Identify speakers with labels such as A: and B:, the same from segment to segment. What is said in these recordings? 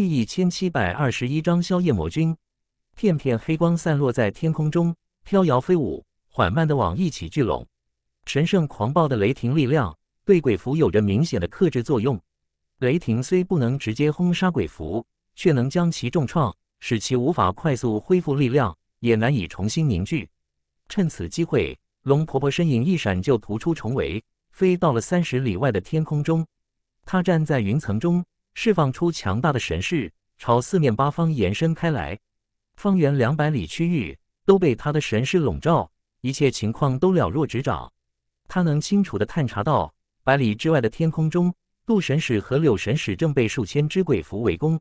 A: 第一千七百二十一章宵夜魔君。片片黑光散落在天空中，飘摇飞舞，缓慢的往一起聚拢。神圣狂暴的雷霆力量对鬼符有着明显的克制作用。雷霆虽不能直接轰杀鬼符，却能将其重创，使其无法快速恢复力量，也难以重新凝聚。趁此机会，龙婆婆身影一闪，就突出重围，飞到了三十里外的天空中。她站在云层中。释放出强大的神势，朝四面八方延伸开来，方圆两百里区域都被他的神势笼罩，一切情况都了若指掌。他能清楚地探查到百里之外的天空中，杜神使和柳神使正被数千只鬼蝠围攻。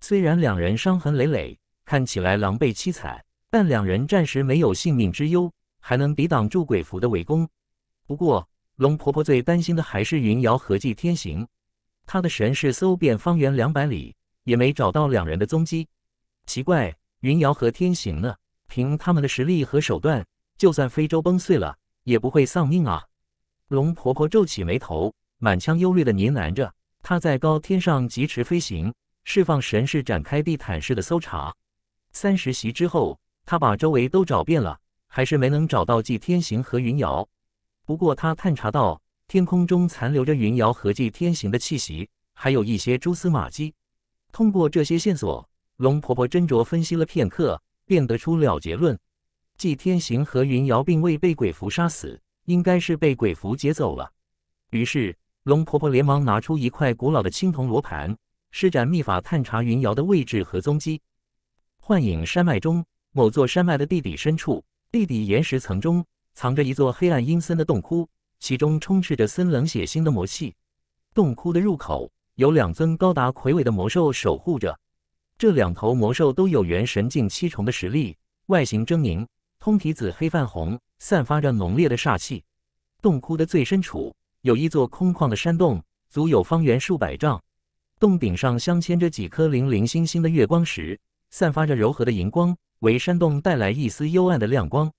A: 虽然两人伤痕累累，看起来狼狈凄惨，但两人暂时没有性命之忧，还能抵挡住鬼符的围攻。不过，龙婆婆最担心的还是云瑶合纪天行。他的神识搜遍方圆两百里，也没找到两人的踪迹。奇怪，云瑶和天行呢？凭他们的实力和手段，就算非洲崩碎了，也不会丧命啊！龙婆婆皱起眉头，满腔忧虑的呢喃着。她在高天上疾驰飞行，释放神识，展开地毯式的搜查。三十席之后，她把周围都找遍了，还是没能找到纪天行和云瑶。不过她探查到。天空中残留着云瑶和季天行的气息，还有一些蛛丝马迹。通过这些线索，龙婆婆斟酌分析了片刻，便得出了结论：季天行和云瑶并未被鬼符杀死，应该是被鬼符劫走了。于是，龙婆婆连忙拿出一块古老的青铜罗盘，施展秘法探查云瑶的位置和踪迹。幻影山脉中，某座山脉的地底深处，地底岩石层中藏着一座黑暗阴森的洞窟。其中充斥着森冷血腥的魔气。洞窟的入口有两尊高达魁伟的魔兽守护着，这两头魔兽都有元神境七重的实力，外形狰狞，通体紫黑泛红，散发着浓烈的煞气。洞窟的最深处有一座空旷的山洞，足有方圆数百丈，洞顶上镶嵌着几颗零零星星的月光石，散发着柔和的荧光，为山洞带来一丝幽暗的亮光。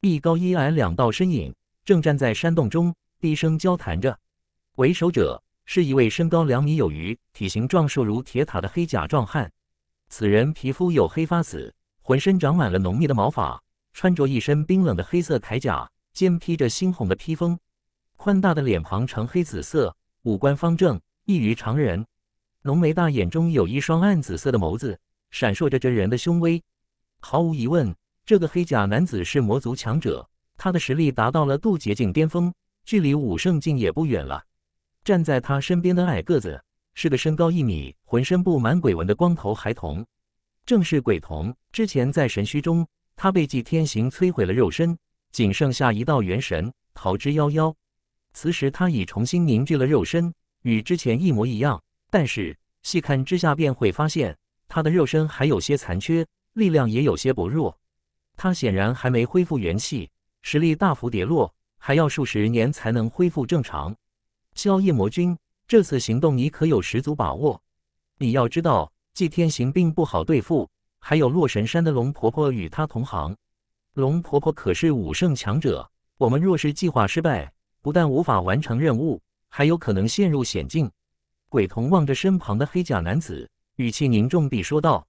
A: 一高一矮两道身影。正站在山洞中低声交谈着，为首者是一位身高两米有余、体型壮硕如铁塔的黑甲壮汉。此人皮肤黝黑发紫，浑身长满了浓密的毛发，穿着一身冰冷的黑色铠甲，肩披着猩红的披风。宽大的脸庞呈黑紫色，五官方正，异于常人。浓眉大眼中有一双暗紫色的眸子，闪烁着惊人的凶威。毫无疑问，这个黑甲男子是魔族强者。他的实力达到了渡劫境巅峰，距离武圣境也不远了。站在他身边的矮个子是个身高一米、浑身布满鬼纹的光头孩童，正是鬼童。之前在神墟中，他被纪天行摧毁了肉身，仅剩下一道元神逃之夭夭。此时他已重新凝聚了肉身，与之前一模一样。但是细看之下便会发现，他的肉身还有些残缺，力量也有些薄弱。他显然还没恢复元气。实力大幅跌落，还要数十年才能恢复正常。宵夜魔君，这次行动你可有十足把握？你要知道，祭天行并不好对付，还有洛神山的龙婆婆与他同行。龙婆婆可是武圣强者，我们若是计划失败，不但无法完成任务，还有可能陷入险境。鬼童望着身旁的黑甲男子，语气凝重地说道。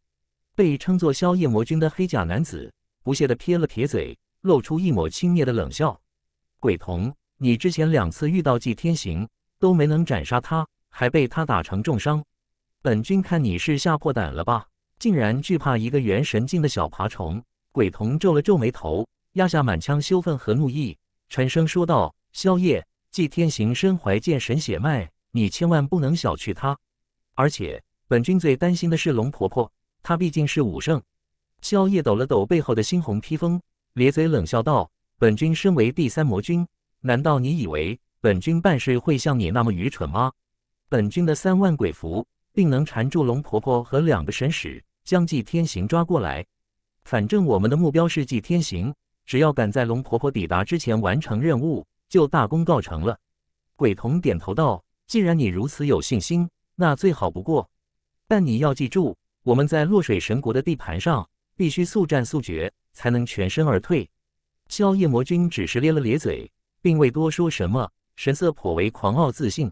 A: 被称作宵夜魔君的黑甲男子不屑地撇了撇嘴。露出一抹轻蔑的冷笑，鬼童，你之前两次遇到季天行都没能斩杀他，还被他打成重伤，本君看你是吓破胆了吧？竟然惧怕一个元神境的小爬虫！鬼童皱了皱眉头，压下满腔羞愤和怒意，沉声说道：“萧夜，季天行身怀剑神血脉，你千万不能小觑他。而且，本君最担心的是龙婆婆，她毕竟是武圣。”萧夜抖了抖背后的猩红披风。咧嘴冷笑道：“本君身为第三魔君，难道你以为本君办事会像你那么愚蠢吗？本君的三万鬼符定能缠住龙婆婆和两个神使，将祭天行抓过来。反正我们的目标是祭天行，只要赶在龙婆婆抵达之前完成任务，就大功告成了。”鬼童点头道：“既然你如此有信心，那最好不过。但你要记住，我们在落水神国的地盘上，必须速战速决。”才能全身而退。宵夜魔君只是咧了咧嘴，并未多说什么，神色颇为狂傲自信。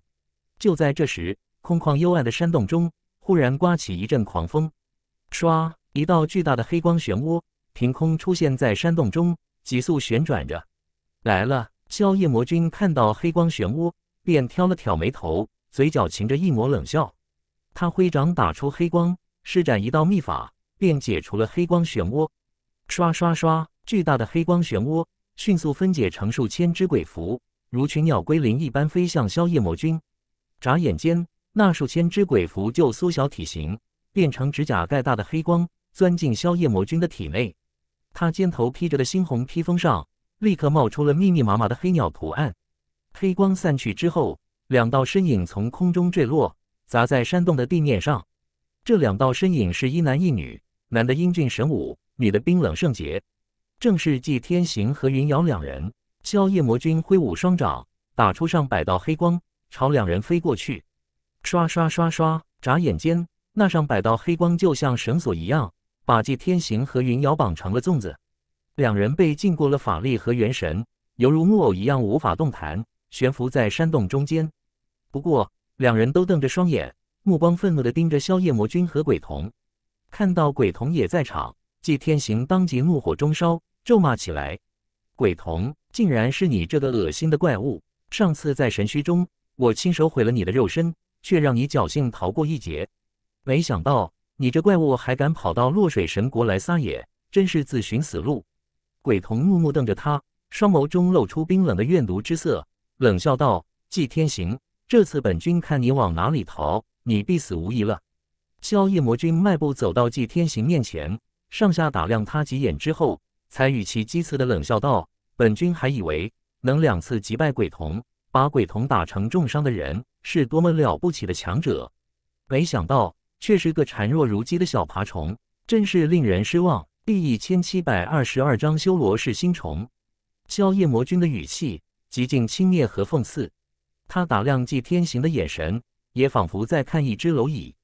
A: 就在这时，空旷幽暗的山洞中忽然刮起一阵狂风，唰，一道巨大的黑光漩涡凭空出现在山洞中，急速旋转着。来了！宵夜魔君看到黑光漩涡，便挑了挑眉头，嘴角噙着一抹冷笑。他挥掌打出黑光，施展一道秘法，便解除了黑光漩涡。刷刷刷！巨大的黑光漩涡迅速分解成数千只鬼蝠，如群鸟归林一般飞向宵夜魔君。眨眼间，那数千只鬼蝠就缩小体型，变成指甲盖大的黑光，钻进宵夜魔君的体内。他肩头披着的猩红披风上，立刻冒出了密密麻麻的黑鸟图案。黑光散去之后，两道身影从空中坠落，砸在山洞的地面上。这两道身影是一男一女，男的英俊神武。女的冰冷圣洁，正是祭天行和云瑶两人。宵夜魔君挥舞双掌，打出上百道黑光朝两人飞过去。刷刷刷刷，眨眼间，那上百道黑光就像绳索一样，把祭天行和云瑶绑成了粽子。两人被禁过了法力和元神，犹如木偶一样无法动弹，悬浮在山洞中间。不过，两人都瞪着双眼，目光愤怒地盯着宵夜魔君和鬼童。看到鬼童也在场。祭天行当即怒火中烧，咒骂起来：“鬼童，竟然是你这个恶心的怪物！上次在神墟中，我亲手毁了你的肉身，却让你侥幸逃过一劫。没想到你这怪物还敢跑到落水神国来撒野，真是自寻死路！”鬼童怒目瞪着他，双眸中露出冰冷的怨毒之色，冷笑道：“祭天行，这次本君看你往哪里逃，你必死无疑了。”萧夜魔君迈步走到祭天行面前。上下打量他几眼之后，才与其讥刺的冷笑道：“本君还以为能两次击败鬼童，把鬼童打成重伤的人，是多么了不起的强者，没想到却是个孱弱如鸡的小爬虫，真是令人失望。”第一千七百二十二章修罗是星虫。萧夜魔君的语气极尽轻蔑和讽刺，他打量季天行的眼神，也仿佛在看一只蝼蚁。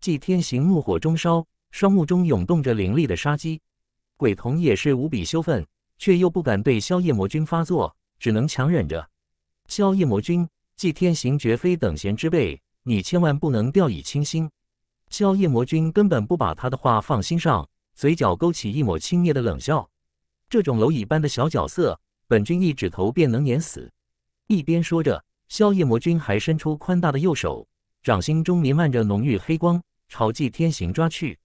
A: 季天行怒火中烧。双目中涌动着凌厉的杀机，鬼童也是无比羞愤，却又不敢对宵夜魔君发作，只能强忍着。宵夜魔君祭天行绝非等闲之辈，你千万不能掉以轻心。宵夜魔君根本不把他的话放心上，嘴角勾起一抹轻蔑的冷笑。这种蝼蚁般的小角色，本君一指头便能碾死。一边说着，宵夜魔君还伸出宽大的右手，掌心中弥漫着浓郁黑光，朝祭天行抓去。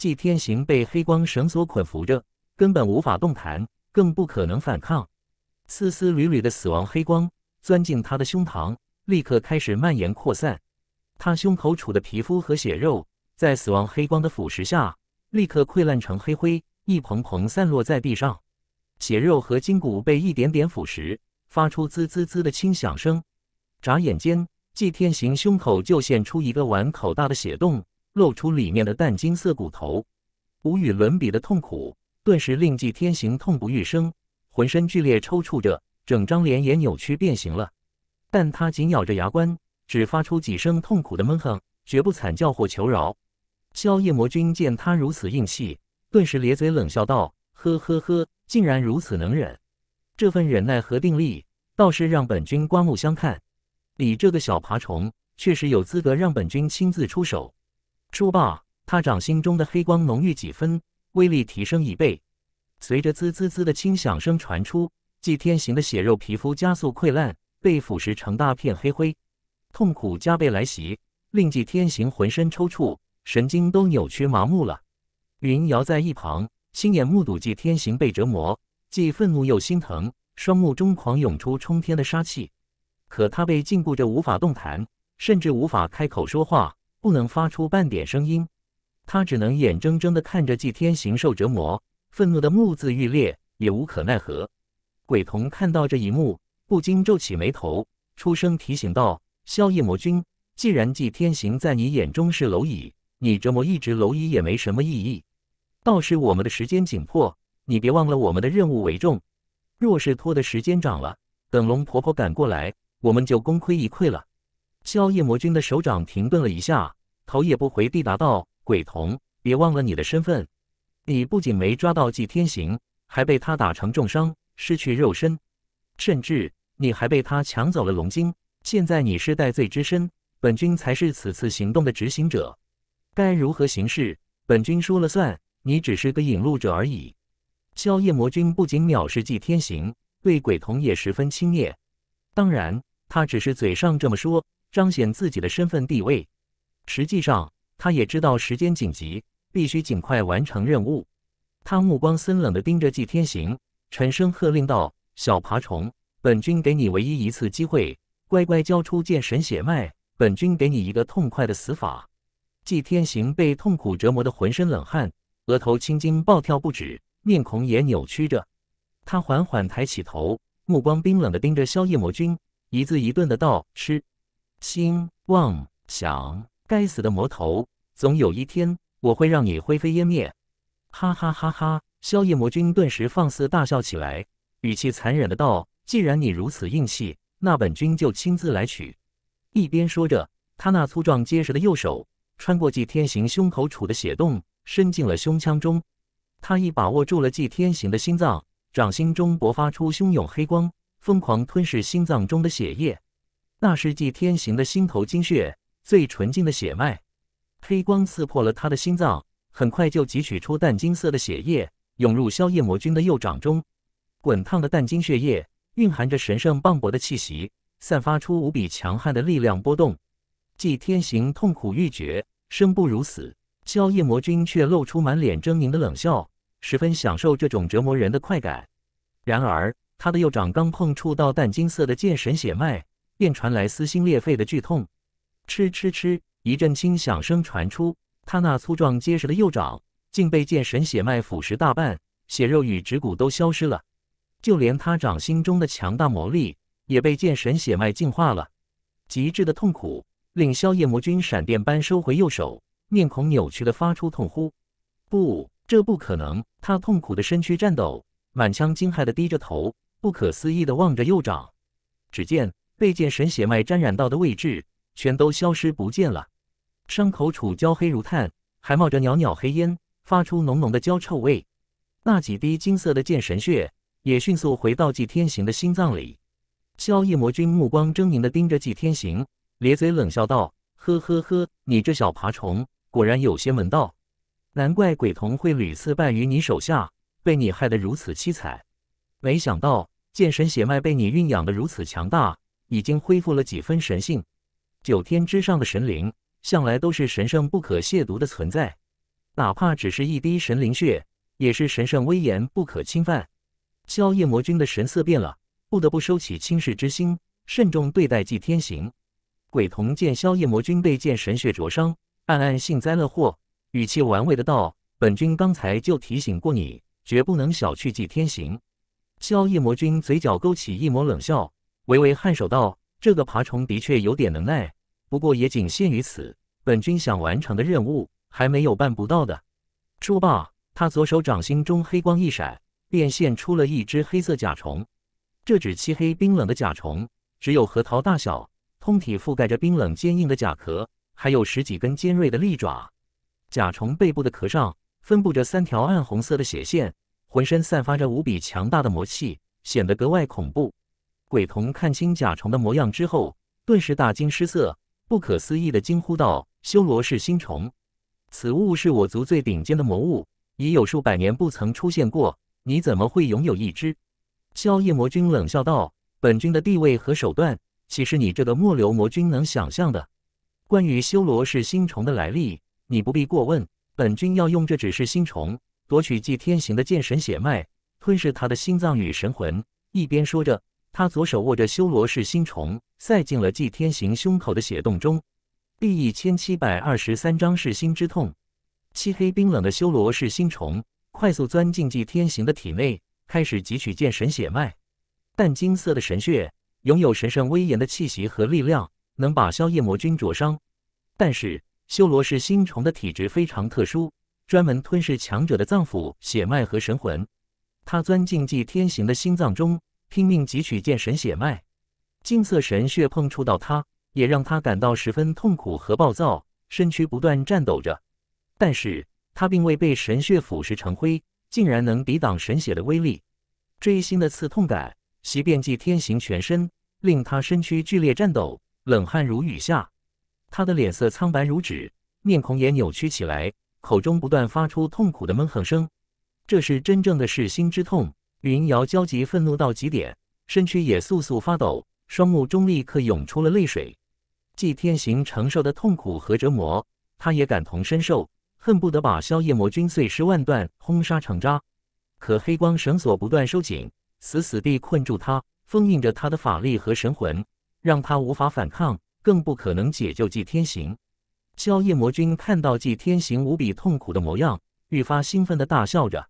A: 祭天行被黑光绳索捆缚着，根本无法动弹，更不可能反抗。丝丝缕缕的死亡黑光钻进他的胸膛，立刻开始蔓延扩散。他胸口处的皮肤和血肉在死亡黑光的腐蚀下，立刻溃烂成黑灰，一蓬蓬散落在地上。血肉和筋骨被一点点腐蚀，发出滋滋滋的轻响声。眨眼间，祭天行胸口就现出一个碗口大的血洞。露出里面的淡金色骨头，无与伦比的痛苦顿时令纪天行痛不欲生，浑身剧烈抽搐着，整张脸也扭曲变形了。但他紧咬着牙关，只发出几声痛苦的闷哼，绝不惨叫或求饶。萧夜魔君见他如此硬气，顿时咧嘴冷笑道：“呵呵呵，竟然如此能忍，这份忍耐和定力倒是让本君刮目相看。你这个小爬虫确实有资格让本君亲自出手。”说罢，他掌心中的黑光浓郁几分，威力提升一倍。随着滋滋滋的轻响声传出，祭天行的血肉皮肤加速溃烂，被腐蚀成大片黑灰，痛苦加倍来袭，令纪天行浑身抽搐，神经都扭曲麻木了。云瑶在一旁亲眼目睹纪天行被折磨，既愤怒又心疼，双目中狂涌出冲天的杀气。可他被禁锢着，无法动弹，甚至无法开口说话。不能发出半点声音，他只能眼睁睁的看着祭天行受折磨，愤怒的目眦欲裂，也无可奈何。鬼童看到这一幕，不禁皱起眉头，出声提醒道：“宵夜魔君，既然祭天行在你眼中是蝼蚁，你折磨一只蝼蚁也没什么意义。倒是我们的时间紧迫，你别忘了我们的任务为重。若是拖的时间长了，等龙婆婆赶过来，我们就功亏一篑了。”宵夜魔君的手掌停顿了一下，头也不回地答道：“鬼童，别忘了你的身份。你不仅没抓到祭天行，还被他打成重伤，失去肉身，甚至你还被他抢走了龙晶。现在你是带罪之身，本君才是此次行动的执行者，该如何行事，本君说了算。你只是个引路者而已。”宵夜魔君不仅藐视祭天行，对鬼童也十分轻蔑。当然，他只是嘴上这么说。彰显自己的身份地位，实际上他也知道时间紧急，必须尽快完成任务。他目光森冷的盯着纪天行，沉声喝令道：“小爬虫，本君给你唯一一次机会，乖乖交出剑神血脉，本君给你一个痛快的死法。”纪天行被痛苦折磨的浑身冷汗，额头青筋暴跳不止，面孔也扭曲着。他缓缓抬起头，目光冰冷的盯着萧夜魔君，一字一顿的道：“吃。”心妄想，该死的魔头，总有一天我会让你灰飞烟灭！哈哈哈哈！宵夜魔君顿时放肆大笑起来，语气残忍的道：“既然你如此硬气，那本君就亲自来取。”一边说着，他那粗壮结实的右手穿过纪天行胸口处的血洞，伸进了胸腔中。他一把握住了纪天行的心脏，掌心中勃发出汹涌黑光，疯狂吞噬心脏中的血液。那是纪天行的心头精血，最纯净的血脉。黑光刺破了他的心脏，很快就汲取出淡金色的血液，涌入宵夜魔君的右掌中。滚烫的淡金血液蕴含着神圣磅礴的气息，散发出无比强悍的力量波动。纪天行痛苦欲绝，生不如死。宵夜魔君却露出满脸狰狞的冷笑，十分享受这种折磨人的快感。然而，他的右掌刚碰触到淡金色的剑神血脉。便传来撕心裂肺的剧痛，嗤嗤嗤！一阵轻响声传出，他那粗壮结实的右掌竟被剑神血脉腐蚀大半，血肉与指骨都消失了，就连他掌心中的强大魔力也被剑神血脉净化了。极致的痛苦令宵夜魔君闪电般收回右手，面孔扭曲的发出痛呼：“不，这不可能！”他痛苦的身躯颤抖，满腔惊骇的低着头，不可思议的望着右掌，只见。被剑神血脉沾染到的位置全都消失不见了，伤口处焦黑如炭，还冒着袅袅黑烟，发出浓浓的焦臭味。那几滴金色的剑神血也迅速回到纪天行的心脏里。萧夜魔君目光狰狞地盯着纪天行，咧嘴冷笑道：“呵呵呵，你这小爬虫果然有些门道，难怪鬼童会屡次败于你手下，被你害得如此凄惨。没想到剑神血脉被你蕴养得如此强大。”已经恢复了几分神性，九天之上的神灵向来都是神圣不可亵渎的存在，哪怕只是一滴神灵血，也是神圣威严不可侵犯。萧夜魔君的神色变了，不得不收起轻视之心，慎重对待祭天行。鬼童见萧夜魔君被剑神血灼伤，暗暗幸灾乐祸，语气玩味的道：“本君刚才就提醒过你，绝不能小觑祭天行。”萧夜魔君嘴角勾起一抹冷笑。微微颔首道：“这个爬虫的确有点能耐，不过也仅限于此。本君想完成的任务，还没有办不到的。”说罢，他左手掌心中黑光一闪，便现出了一只黑色甲虫。这只漆黑冰冷的甲虫只有核桃大小，通体覆盖着冰冷坚硬的甲壳，还有十几根尖锐的利爪。甲虫背部的壳上分布着三条暗红色的血线，浑身散发着无比强大的魔气，显得格外恐怖。鬼童看清甲虫的模样之后，顿时大惊失色，不可思议的惊呼道：“修罗是星虫，此物是我族最顶尖的魔物，已有数百年不曾出现过，你怎么会拥有一只？”萧夜魔君冷笑道：“本君的地位和手段，岂是你这个末流魔君能想象的？关于修罗是星虫的来历，你不必过问。本君要用这只是星虫夺取祭天行的剑神血脉，吞噬他的心脏与神魂。”一边说着。他左手握着修罗式心虫，塞进了祭天行胸口的血洞中。第一千七百二十三章噬心之痛。漆黑冰冷的修罗式心虫快速钻进祭天行的体内，开始汲取剑神血脉。淡金色的神血，拥有神圣威严的气息和力量，能把宵夜魔君灼伤。但是修罗式心虫的体质非常特殊，专门吞噬强者的脏腑、血脉和神魂。他钻进祭天行的心脏中。拼命汲取剑神血脉，金色神血碰触到他，也让他感到十分痛苦和暴躁，身躯不断颤抖着。但是他并未被神血腐蚀成灰，竟然能抵挡神血的威力。锥心的刺痛感袭遍纪天行全身，令他身躯剧烈颤抖，冷汗如雨下。他的脸色苍白如纸，面孔也扭曲起来，口中不断发出痛苦的闷哼声。这是真正的噬心之痛。云瑶焦急愤怒到极点，身躯也簌簌发抖，双目中立刻涌出了泪水。祭天行承受的痛苦和折磨，他也感同身受，恨不得把宵夜魔君碎尸万段，轰杀成渣。可黑光绳索不断收紧，死死地困住他，封印着他的法力和神魂，让他无法反抗，更不可能解救祭天行。宵夜魔君看到祭天行无比痛苦的模样，愈发兴奋地大笑着：“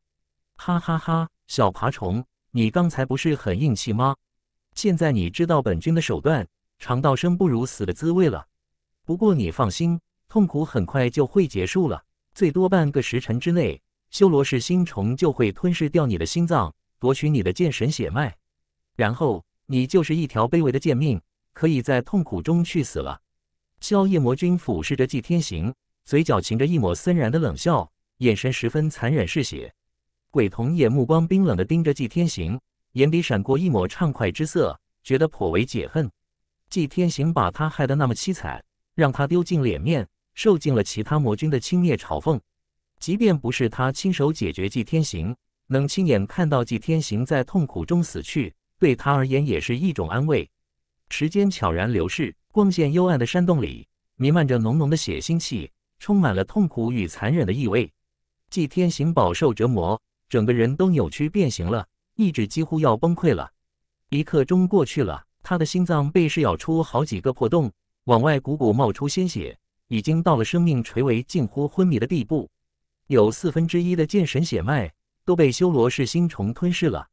A: 哈哈哈！”小爬虫，你刚才不是很硬气吗？现在你知道本君的手段，尝到生不如死的滋味了。不过你放心，痛苦很快就会结束了，最多半个时辰之内，修罗式心虫就会吞噬掉你的心脏，夺取你的剑神血脉，然后你就是一条卑微的贱命，可以在痛苦中去死了。萧夜魔君俯视着季天行，嘴角噙着一抹森然的冷笑，眼神十分残忍嗜血。鬼童也目光冰冷地盯着季天行，眼底闪过一抹畅快之色，觉得颇为解恨。季天行把他害得那么凄惨，让他丢尽脸面，受尽了其他魔君的轻蔑嘲讽。即便不是他亲手解决季天行，能亲眼看到季天行在痛苦中死去，对他而言也是一种安慰。时间悄然流逝，光线幽暗的山洞里弥漫着浓浓的血腥气，充满了痛苦与残忍的意味。季天行饱受折磨。整个人都扭曲变形了，意志几乎要崩溃了。一刻钟过去了，他的心脏被噬咬出好几个破洞，往外鼓鼓冒出鲜血，已经到了生命垂危、近乎昏迷的地步。有四分之一的剑神血脉都被修罗噬心虫吞噬了。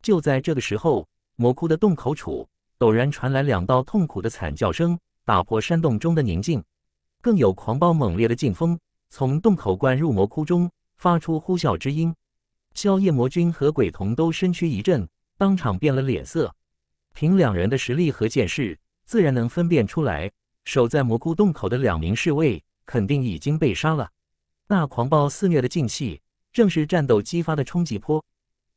A: 就在这个时候，魔窟的洞口处陡然传来两道痛苦的惨叫声，打破山洞中的宁静。更有狂暴猛烈的劲风从洞口灌入魔窟中，发出呼啸之音。萧夜魔君和鬼童都身躯一震，当场变了脸色。凭两人的实力和见识，自然能分辨出来，守在蘑菇洞口的两名侍卫肯定已经被杀了。那狂暴肆虐的劲气，正是战斗激发的冲击波。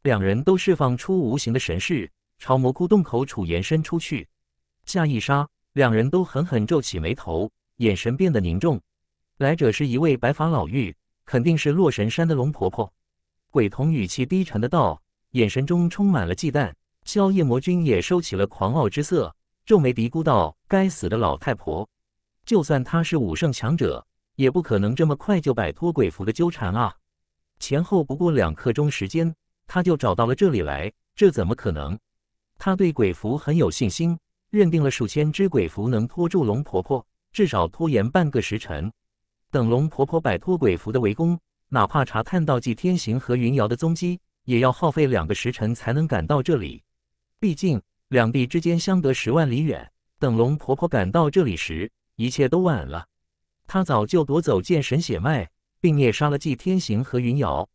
A: 两人都释放出无形的神识，朝蘑菇洞口处延伸出去。下一杀，两人都狠狠皱起眉头，眼神变得凝重。来者是一位白发老妪，肯定是洛神山的龙婆婆。伟童语气低沉的道，眼神中充满了忌惮。萧夜魔君也收起了狂傲之色，皱眉嘀咕道：“该死的老太婆，就算她是武圣强者，也不可能这么快就摆脱鬼符的纠缠啊！前后不过两刻钟时间，他就找到了这里来，这怎么可能？”他对鬼符很有信心，认定了数千只鬼符能拖住龙婆婆，至少拖延半个时辰，等龙婆婆摆脱鬼符的围攻。哪怕查探到纪天行和云瑶的踪迹，也要耗费两个时辰才能赶到这里。毕竟两地之间相隔十万里远，等龙婆婆赶到这里时，一切都晚了。她早就夺走剑神血脉，并灭杀了纪天行和云瑶。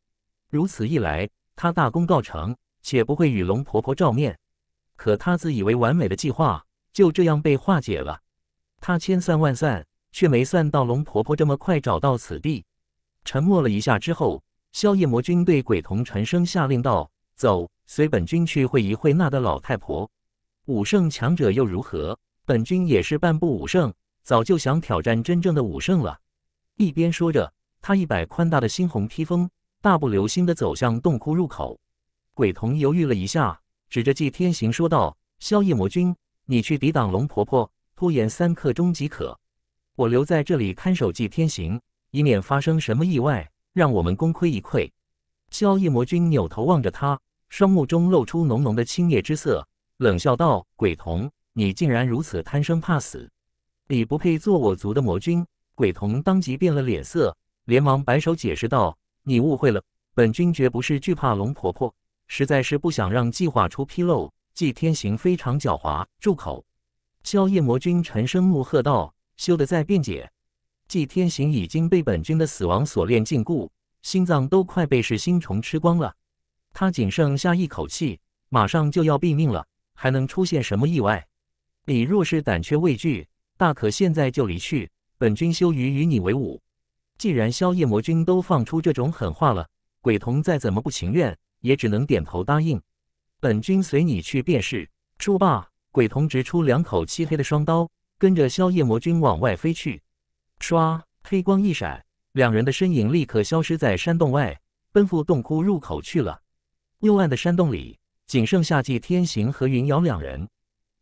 A: 如此一来，她大功告成，且不会与龙婆婆照面。可她自以为完美的计划，就这样被化解了。她千算万算，却没算到龙婆婆这么快找到此地。沉默了一下之后，宵夜魔君对鬼童沉声下令道：“走，随本君去会一会那的老太婆。武圣强者又如何？本君也是半步武圣，早就想挑战真正的武圣了。”一边说着，他一摆宽大的猩红披风，大步流星的走向洞窟入口。鬼童犹豫了一下，指着季天行说道：“宵夜魔君，你去抵挡龙婆婆，拖延三刻钟即可。我留在这里看守季天行。”以免发生什么意外，让我们功亏一篑。宵夜魔君扭头望着他，双目中露出浓浓的轻蔑之色，冷笑道：“鬼童，你竟然如此贪生怕死，你不配做我族的魔君。”鬼童当即变了脸色，连忙摆手解释道：“你误会了，本君绝不是惧怕龙婆婆，实在是不想让计划出纰漏。”纪天行非常狡猾，住口！宵夜魔君沉声怒喝道：“休得再辩解！”祭天行已经被本君的死亡锁链禁锢，心脏都快被噬心虫吃光了。他仅剩下一口气，马上就要毙命了，还能出现什么意外？你若是胆怯畏惧，大可现在就离去，本君羞于与你为伍。既然宵夜魔君都放出这种狠话了，鬼童再怎么不情愿，也只能点头答应。本君随你去便是。说罢，鬼童直出两口漆黑的双刀，跟着宵夜魔君往外飞去。唰，黑光一闪，两人的身影立刻消失在山洞外，奔赴洞窟入口去了。幽暗的山洞里，仅剩下季天行和云瑶两人。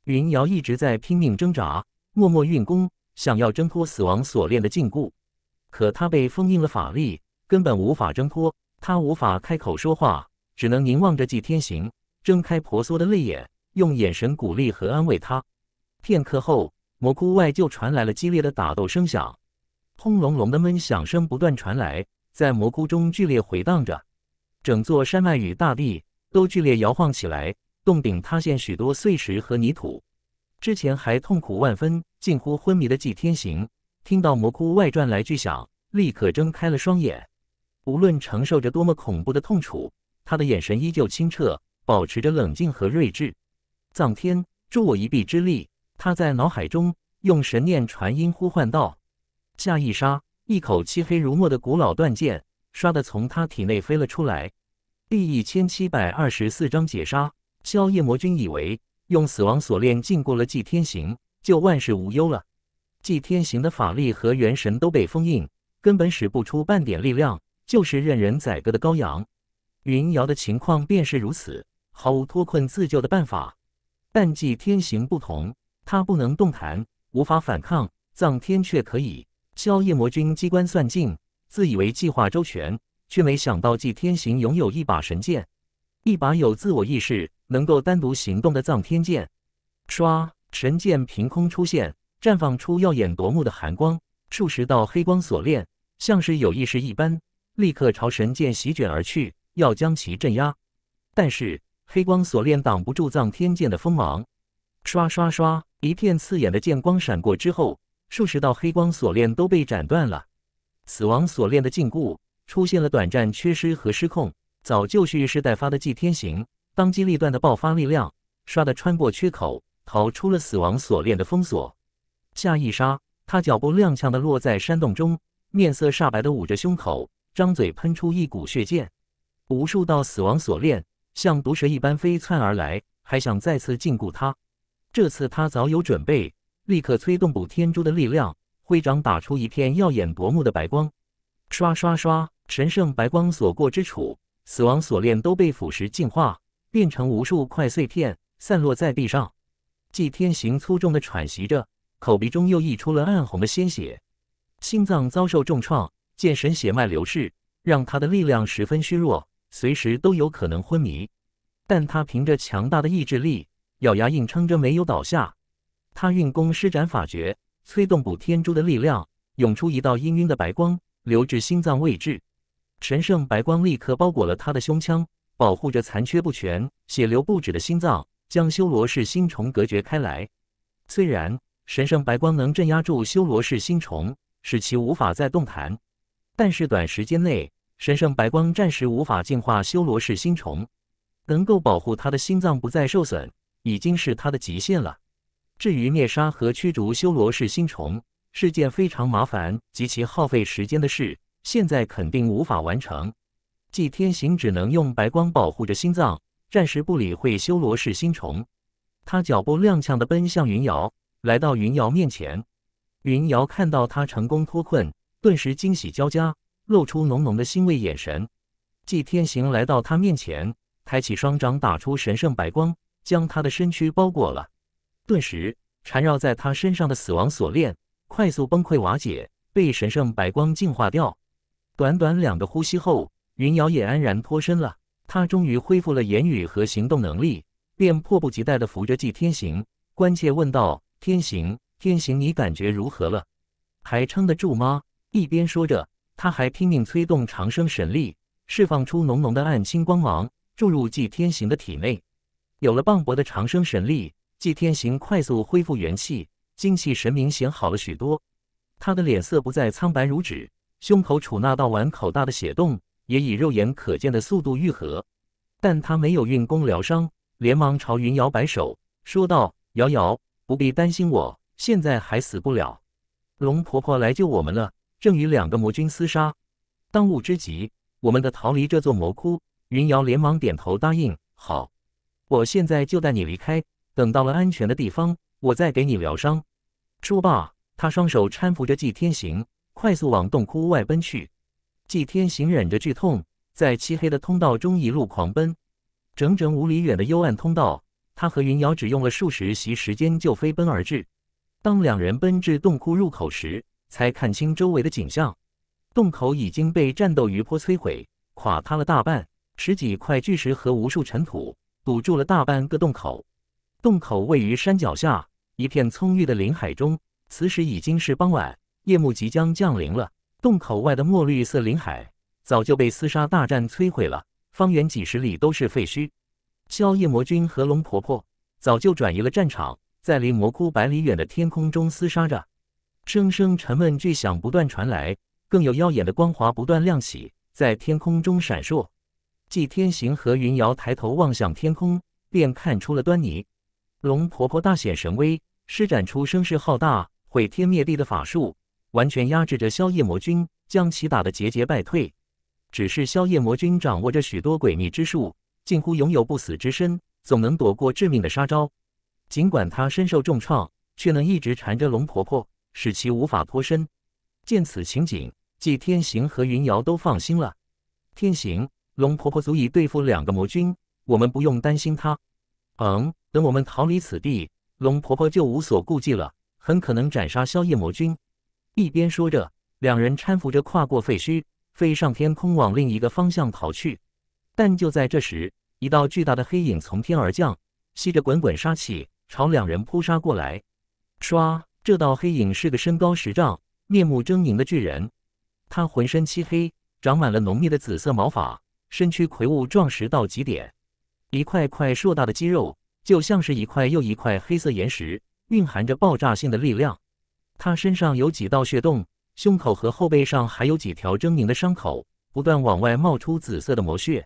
A: 云瑶一直在拼命挣扎，默默运功，想要挣脱死亡锁链的禁锢。可他被封印了法力，根本无法挣脱。他无法开口说话，只能凝望着季天行，睁开婆娑的泪眼，用眼神鼓励和安慰他。片刻后，魔窟外就传来了激烈的打斗声响。轰隆隆的闷响声不断传来，在魔窟中剧烈回荡着，整座山脉与大地都剧烈摇晃起来，洞顶塌陷，许多碎石和泥土。之前还痛苦万分、近乎昏迷的纪天行，听到魔窟外传来巨响，立刻睁开了双眼。无论承受着多么恐怖的痛楚，他的眼神依旧清澈，保持着冷静和睿智。藏天，助我一臂之力！他在脑海中用神念传音呼唤道。下一杀，一口漆黑如墨的古老断剑，唰的从他体内飞了出来。第一千七百二十四章解杀。萧夜魔君以为用死亡锁链禁锢了祭天行，就万事无忧了。祭天行的法力和元神都被封印，根本使不出半点力量，就是任人宰割的羔羊。云瑶的情况便是如此，毫无脱困自救的办法。但祭天行不同，他不能动弹，无法反抗，藏天却可以。萧夜魔君机关算尽，自以为计划周全，却没想到祭天行拥有一把神剑，一把有自我意识、能够单独行动的藏天剑。唰！神剑凭空出现，绽放出耀眼夺目的寒光。数十道黑光锁链，像是有意识一般，立刻朝神剑席卷而去，要将其镇压。但是黑光锁链挡不住藏天剑的锋芒。唰唰唰！一片刺眼的剑光闪过之后。数十道黑光锁链都被斩断了，死亡锁链的禁锢出现了短暂缺失和失控。早就蓄势待发的祭天行，当机立断的爆发力量，唰的穿过缺口，逃出了死亡锁链的封锁。下一刹，他脚步踉跄的落在山洞中，面色煞白的捂着胸口，张嘴喷出一股血溅，无数道死亡锁链像毒蛇一般飞窜而来，还想再次禁锢他。这次他早有准备。立刻催动补天珠的力量，会长打出一片耀眼夺目的白光，刷刷刷！神圣白光所过之处，死亡锁链都被腐蚀净化，变成无数块碎片散落在地上。祭天行粗重的喘息着，口鼻中又溢出了暗红的鲜血，心脏遭受重创，剑神血脉流逝，让他的力量十分虚弱，随时都有可能昏迷。但他凭着强大的意志力，咬牙硬撑着没有倒下。他运功施展法诀，催动补天珠的力量，涌出一道氤氲的白光，流至心脏位置。神圣白光立刻包裹了他的胸腔，保护着残缺不全、血流不止的心脏，将修罗式心虫隔绝开来。虽然神圣白光能镇压住修罗式心虫，使其无法再动弹，但是短时间内，神圣白光暂时无法净化修罗式心虫，能够保护他的心脏不再受损，已经是他的极限了。至于灭杀和驱逐修罗式心虫，是件非常麻烦及其耗费时间的事，现在肯定无法完成。季天行只能用白光保护着心脏，暂时不理会修罗式心虫。他脚步踉跄的奔向云瑶，来到云瑶面前。云瑶看到他成功脱困，顿时惊喜交加，露出浓浓的欣慰眼神。季天行来到他面前，抬起双掌打出神圣白光，将他的身躯包裹了。顿时缠绕在他身上的死亡锁链快速崩溃瓦解，被神圣白光净化掉。短短两个呼吸后，云瑶也安然脱身了。她终于恢复了言语和行动能力，便迫不及待地扶着季天行，关切问道：“天行，天行，你感觉如何了？还撑得住吗？”一边说着，他还拼命催动长生神力，释放出浓浓的暗青光芒，注入季天行的体内。有了磅礴的长生神力。祭天行快速恢复元气，精气神明显好了许多。他的脸色不再苍白如纸，胸口处那道碗口大的血洞也以肉眼可见的速度愈合。但他没有运功疗伤，连忙朝云瑶摆手，说道：“瑶瑶，不必担心，我现在还死不了。龙婆婆来救我们了，正与两个魔君厮杀。当务之急，我们的逃离这座魔窟。”云瑶连忙点头答应：“好，我现在就带你离开。”等到了安全的地方，我再给你疗伤。”说罢，他双手搀扶着季天行，快速往洞窟外奔去。季天行忍着剧痛，在漆黑的通道中一路狂奔。整整五里远的幽暗通道，他和云瑶只用了数十席时间就飞奔而至。当两人奔至洞窟入口时，才看清周围的景象：洞口已经被战斗余波摧毁，垮塌了大半，十几块巨石和无数尘土堵住了大半个洞口。洞口位于山脚下一片葱郁的林海中。此时已经是傍晚，夜幕即将降临了。洞口外的墨绿色林海早就被厮杀大战摧毁了，方圆几十里都是废墟。萧夜魔君和龙婆婆早就转移了战场，在离魔窟百里远的天空中厮杀着，声声沉闷巨响不断传来，更有耀眼的光华不断亮起，在天空中闪烁。祭天行和云瑶抬头望向天空，便看出了端倪。龙婆婆大显神威，施展出声势浩大、毁天灭地的法术，完全压制着宵夜魔君，将其打得节节败退。只是宵夜魔君掌握着许多诡秘之术，近乎拥有不死之身，总能躲过致命的杀招。尽管他身受重创，却能一直缠着龙婆婆，使其无法脱身。见此情景，纪天行和云瑶都放心了。天行，龙婆婆足以对付两个魔君，我们不用担心她。嗯。等我们逃离此地，龙婆婆就无所顾忌了，很可能斩杀宵夜魔君。一边说着，两人搀扶着跨过废墟，飞上天空，往另一个方向跑去。但就在这时，一道巨大的黑影从天而降，吸着滚滚杀气，朝两人扑杀过来。唰！这道黑影是个身高十丈、面目狰狞的巨人，他浑身漆黑，长满了浓密的紫色毛发，身躯魁梧壮实到极点，一块块硕大的肌肉。就像是一块又一块黑色岩石，蕴含着爆炸性的力量。他身上有几道血洞，胸口和后背上还有几条狰狞的伤口，不断往外冒出紫色的魔血。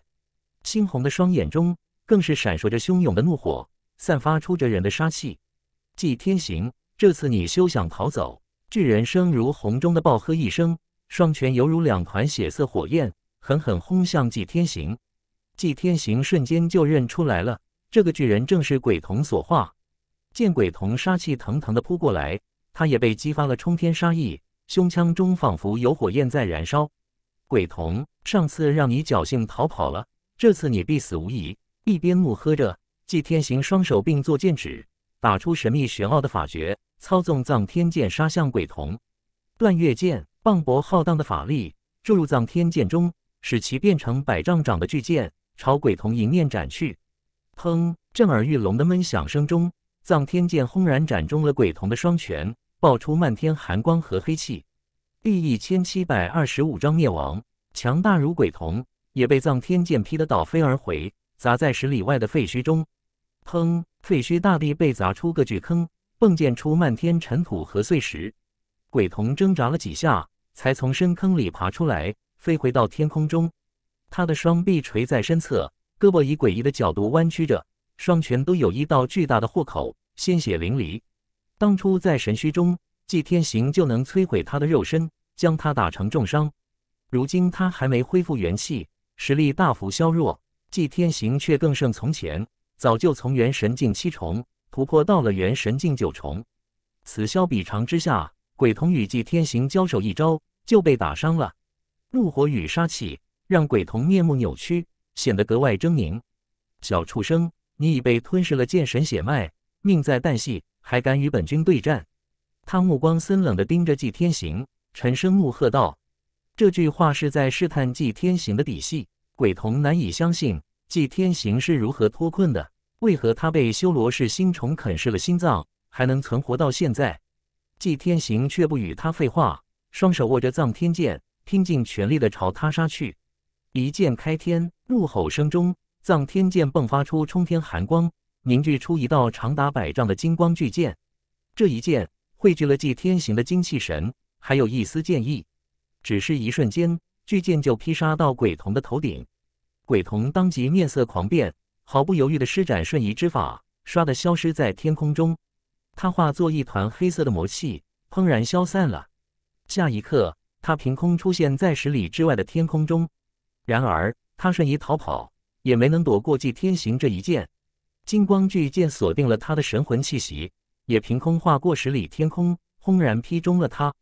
A: 猩红的双眼中更是闪烁着汹涌的怒火，散发出着人的杀气。祭天行，这次你休想逃走！巨人声如洪钟的暴喝一声，双拳犹如两团血色火焰，狠狠轰向祭天行。祭天行瞬间就认出来了。这个巨人正是鬼童所化。见鬼童杀气腾腾的扑过来，他也被激发了冲天杀意，胸腔中仿佛有火焰在燃烧。鬼童，上次让你侥幸逃跑了，这次你必死无疑！一边怒喝着，祭天行双手并作剑指，打出神秘玄奥的法诀，操纵葬天剑杀向鬼童。断月剑磅礴浩荡的法力注入葬天剑中，使其变成百丈长的巨剑，朝鬼童迎面斩去。砰！震耳欲聋的闷响声中，藏天剑轰然斩中了鬼童的双拳，爆出漫天寒光和黑气。第一千七百二十五章灭亡，强大如鬼童，也被藏天剑劈得倒飞而回，砸在十里外的废墟中。砰！废墟大地被砸出个巨坑，迸溅出漫天尘土和碎石。鬼童挣扎了几下，才从深坑里爬出来，飞回到天空中。他的双臂垂在身侧。胳膊以诡异的角度弯曲着，双拳都有一道巨大的豁口，鲜血淋漓。当初在神墟中，纪天行就能摧毁他的肉身，将他打成重伤。如今他还没恢复元气，实力大幅削弱，纪天行却更胜从前，早就从元神境七重突破到了元神境九重。此消彼长之下，鬼童与纪天行交手一招就被打伤了，怒火与杀气让鬼童面目扭曲。显得格外狰狞，小畜生，你已被吞噬了剑神血脉，命在旦夕，还敢与本君对战？他目光森冷地盯着纪天行，沉声怒喝道：“这句话是在试探纪天行的底细。”鬼童难以相信纪天行是如何脱困的，为何他被修罗式星虫啃噬了心脏，还能存活到现在？纪天行却不与他废话，双手握着藏天剑，拼尽全力地朝他杀去。一剑开天，怒吼声中，藏天剑迸发出冲天寒光，凝聚出一道长达百丈的金光巨剑。这一剑汇聚了祭天行的精气神，还有一丝剑意。只是一瞬间，巨剑就劈杀到鬼童的头顶。鬼童当即面色狂变，毫不犹豫地施展瞬移之法，唰地消失在天空中。他化作一团黑色的魔气，砰然消散了。下一刻，他凭空出现在十里之外的天空中。然而，他瞬移逃跑也没能躲过祭天行这一剑。金光巨剑锁定了他的神魂气息，也凭空划过十里天空，轰然劈中了他。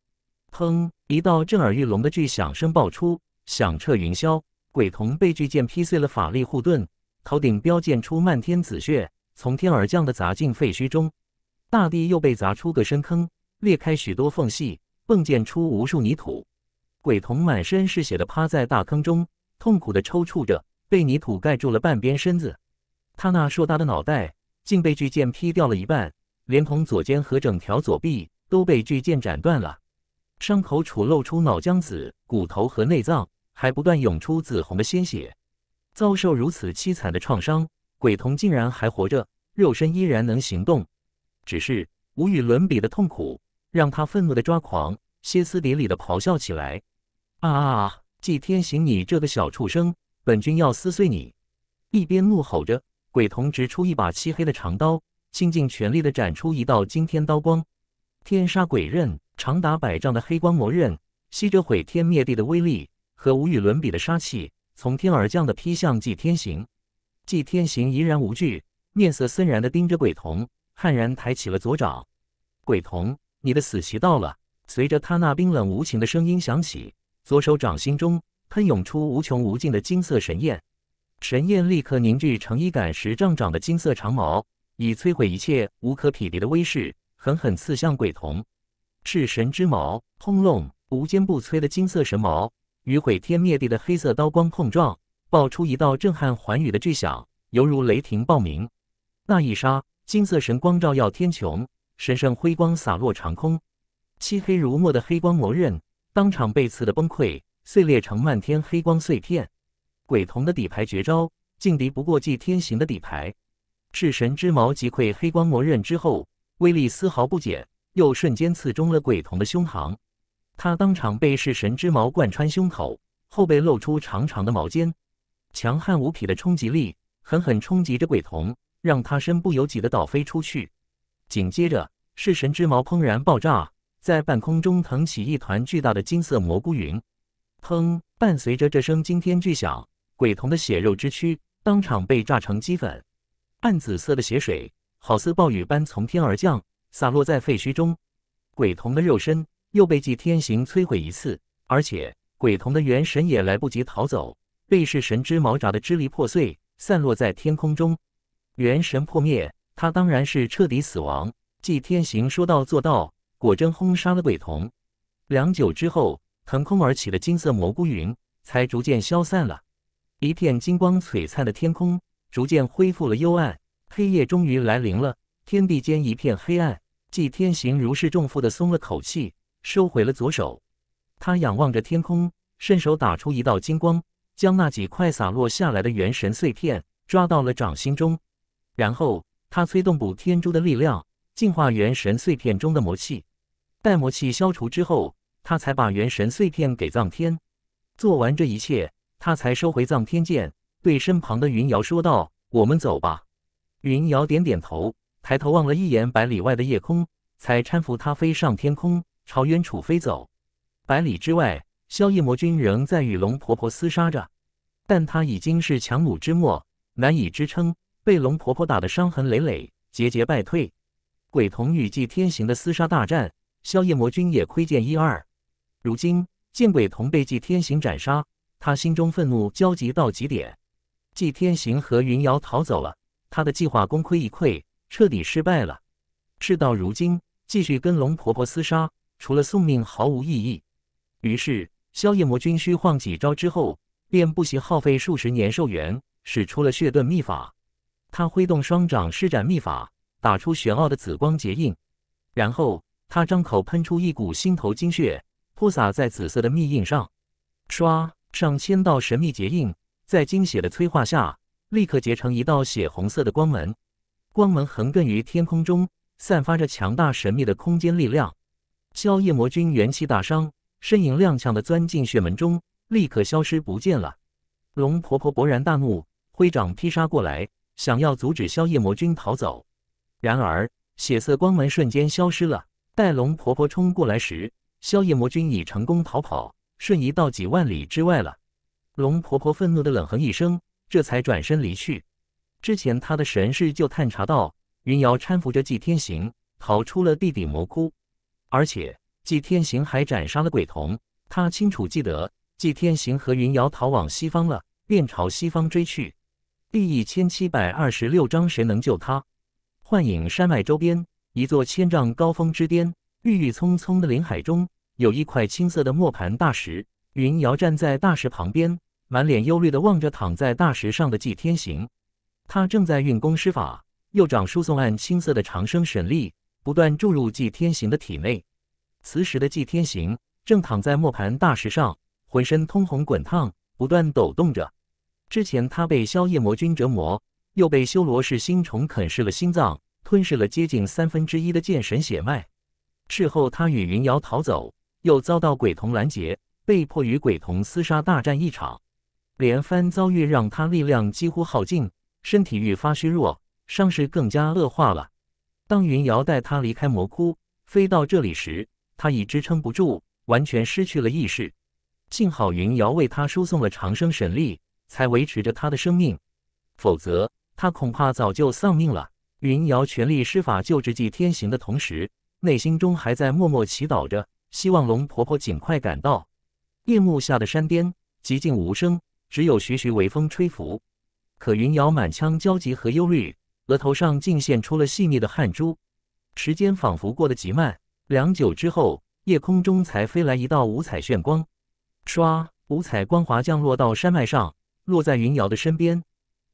A: 砰！一道震耳欲聋的巨响声爆出，响彻云霄。鬼童被巨剑劈碎了法力护盾，头顶飙溅出漫天紫血，从天而降的砸进废墟中。大地又被砸出个深坑，裂开许多缝隙，迸溅出无数泥土。鬼童满身是血的趴在大坑中。痛苦的抽搐着，被泥土盖住了半边身子。他那硕大的脑袋竟被巨剑劈掉了一半，连同左肩和整条左臂都被巨剑斩断了。伤口处露出脑浆子、骨头和内脏，还不断涌出紫红的鲜血。遭受如此凄惨的创伤，鬼童竟然还活着，肉身依然能行动，只是无与伦比的痛苦让他愤怒的抓狂，歇斯底里的咆哮起来：“啊啊啊！”祭天行，你这个小畜生，本君要撕碎你！一边怒吼着，鬼童执出一把漆黑的长刀，倾尽全力的斩出一道惊天刀光，天杀鬼刃，长达百丈的黑光魔刃，吸着毁天灭地的威力和无与伦比的杀气，从天而降的劈向祭天行。祭天行怡然无惧，面色森然的盯着鬼童，悍然抬起了左掌。鬼童，你的死期到了！随着他那冰冷无情的声音响起。左手掌心中喷涌出无穷无尽的金色神焰，神焰立刻凝聚成一杆十丈长的金色长矛，以摧毁一切无可匹敌的威势，狠狠刺向鬼童。是神之矛！轰隆！无坚不摧的金色神矛与毁天灭地的黑色刀光碰撞，爆出一道震撼寰宇的巨响，犹如雷霆暴鸣。那一刹，金色神光照耀天穹，神圣辉光洒落长空，漆黑如墨的黑光魔刃。当场被刺得崩溃碎裂成漫天黑光碎片，鬼童的底牌绝招竟敌不过祭天行的底牌，弑神之矛击溃黑光魔刃之后，威力丝毫不减，又瞬间刺中了鬼童的胸膛。他当场被弑神之矛贯穿胸口，后背露出长长的毛尖，强悍无匹的冲击力狠狠冲击着鬼童，让他身不由己的倒飞出去。紧接着，弑神之矛砰然爆炸。在半空中腾起一团巨大的金色蘑菇云，砰！伴随着这声惊天巨响，鬼童的血肉之躯当场被炸成齑粉。暗紫色的血水好似暴雨般从天而降，洒落在废墟中。鬼童的肉身又被祭天行摧毁一次，而且鬼童的元神也来不及逃走，被噬神之矛扎的支离破碎，散落在天空中。元神破灭，他当然是彻底死亡。祭天行说到做到。果真轰杀了鬼童，良久之后，腾空而起的金色蘑菇云才逐渐消散了，一片金光璀璨的天空逐渐恢复了幽暗，黑夜终于来临了，天地间一片黑暗。纪天行如释重负的松了口气，收回了左手，他仰望着天空，伸手打出一道金光，将那几块洒落下来的元神碎片抓到了掌心中，然后他催动补天珠的力量，净化元神碎片中的魔气。待魔气消除之后，他才把元神碎片给藏天。做完这一切，他才收回藏天剑，对身旁的云瑶说道：“我们走吧。”云瑶点点头，抬头望了一眼百里外的夜空，才搀扶他飞上天空，朝远处飞走。百里之外，宵夜魔君仍在与龙婆婆厮杀着，但他已经是强弩之末，难以支撑，被龙婆婆打得伤痕累累，节节败退。鬼童与祭天行的厮杀大战。萧夜魔君也窥见一二，如今见鬼同被祭天行斩杀，他心中愤怒焦急到极点。祭天行和云瑶逃走了，他的计划功亏一篑，彻底失败了。事到如今，继续跟龙婆婆厮杀，除了送命毫无意义。于是，萧夜魔君虚晃几招之后，便不惜耗费数十年寿元，使出了血遁秘法。他挥动双掌施展秘法，打出玄奥的紫光结印，然后。他张口喷出一股心头精血，泼洒在紫色的密印上，唰，上千道神秘结印在精血的催化下，立刻结成一道血红色的光门。光门横亘于天空中，散发着强大神秘的空间力量。宵夜魔君元气大伤，身影踉跄的钻进血门中，立刻消失不见了。龙婆婆勃然大怒，挥掌劈杀过来，想要阻止宵夜魔君逃走。然而，血色光门瞬间消失了。待龙婆婆冲过来时，宵夜魔君已成功逃跑，瞬移到几万里之外了。龙婆婆愤怒的冷哼一声，这才转身离去。之前她的神识就探查到，云瑶搀扶着祭天行逃出了地底魔窟，而且祭天行还斩杀了鬼童。她清楚记得，祭天行和云瑶逃往西方了，便朝西方追去。第一千七百二十六章谁能救他？幻影山脉周边。一座千丈高峰之巅，郁郁葱葱的林海中，有一块青色的磨盘大石。云瑶站在大石旁边，满脸忧虑地望着躺在大石上的纪天行。他正在运功施法，右掌输送按青色的长生神力，不断注入纪天行的体内。此时的纪天行正躺在磨盘大石上，浑身通红滚烫，不断抖动着。之前他被宵夜魔君折磨，又被修罗士星虫啃噬了心脏。吞噬了接近三分之一的剑神血脉。事后，他与云瑶逃走，又遭到鬼童拦截，被迫与鬼童厮杀，大战一场。连番遭遇让他力量几乎耗尽，身体愈发虚弱，伤势更加恶化了。当云瑶带他离开魔窟，飞到这里时，他已支撑不住，完全失去了意识。幸好云瑶为他输送了长生神力，才维持着他的生命，否则他恐怕早就丧命了。云瑶全力施法救治季天行的同时，内心中还在默默祈祷着，希望龙婆婆尽快赶到。夜幕下的山巅，寂静无声，只有徐徐微风吹拂。可云瑶满腔焦急和忧虑，额头上竟现出了细腻的汗珠。时间仿佛过得极慢，良久之后，夜空中才飞来一道五彩炫光，唰，五彩光华降落到山脉上，落在云瑶的身边。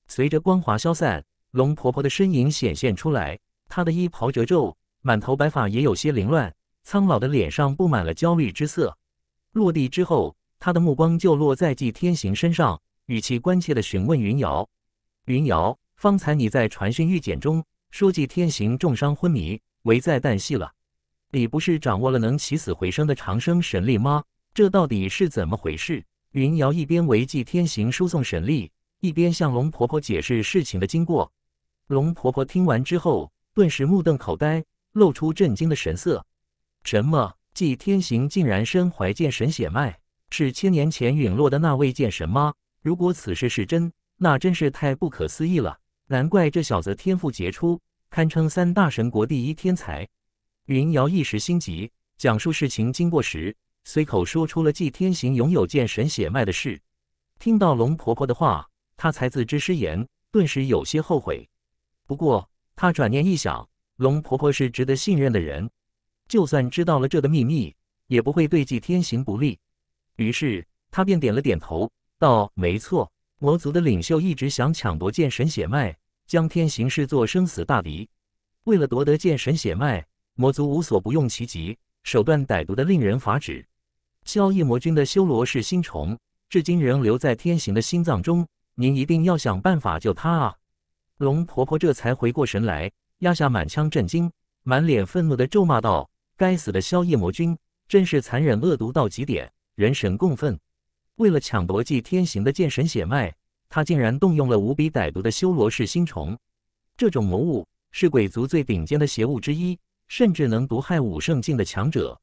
A: 随着光华消散。龙婆婆的身影显现出来，她的衣袍褶皱，满头白发也有些凌乱，苍老的脸上布满了焦虑之色。落地之后，她的目光就落在纪天行身上，语气关切地询问云瑶：“云瑶，方才你在传讯预检中说纪天行重伤昏迷，危在旦夕了。你不是掌握了能起死回生的长生神力吗？这到底是怎么回事？”云瑶一边为纪天行输送神力，一边向龙婆婆解释事情的经过。龙婆婆听完之后，顿时目瞪口呆，露出震惊的神色。什么？季天行竟然身怀剑神血脉，是千年前陨落的那位剑神吗？如果此事是真，那真是太不可思议了。难怪这小子天赋杰出，堪称三大神国第一天才。云瑶一时心急，讲述事情经过时，随口说出了季天行拥有剑神血脉的事。听到龙婆婆的话，她才自知失言，顿时有些后悔。不过，他转念一想，龙婆婆是值得信任的人，就算知道了这的秘密，也不会对纪天行不利。于是，他便点了点头，道：“没错，魔族的领袖一直想抢夺剑神血脉，将天行视作生死大敌。为了夺得剑神血脉，魔族无所不用其极，手段歹毒的令人发指。萧逸魔君的修罗是心虫，至今仍留在天行的心脏中。您一定要想办法救他啊！”龙婆婆这才回过神来，压下满腔震惊，满脸愤怒地咒骂道：“该死的宵夜魔君，真是残忍恶毒到极点，人神共愤！为了抢夺祭天行的剑神血脉，他竟然动用了无比歹毒的修罗式星虫。这种魔物是鬼族最顶尖的邪物之一，甚至能毒害武圣境的强者。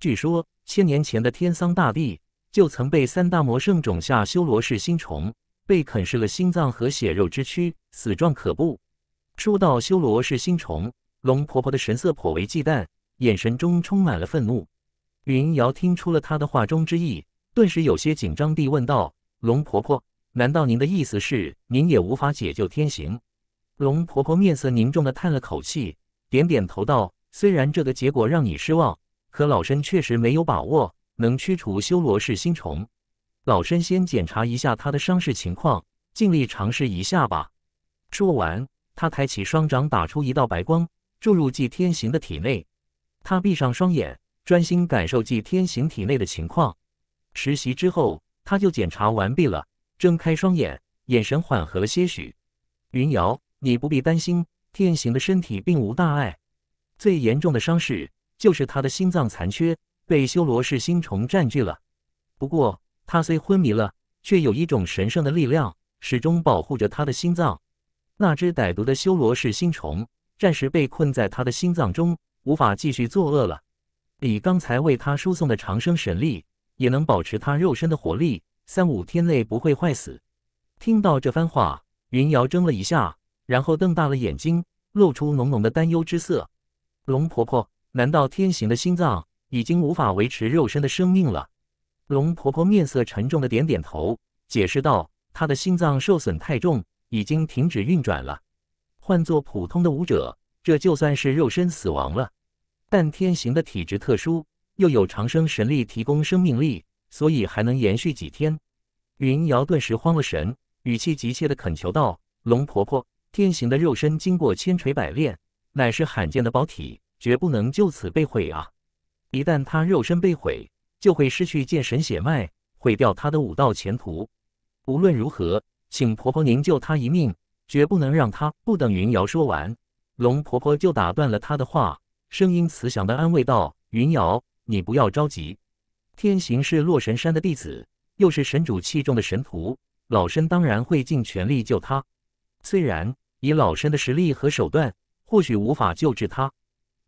A: 据说千年前的天桑大帝就曾被三大魔圣种下修罗式星虫。”被啃噬了心脏和血肉之躯，死状可怖。说到修罗是星虫，龙婆婆的神色颇为忌惮，眼神中充满了愤怒。云瑶听出了她的话中之意，顿时有些紧张地问道：“龙婆婆，难道您的意思是，您也无法解救天行？”龙婆婆面色凝重地叹了口气，点点头道：“虽然这个结果让你失望，可老身确实没有把握能驱除修罗是星虫。”老身先检查一下他的伤势情况，尽力尝试一下吧。说完，他抬起双掌，打出一道白光，注入纪天行的体内。他闭上双眼，专心感受纪天行体内的情况。实习之后，他就检查完毕了。睁开双眼，眼神缓和了些许。云瑶，你不必担心，天行的身体并无大碍。最严重的伤势就是他的心脏残缺，被修罗噬心虫占据了。不过。他虽昏迷了，却有一种神圣的力量始终保护着他的心脏。那只歹毒的修罗是心虫暂时被困在他的心脏中，无法继续作恶了。以刚才为他输送的长生神力，也能保持他肉身的活力，三五天内不会坏死。听到这番话，云瑶怔了一下，然后瞪大了眼睛，露出浓浓的担忧之色。龙婆婆，难道天行的心脏已经无法维持肉身的生命了？龙婆婆面色沉重的点点头，解释道：“她的心脏受损太重，已经停止运转了。换做普通的武者，这就算是肉身死亡了。但天行的体质特殊，又有长生神力提供生命力，所以还能延续几天。”云瑶顿时慌了神，语气急切的恳求道：“龙婆婆，天行的肉身经过千锤百炼，乃是罕见的宝体，绝不能就此被毁啊！一旦他肉身被毁，”就会失去剑神血脉，毁掉他的武道前途。无论如何，请婆婆您救他一命，绝不能让他……不等云瑶说完，龙婆婆就打断了她的话，声音慈祥的安慰道：“云瑶，你不要着急。天行是洛神山的弟子，又是神主器重的神徒，老身当然会尽全力救他。虽然以老身的实力和手段，或许无法救治他，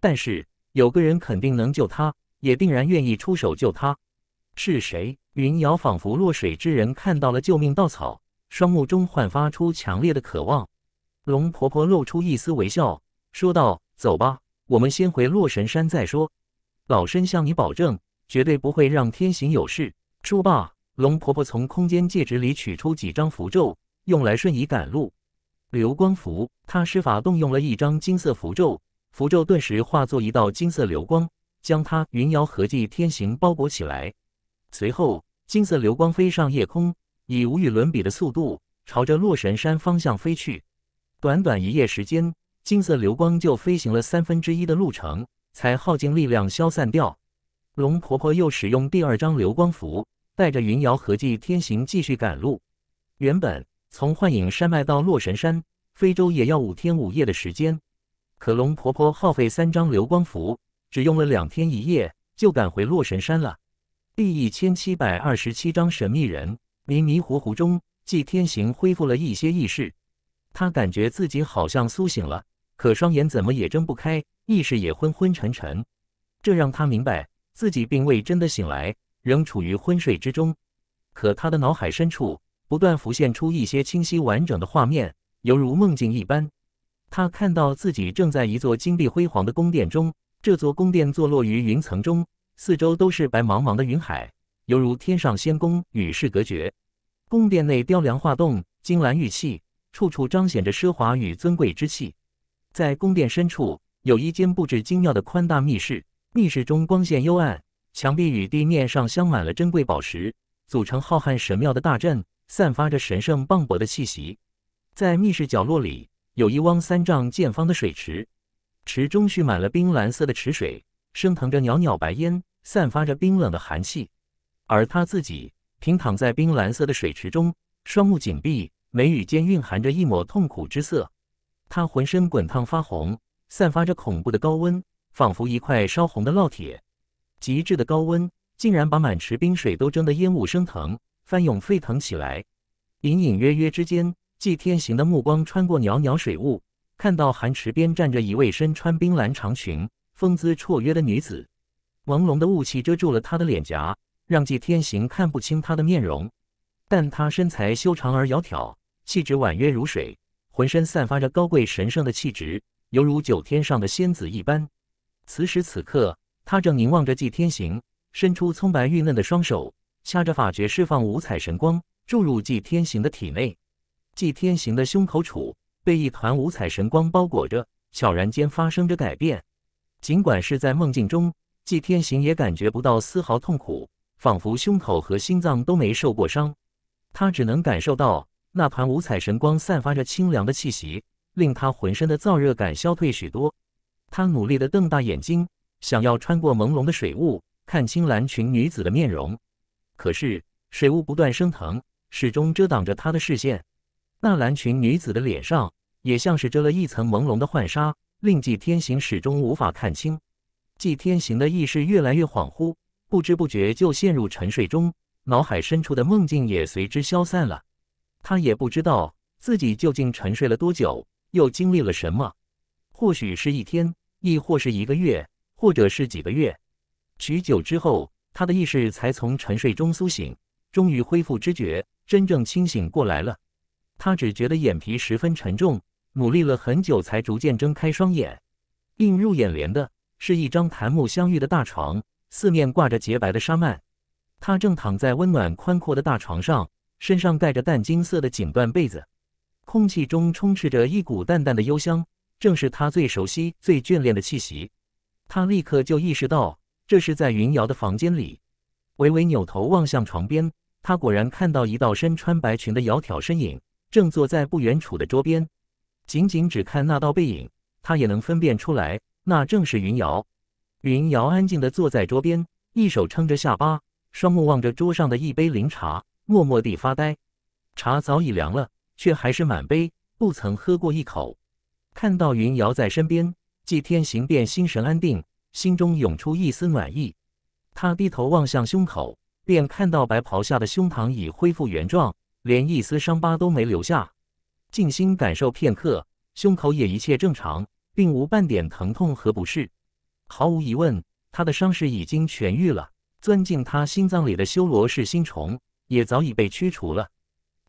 A: 但是有个人肯定能救他。”也定然愿意出手救他，是谁？云瑶仿佛落水之人看到了救命稻草，双目中焕发出强烈的渴望。龙婆婆露出一丝微笑，说道：“走吧，我们先回洛神山再说。老身向你保证，绝对不会让天行有事。”说罢，龙婆婆从空间戒指里取出几张符咒，用来瞬移赶路。流光符，她施法动用了一张金色符咒，符咒顿时化作一道金色流光。将他云瑶合计天行包裹起来，随后金色流光飞上夜空，以无与伦比的速度朝着洛神山方向飞去。短短一夜时间，金色流光就飞行了三分之一的路程，才耗尽力量消散掉。龙婆婆又使用第二张流光符，带着云瑶合计天行继续赶路。原本从幻影山脉到洛神山，非洲也要五天五夜的时间，可龙婆婆耗费三张流光符。只用了两天一夜就赶回洛神山了。第一千七百二十七章神秘人。迷迷糊糊中，纪天行恢复了一些意识，他感觉自己好像苏醒了，可双眼怎么也睁不开，意识也昏昏沉沉。这让他明白自己并未真的醒来，仍处于昏睡之中。可他的脑海深处不断浮现出一些清晰完整的画面，犹如梦境一般。他看到自己正在一座金碧辉煌的宫殿中。这座宫殿坐落于云层中，四周都是白茫茫的云海，犹如天上仙宫，与世隔绝。宫殿内雕梁画栋，金蓝玉砌，处处彰显着奢华与尊贵之气。在宫殿深处，有一间布置精妙的宽大密室，密室中光线幽暗，墙壁与地面上镶满了珍贵宝石，组成浩瀚神庙的大阵，散发着神圣磅礴的气息。在密室角落里，有一汪三丈见方的水池。池中蓄满了冰蓝色的池水，升腾着袅袅白烟，散发着冰冷的寒气。而他自己平躺在冰蓝色的水池中，双目紧闭，眉宇间蕴含着一抹痛苦之色。他浑身滚烫发红，散发着恐怖的高温，仿佛一块烧红的烙铁。极致的高温竟然把满池冰水都蒸得烟雾升腾，翻涌沸腾起来。隐隐约约之间，纪天行的目光穿过袅袅水雾。看到寒池边站着一位身穿冰蓝长裙、风姿绰约的女子，朦胧的雾气遮住了她的脸颊，让纪天行看不清她的面容。但她身材修长而窈窕，气质婉约如水，浑身散发着高贵神圣的气质，犹如九天上的仙子一般。此时此刻，她正凝望着纪天行，伸出葱白玉嫩的双手，掐着法诀，释放五彩神光，注入纪天行的体内。纪天行的胸口处。被一团五彩神光包裹着，悄然间发生着改变。尽管是在梦境中，纪天行也感觉不到丝毫痛苦，仿佛胸口和心脏都没受过伤。他只能感受到那团五彩神光散发着清凉的气息，令他浑身的燥热感消退许多。他努力地瞪大眼睛，想要穿过朦胧的水雾看清蓝裙女子的面容，可是水雾不断升腾，始终遮挡着他的视线。那蓝裙女子的脸上也像是遮了一层朦胧的幻纱，令纪天行始终无法看清。纪天行的意识越来越恍惚，不知不觉就陷入沉睡中，脑海深处的梦境也随之消散了。他也不知道自己究竟沉睡了多久，又经历了什么。或许是一天，亦或是一个月，或者是几个月。许久之后，他的意识才从沉睡中苏醒，终于恢复知觉，真正清醒过来了。他只觉得眼皮十分沉重，努力了很久才逐渐睁开双眼。映入眼帘的是一张檀木香玉的大床，四面挂着洁白的纱幔。他正躺在温暖宽阔的大床上，身上盖着淡金色的锦缎被子，空气中充斥着一股淡淡的幽香，正是他最熟悉、最眷恋的气息。他立刻就意识到这是在云瑶的房间里。微微扭头望向床边，他果然看到一道身穿白裙的窈窕身影。正坐在不远处的桌边，仅仅只看那道背影，他也能分辨出来，那正是云瑶。云瑶安静地坐在桌边，一手撑着下巴，双目望着桌上的一杯灵茶，默默地发呆。茶早已凉了，却还是满杯，不曾喝过一口。看到云瑶在身边，季天行便心神安定，心中涌出一丝暖意。他低头望向胸口，便看到白袍下的胸膛已恢复原状。连一丝伤疤都没留下，静心感受片刻，胸口也一切正常，并无半点疼痛和不适。毫无疑问，他的伤势已经痊愈了。钻进他心脏里的修罗式心虫也早已被驱除了。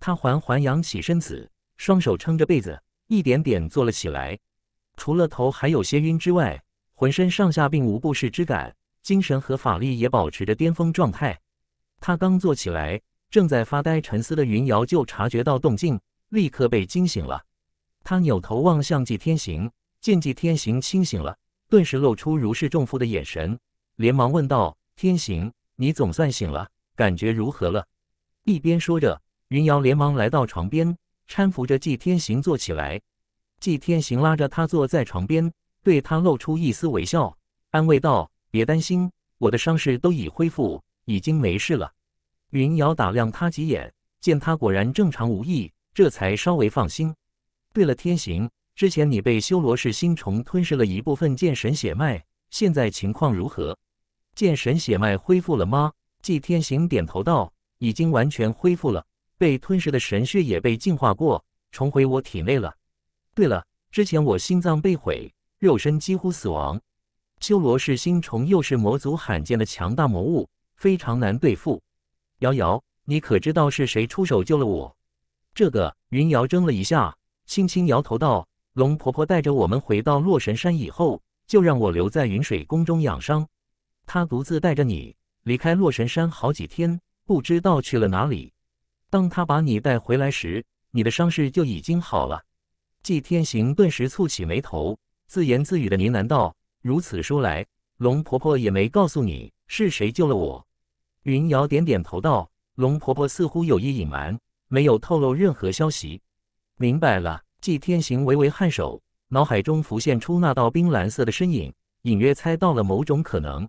A: 他缓缓仰起身子，双手撑着被子，一点点坐了起来。除了头还有些晕之外，浑身上下并无不适之感，精神和法力也保持着巅峰状态。他刚坐起来。正在发呆沉思的云瑶就察觉到动静，立刻被惊醒了。她扭头望向纪天行，见纪天行清醒了，顿时露出如释重负的眼神，连忙问道：“天行，你总算醒了，感觉如何了？”一边说着，云瑶连忙来到床边，搀扶着纪天行坐起来。纪天行拉着他坐在床边，对他露出一丝微笑，安慰道：“别担心，我的伤势都已恢复，已经没事了。”云瑶打量他几眼，见他果然正常无异，这才稍微放心。对了，天行，之前你被修罗式星虫吞噬了一部分剑神血脉，现在情况如何？剑神血脉恢复了吗？季天行点头道：“已经完全恢复了，被吞噬的神血也被净化过，重回我体内了。”对了，之前我心脏被毁，肉身几乎死亡。修罗式星虫又是魔族罕见的强大魔物，非常难对付。瑶瑶，你可知道是谁出手救了我？这个云瑶怔了一下，轻轻摇头道：“龙婆婆带着我们回到洛神山以后，就让我留在云水宫中养伤。她独自带着你离开洛神山好几天，不知道去了哪里。当她把你带回来时，你的伤势就已经好了。”季天行顿时蹙起眉头，自言自语的呢喃道：“如此说来，龙婆婆也没告诉你是谁救了我。”云瑶点点头道：“龙婆婆似乎有意隐瞒，没有透露任何消息。”明白了，季天行微微颔首，脑海中浮现出那道冰蓝色的身影，隐约猜到了某种可能。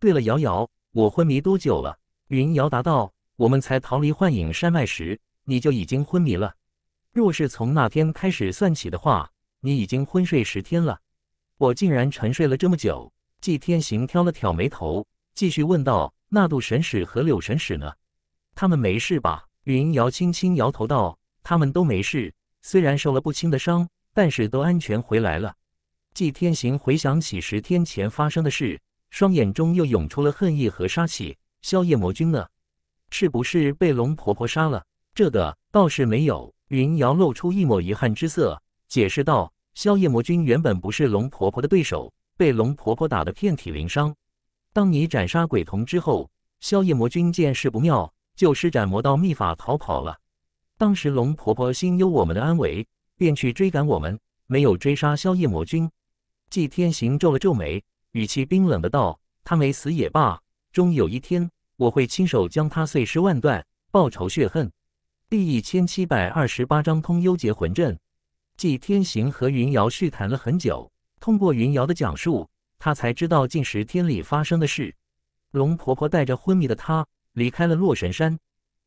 A: 对了，瑶瑶，我昏迷多久了？云瑶答道：“我们才逃离幻影山脉时，你就已经昏迷了。若是从那天开始算起的话，你已经昏睡十天了。”我竟然沉睡了这么久？季天行挑了挑眉头，继续问道。那杜神使和柳神使呢？他们没事吧？云瑶轻轻摇头道：“他们都没事，虽然受了不轻的伤，但是都安全回来了。”季天行回想起十天前发生的事，双眼中又涌出了恨意和杀气。宵夜魔君呢？是不是被龙婆婆杀了？这个倒是没有。云瑶露出一抹遗憾之色，解释道：“宵夜魔君原本不是龙婆婆的对手，被龙婆婆打得遍体鳞伤。”当你斩杀鬼童之后，宵夜魔君见势不妙，就施展魔道秘法逃跑了。当时龙婆婆心忧我们的安危，便去追赶我们，没有追杀宵夜魔君。季天行皱了皱眉，语气冰冷的道：“他没死也罢，终有一天我会亲手将他碎尸万段，报仇雪恨。”第一千七百二十八章通幽结魂阵。季天行和云瑶叙谈了很久，通过云瑶的讲述。他才知道近十天里发生的事。龙婆婆带着昏迷的他离开了洛神山，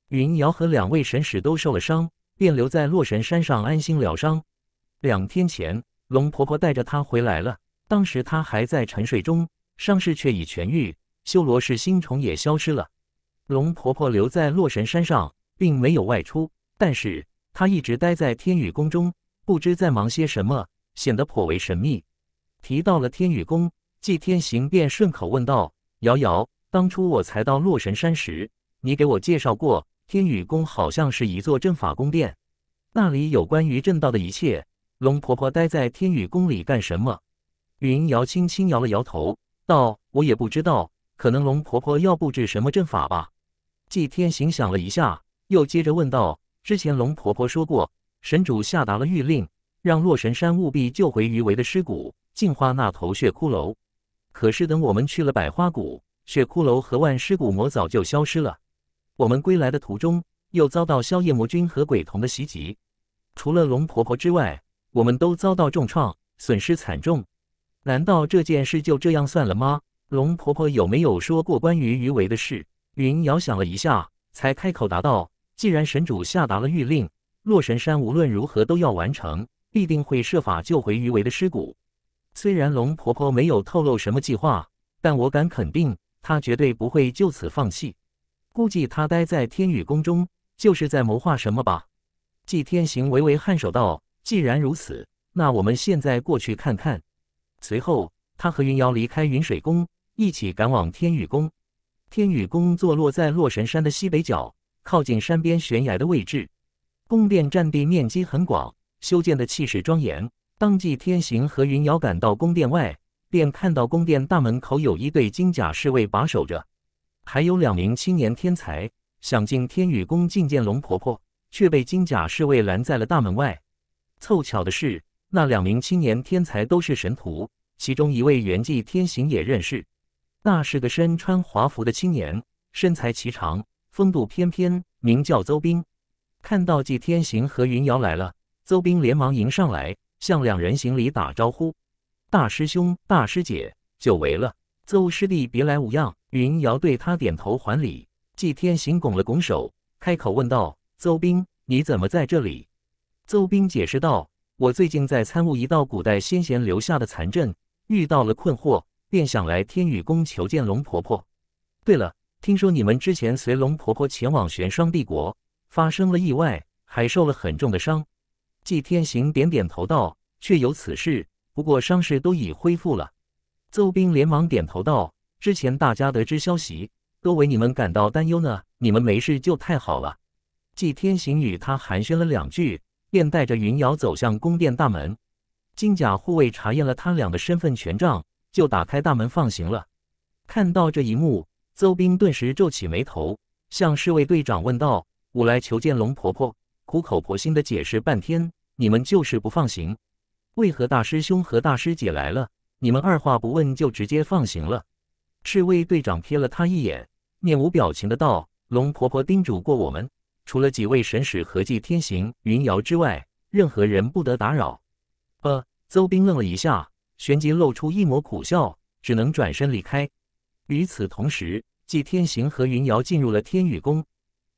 A: 云瑶和两位神使都受了伤，便留在洛神山上安心疗伤。两天前，龙婆婆带着他回来了，当时他还在沉睡中，伤势却已痊愈，修罗氏心虫也消失了。龙婆婆留在洛神山上，并没有外出，但是她一直待在天宇宫中，不知在忙些什么，显得颇为神秘。提到了天宇宫。季天行便顺口问道：“瑶瑶，当初我才到洛神山时，你给我介绍过天宇宫，好像是一座阵法宫殿，那里有关于阵道的一切。龙婆婆待在天宇宫里干什么？”云瑶轻轻摇了摇头，道：“我也不知道，可能龙婆婆要布置什么阵法吧。”季天行想了一下，又接着问道：“之前龙婆婆说过，神主下达了谕令，让洛神山务必救回余为的尸骨，净化那头血骷髅。”可是等我们去了百花谷，血骷髅和万尸骨魔早就消失了。我们归来的途中，又遭到宵夜魔君和鬼童的袭击。除了龙婆婆之外，我们都遭到重创，损失惨重。难道这件事就这样算了吗？龙婆婆有没有说过关于鱼维的事？云遥想了一下，才开口答道：“既然神主下达了谕令，洛神山无论如何都要完成，必定会设法救回鱼维的尸骨。”虽然龙婆婆没有透露什么计划，但我敢肯定，她绝对不会就此放弃。估计她待在天宇宫中，就是在谋划什么吧。纪天行微微颔首道：“既然如此，那我们现在过去看看。”随后，他和云瑶离开云水宫，一起赶往天宇宫。天宇宫坐落在洛神山的西北角，靠近山边悬崖的位置。宫殿占地面积很广，修建的气势庄严。当季天行和云瑶赶到宫殿外，便看到宫殿大门口有一对金甲侍卫把守着，还有两名青年天才想进天宇宫觐见龙婆婆，却被金甲侍卫拦在了大门外。凑巧的是，那两名青年天才都是神徒，其中一位原季天行也认识，那是个身穿华服的青年，身材颀长，风度翩翩，名叫邹兵。看到季天行和云瑶来了，邹兵连忙迎上来。向两人行礼打招呼，大师兄、大师姐，久违了。邹师弟，别来无恙。云瑶对他点头还礼。季天行拱了拱手，开口问道：“邹兵，你怎么在这里？”邹兵解释道：“我最近在参悟一道古代先贤留下的残阵，遇到了困惑，便想来天宇宫求见龙婆婆。对了，听说你们之前随龙婆婆前往玄霜帝国，发生了意外，还受了很重的伤。”季天行点点头道：“确有此事，不过伤势都已恢复了。”邹兵连忙点头道：“之前大家得知消息，都为你们感到担忧呢。你们没事就太好了。”季天行与他寒暄了两句，便带着云瑶走向宫殿大门。金甲护卫查验了他俩的身份权杖，就打开大门放行了。看到这一幕，邹兵顿时皱起眉头，向侍卫队长问道：“我来求见龙婆婆。”苦口婆心的解释半天，你们就是不放行。为何大师兄和大师姐来了，你们二话不问就直接放行了？侍卫队长瞥了他一眼，面无表情的道：“龙婆婆叮嘱过我们，除了几位神使和纪天行、云瑶之外，任何人不得打扰。”呃，邹斌愣了一下，旋即露出一抹苦笑，只能转身离开。与此同时，纪天行和云瑶进入了天宇宫，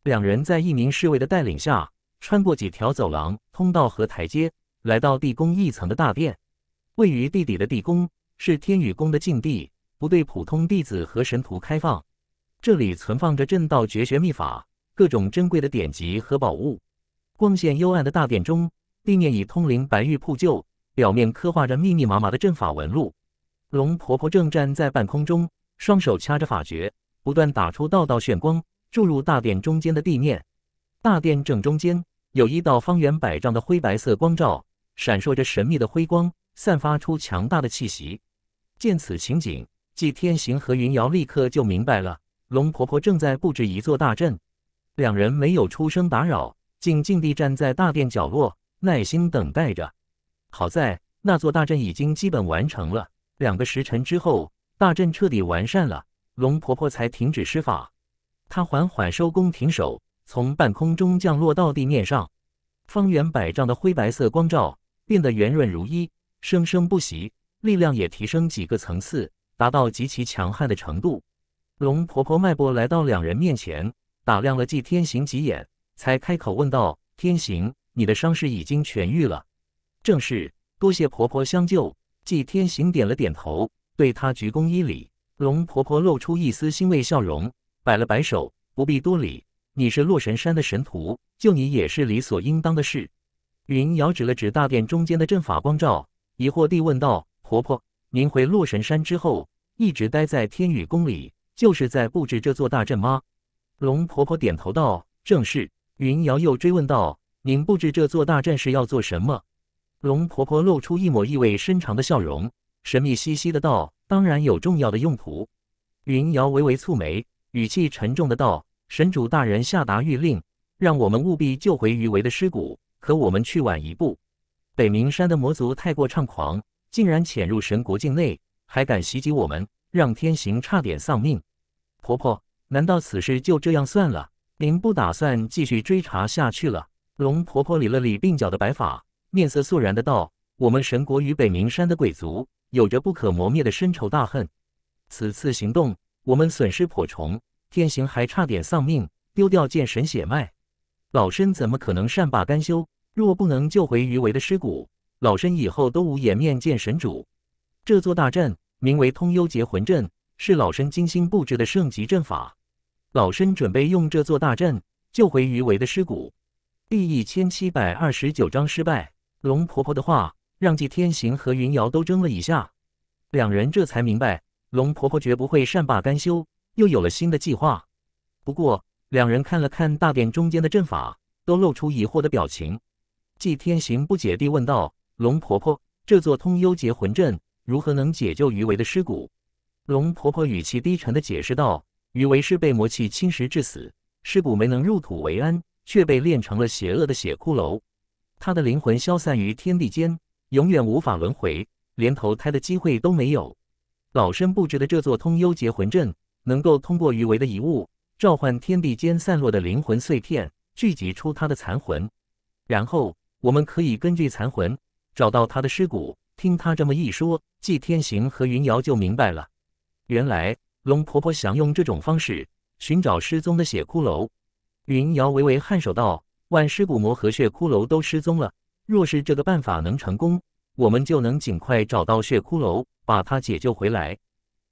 A: 两人在一名侍卫的带领下。穿过几条走廊、通道和台阶，来到地宫一层的大殿。位于地底的地宫是天宇宫的禁地，不对普通弟子和神徒开放。这里存放着阵道绝学秘法、各种珍贵的典籍和宝物。光线幽暗的大殿中，地面以通灵白玉铺就，表面刻画着密密麻麻的阵法纹路。龙婆婆正站在半空中，双手掐着法诀，不断打出道道炫光，注入大殿中间的地面。大殿正中间。有一道方圆百丈的灰白色光照，闪烁着神秘的辉光，散发出强大的气息。见此情景，纪天行和云瑶立刻就明白了，龙婆婆正在布置一座大阵。两人没有出声打扰，静静地站在大殿角落，耐心等待着。好在那座大阵已经基本完成了。两个时辰之后，大阵彻底完善了，龙婆婆才停止施法。她缓缓收工，停手。从半空中降落到地面上，方圆百丈的灰白色光照变得圆润如一，生生不息，力量也提升几个层次，达到极其强悍的程度。龙婆婆迈步来到两人面前，打量了季天行几眼，才开口问道：“天行，你的伤势已经痊愈了？”“正是，多谢婆婆相救。”季天行点了点头，对他鞠躬一礼。龙婆婆露出一丝欣慰笑容，摆了摆手：“不必多礼。”你是洛神山的神徒，救你也是理所应当的事。云瑶指了指大殿中间的阵法光照，疑惑地问道：“婆婆，您回洛神山之后，一直待在天宇宫里，就是在布置这座大阵吗？”龙婆婆点头道：“正是。”云瑶又追问道：“您布置这座大阵是要做什么？”龙婆婆露出一抹意味深长的笑容，神秘兮兮的道：“当然有重要的用途。”云瑶微微蹙眉，语气沉重的道。神主大人下达谕令，让我们务必救回余为的尸骨。可我们去晚一步，北冥山的魔族太过猖狂，竟然潜入神国境内，还敢袭击我们，让天行差点丧命。婆婆，难道此事就这样算了？您不打算继续追查下去了？龙婆婆理了理鬓角的白发，面色肃然的道：“我们神国与北冥山的鬼族有着不可磨灭的深仇大恨。此次行动，我们损失颇重。”天行还差点丧命，丢掉剑神血脉，老身怎么可能善罢甘休？若不能救回余为的尸骨，老身以后都无颜面见神主。这座大阵名为通幽结魂阵，是老身精心布置的圣级阵法。老身准备用这座大阵救回余为的尸骨。第一千七百二十九章失败。龙婆婆的话让季天行和云瑶都怔了一下，两人这才明白，龙婆婆绝不会善罢甘休。又有了新的计划，不过两人看了看大殿中间的阵法，都露出疑惑的表情。季天行不解地问道：“龙婆婆，这座通幽结魂阵如何能解救余为的尸骨？”龙婆婆语气低沉地解释道：“余为是被魔气侵蚀致死，尸骨没能入土为安，却被炼成了邪恶的血骷髅。他的灵魂消散于天地间，永远无法轮回，连投胎的机会都没有。老身布置的这座通幽结魂阵。”能够通过余尾的遗物召唤天地间散落的灵魂碎片，聚集出他的残魂，然后我们可以根据残魂找到他的尸骨。听他这么一说，祭天行和云瑶就明白了，原来龙婆婆想用这种方式寻找失踪的血骷髅。云瑶微微颔首道：“万尸骨魔和血骷髅都失踪了，若是这个办法能成功，我们就能尽快找到血骷髅，把他解救回来。”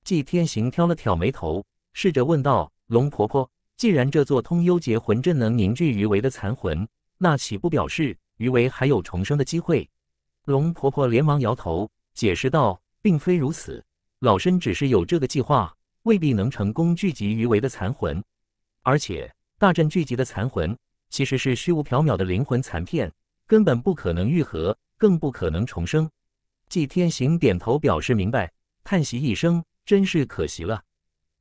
A: 季天行挑了挑眉头，试着问道：“龙婆婆，既然这座通幽结魂阵能凝聚余为的残魂，那岂不表示余为还有重生的机会？”龙婆婆连忙摇头，解释道：“并非如此，老身只是有这个计划，未必能成功聚集余为的残魂。而且大阵聚集的残魂其实是虚无缥缈的灵魂残片，根本不可能愈合，更不可能重生。”季天行点头表示明白，叹息一声。真是可惜了，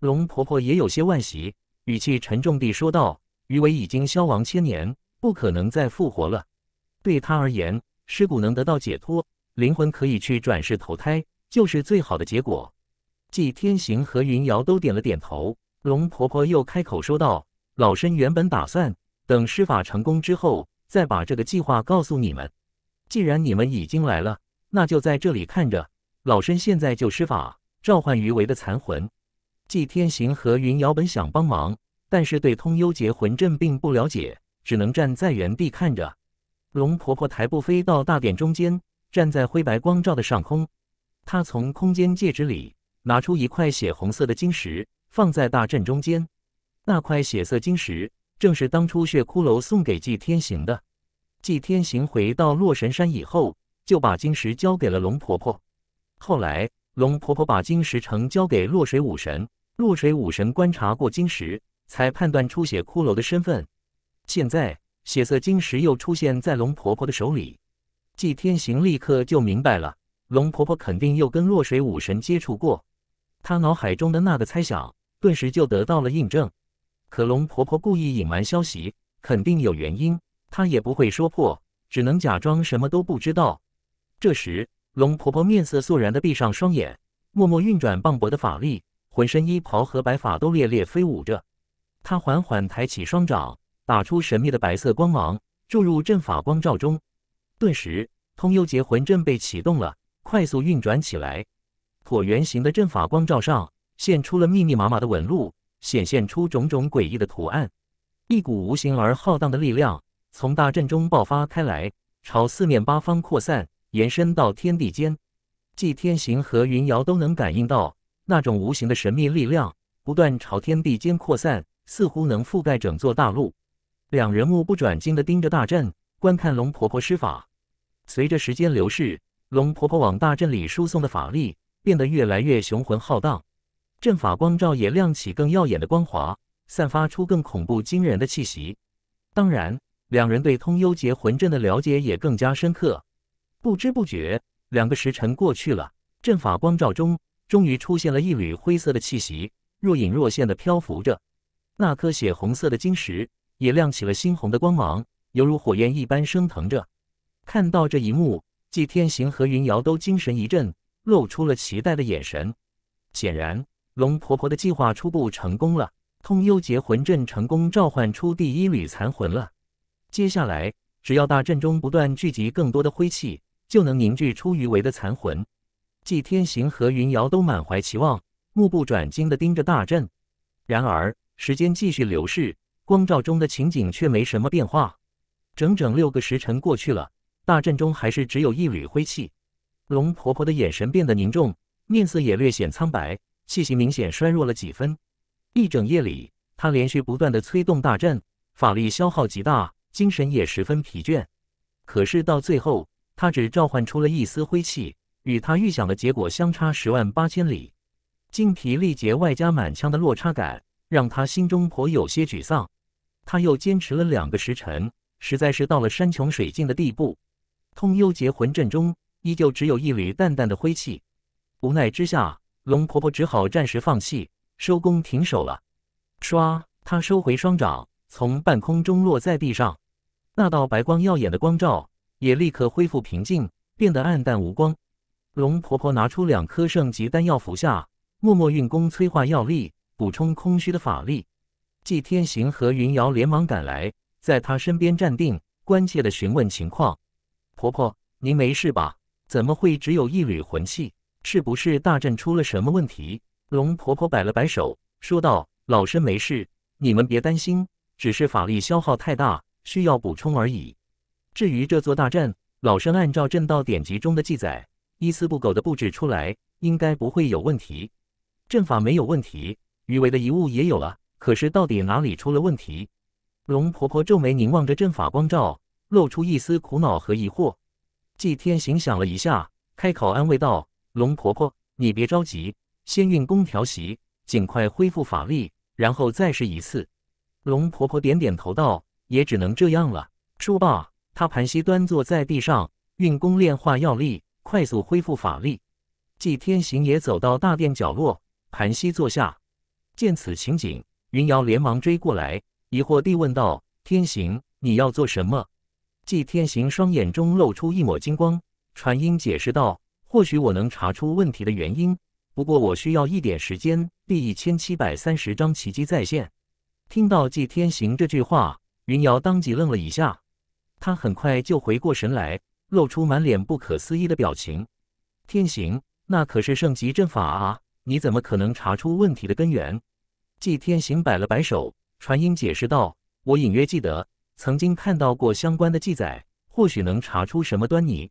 A: 龙婆婆也有些惋惜，语气沉重地说道：“鱼尾已经消亡千年，不可能再复活了。对她而言，尸骨能得到解脱，灵魂可以去转世投胎，就是最好的结果。”季天行和云瑶都点了点头。龙婆婆又开口说道：“老身原本打算等施法成功之后，再把这个计划告诉你们。既然你们已经来了，那就在这里看着。老身现在就施法。”召唤余为的残魂，祭天行和云瑶本想帮忙，但是对通幽结魂阵并不了解，只能站在原地看着。龙婆婆抬步飞到大殿中间，站在灰白光照的上空。她从空间戒指里拿出一块血红色的晶石，放在大阵中间。那块血色晶石正是当初血骷髅送给祭天行的。祭天行回到洛神山以后，就把晶石交给了龙婆婆。后来。龙婆婆把晶石呈交给落水武神，落水武神观察过晶石，才判断出血骷髅的身份。现在血色晶石又出现在龙婆婆的手里，季天行立刻就明白了，龙婆婆肯定又跟落水武神接触过。他脑海中的那个猜想顿时就得到了印证。可龙婆婆故意隐瞒消息，肯定有原因，她也不会说破，只能假装什么都不知道。这时。龙婆婆面色肃然地闭上双眼，默默运转磅礴的法力，浑身衣袍和白发都猎猎飞舞着。她缓缓抬起双掌，打出神秘的白色光芒，注入阵法光照中。顿时，通幽结魂阵被启动了，快速运转起来。椭圆形的阵法光照上现出了密密麻麻的纹路，显现出种种诡异的图案。一股无形而浩荡的力量从大阵中爆发开来，朝四面八方扩散。延伸到天地间，祭天行和云瑶都能感应到那种无形的神秘力量不断朝天地间扩散，似乎能覆盖整座大陆。两人目不转睛地盯着大阵，观看龙婆婆施法。随着时间流逝，龙婆婆往大阵里输送的法力变得越来越雄浑浩荡，阵法光照也亮起更耀眼的光华，散发出更恐怖惊人的气息。当然，两人对通幽结魂阵的了解也更加深刻。不知不觉，两个时辰过去了，阵法光照中终于出现了一缕灰色的气息，若隐若现的漂浮着。那颗血红色的晶石也亮起了猩红的光芒，犹如火焰一般升腾着。看到这一幕，纪天行和云瑶都精神一振，露出了期待的眼神。显然，龙婆婆的计划初步成功了，通幽结魂阵成功召唤出第一缕残魂了。接下来，只要大阵中不断聚集更多的灰气。就能凝聚出余为的残魂。祭天行和云瑶都满怀期望，目不转睛地盯着大阵。然而，时间继续流逝，光照中的情景却没什么变化。整整六个时辰过去了，大阵中还是只有一缕灰气。龙婆婆的眼神变得凝重，面色也略显苍白，气息明显衰弱了几分。一整夜里，她连续不断地催动大阵，法力消耗极大，精神也十分疲倦。可是到最后。他只召唤出了一丝灰气，与他预想的结果相差十万八千里。精疲力竭，外加满腔的落差感，让他心中颇有些沮丧。他又坚持了两个时辰，实在是到了山穷水尽的地步。通幽结魂阵中依旧只有一缕淡淡的灰气。无奈之下，龙婆婆只好暂时放弃，收工停手了。唰，她收回双掌，从半空中落在地上，那道白光耀眼的光照也立刻恢复平静，变得暗淡无光。龙婆婆拿出两颗圣级丹药服下，默默运功催化药力，补充空虚的法力。季天行和云瑶连忙赶来，在她身边站定，关切地询问情况：“婆婆，您没事吧？怎么会只有一缕魂气？是不是大阵出了什么问题？”龙婆婆摆了摆手，说道：“老身没事，你们别担心，只是法力消耗太大，需要补充而已。”至于这座大阵，老身按照正道典籍中的记载，一丝不苟地布置出来，应该不会有问题。阵法没有问题，余为的遗物也有了，可是到底哪里出了问题？龙婆婆皱眉凝望着阵法光照，露出一丝苦恼和疑惑。祭天行想了一下，开口安慰道：“龙婆婆，你别着急，先运功调息，尽快恢复法力，然后再试一次。”龙婆婆点点头道：“也只能这样了。”说罢。他盘膝端坐在地上，运功炼化药力，快速恢复法力。纪天行也走到大殿角落，盘膝坐下。见此情景，云瑶连忙追过来，疑惑地问道：“天行，你要做什么？”纪天行双眼中露出一抹金光，传音解释道：“或许我能查出问题的原因，不过我需要一点时间。”第一千七百三十章奇迹再现。听到纪天行这句话，云瑶当即愣了一下。他很快就回过神来，露出满脸不可思议的表情。天行，那可是圣级阵法啊！你怎么可能查出问题的根源？纪天行摆了摆手，传音解释道：“我隐约记得曾经看到过相关的记载，或许能查出什么端倪。”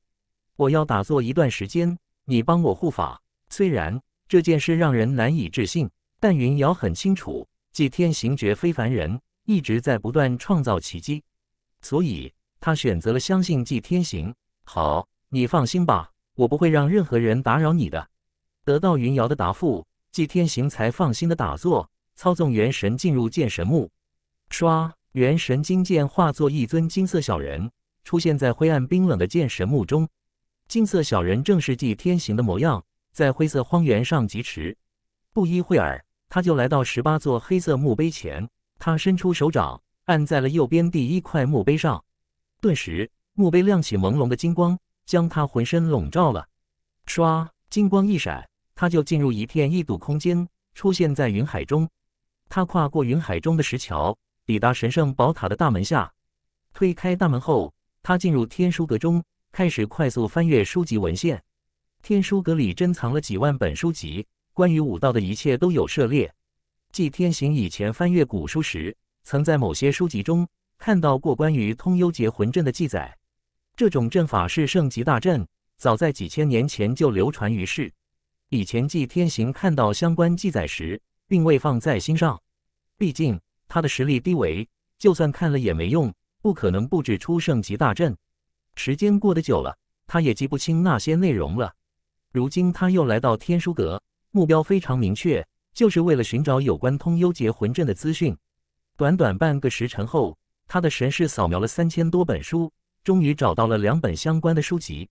A: 我要打坐一段时间，你帮我护法。虽然这件事让人难以置信，但云瑶很清楚，纪天行绝非凡人，一直在不断创造奇迹，所以。他选择了相信祭天行。好，你放心吧，我不会让任何人打扰你的。得到云瑶的答复，祭天行才放心的打坐，操纵元神进入剑神墓。唰，元神金剑化作一尊金色小人，出现在灰暗冰冷的剑神墓中。金色小人正是祭天行的模样，在灰色荒原上疾驰。不一会儿，他就来到十八座黑色墓碑前。他伸出手掌，按在了右边第一块墓碑上。顿时，墓碑亮起朦胧的金光，将他浑身笼罩了。唰，金光一闪，他就进入一片异度空间，出现在云海中。他跨过云海中的石桥，抵达神圣宝塔的大门下。推开大门后，他进入天书阁中，开始快速翻阅书籍文献。天书阁里珍藏了几万本书籍，关于武道的一切都有涉猎。季天行以前翻阅古书时，曾在某些书籍中。看到过关于通幽结魂阵的记载，这种阵法是圣级大阵，早在几千年前就流传于世。以前纪天行看到相关记载时，并未放在心上，毕竟他的实力低微，就算看了也没用，不可能布置出圣级大阵。时间过得久了，他也记不清那些内容了。如今他又来到天书阁，目标非常明确，就是为了寻找有关通幽结魂阵的资讯。短短半个时辰后。他的神识扫描了三千多本书，终于找到了两本相关的书籍。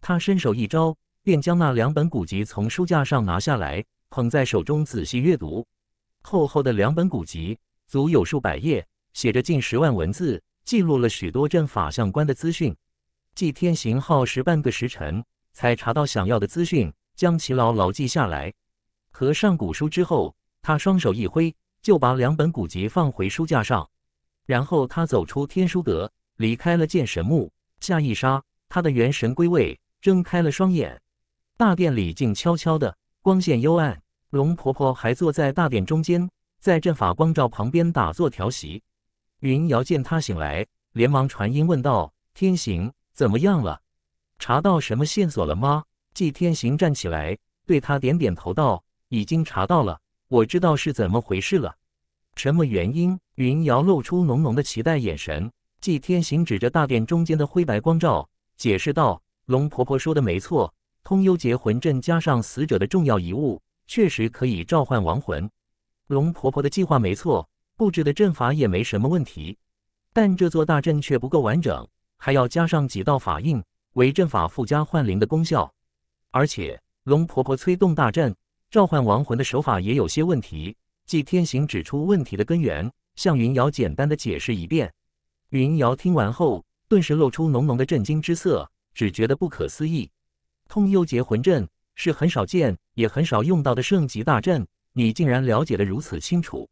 A: 他伸手一招，便将那两本古籍从书架上拿下来，捧在手中仔细阅读。厚厚的两本古籍足有数百页，写着近十万文字，记录了许多阵法相关的资讯。祭天行耗时半个时辰才查到想要的资讯，将其牢牢记下来。合上古书之后，他双手一挥，就把两本古籍放回书架上。然后他走出天书阁，离开了剑神墓。下一刹，他的元神归位，睁开了双眼。大殿里静悄悄的，光线幽暗。龙婆婆还坐在大殿中间，在阵法光照旁边打坐调息。云瑶见他醒来，连忙传音问道：“天行怎么样了？查到什么线索了吗？”纪天行站起来，对他点点头道：“已经查到了，我知道是怎么回事了。”什么原因？云瑶露出浓浓的期待眼神。祭天行指着大殿中间的灰白光照，解释道：“龙婆婆说的没错，通幽结魂阵加上死者的重要遗物，确实可以召唤亡魂。龙婆婆的计划没错，布置的阵法也没什么问题，但这座大阵却不够完整，还要加上几道法印，为阵法附加幻灵的功效。而且，龙婆婆催动大阵召唤亡魂的手法也有些问题。”季天行指出问题的根源，向云瑶简单的解释一遍。云瑶听完后，顿时露出浓浓的震惊之色，只觉得不可思议。通幽结魂阵是很少见，也很少用到的圣级大阵，你竟然了解的如此清楚，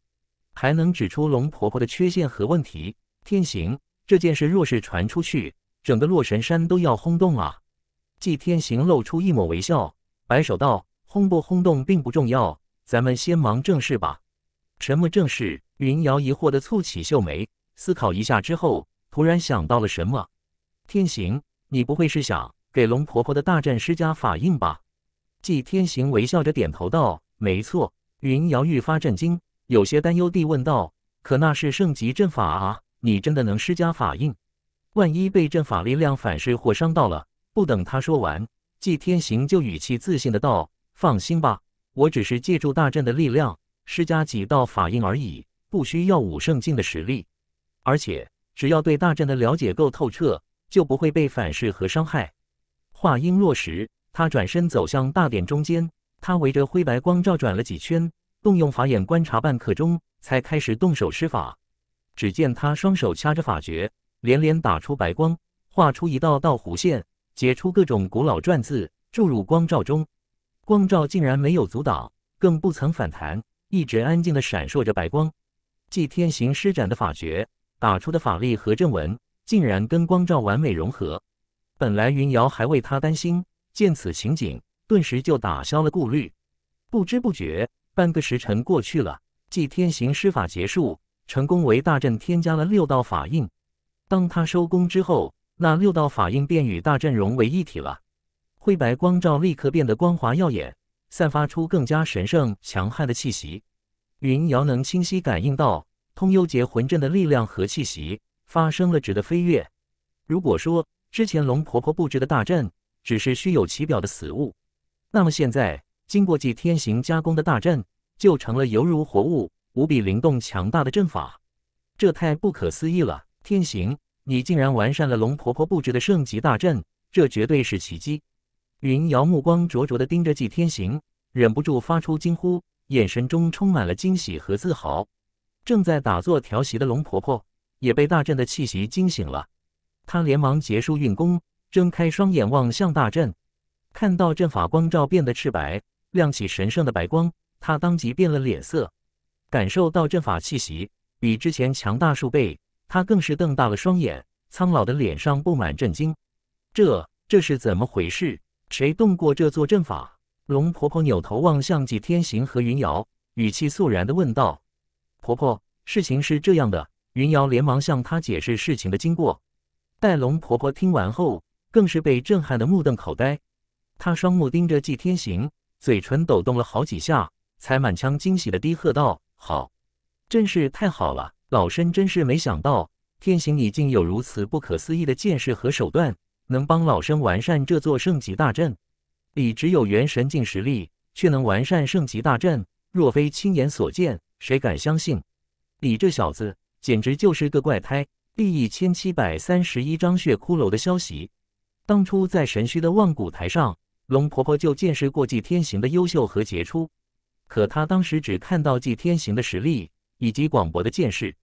A: 还能指出龙婆婆的缺陷和问题。天行，这件事若是传出去，整个洛神山都要轰动啊！季天行露出一抹微笑，摆手道：“轰不轰动并不重要，咱们先忙正事吧。”什么正事？云瑶疑惑地蹙起秀眉，思考一下之后，突然想到了什么。天行，你不会是想给龙婆婆的大阵施加法印吧？纪天行微笑着点头道：“没错。”云瑶愈发震惊，有些担忧地问道：“可那是圣级阵法啊，你真的能施加法印？万一被阵法力量反噬或伤到了？”不等他说完，纪天行就语气自信地道：“放心吧，我只是借助大阵的力量。”施加几道法印而已，不需要武圣境的实力，而且只要对大阵的了解够透彻，就不会被反噬和伤害。话音落时，他转身走向大殿中间，他围着灰白光照转了几圈，动用法眼观察半刻钟，才开始动手施法。只见他双手掐着法诀，连连打出白光，画出一道道弧线，结出各种古老篆字，注入光照中，光照竟然没有阻挡，更不曾反弹。一直安静的闪烁着白光，祭天行施展的法诀打出的法力和阵纹竟然跟光照完美融合。本来云瑶还为他担心，见此情景，顿时就打消了顾虑。不知不觉，半个时辰过去了，祭天行施法结束，成功为大阵添加了六道法印。当他收功之后，那六道法印便与大阵融为一体了，灰白光照立刻变得光滑耀眼。散发出更加神圣强悍的气息，云瑶能清晰感应到通幽结魂阵的力量和气息发生了质的飞跃。如果说之前龙婆婆布置的大阵只是虚有其表的死物，那么现在经过祭天行加工的大阵就成了犹如活物、无比灵动强大的阵法。这太不可思议了！天行，你竟然完善了龙婆婆布置的圣级大阵，这绝对是奇迹。云瑶目光灼灼地盯着祭天行。忍不住发出惊呼，眼神中充满了惊喜和自豪。正在打坐调息的龙婆婆也被大阵的气息惊醒了，她连忙结束运功，睁开双眼望向大阵，看到阵法光照变得赤白，亮起神圣的白光，她当即变了脸色。感受到阵法气息比之前强大数倍，她更是瞪大了双眼，苍老的脸上布满震惊。这这是怎么回事？谁动过这座阵法？龙婆婆扭头望向季天行和云瑶，语气肃然地问道：“婆婆，事情是这样的。”云瑶连忙向她解释事情的经过。待龙婆婆听完后，更是被震撼得目瞪口呆。她双目盯着季天行，嘴唇抖动了好几下，才满腔惊喜地低喝道：“好，真是太好了！老身真是没想到，天行已经有如此不可思议的见识和手段，能帮老身完善这座圣级大阵。”李只有元神境实力，却能完善圣级大阵。若非亲眼所见，谁敢相信？李这小子简直就是个怪胎。第一千七百三十一章血骷髅的消息，当初在神虚的望古台上，龙婆婆就见识过祭天行的优秀和杰出。可她当时只看到祭天行的实力以及广博的见识，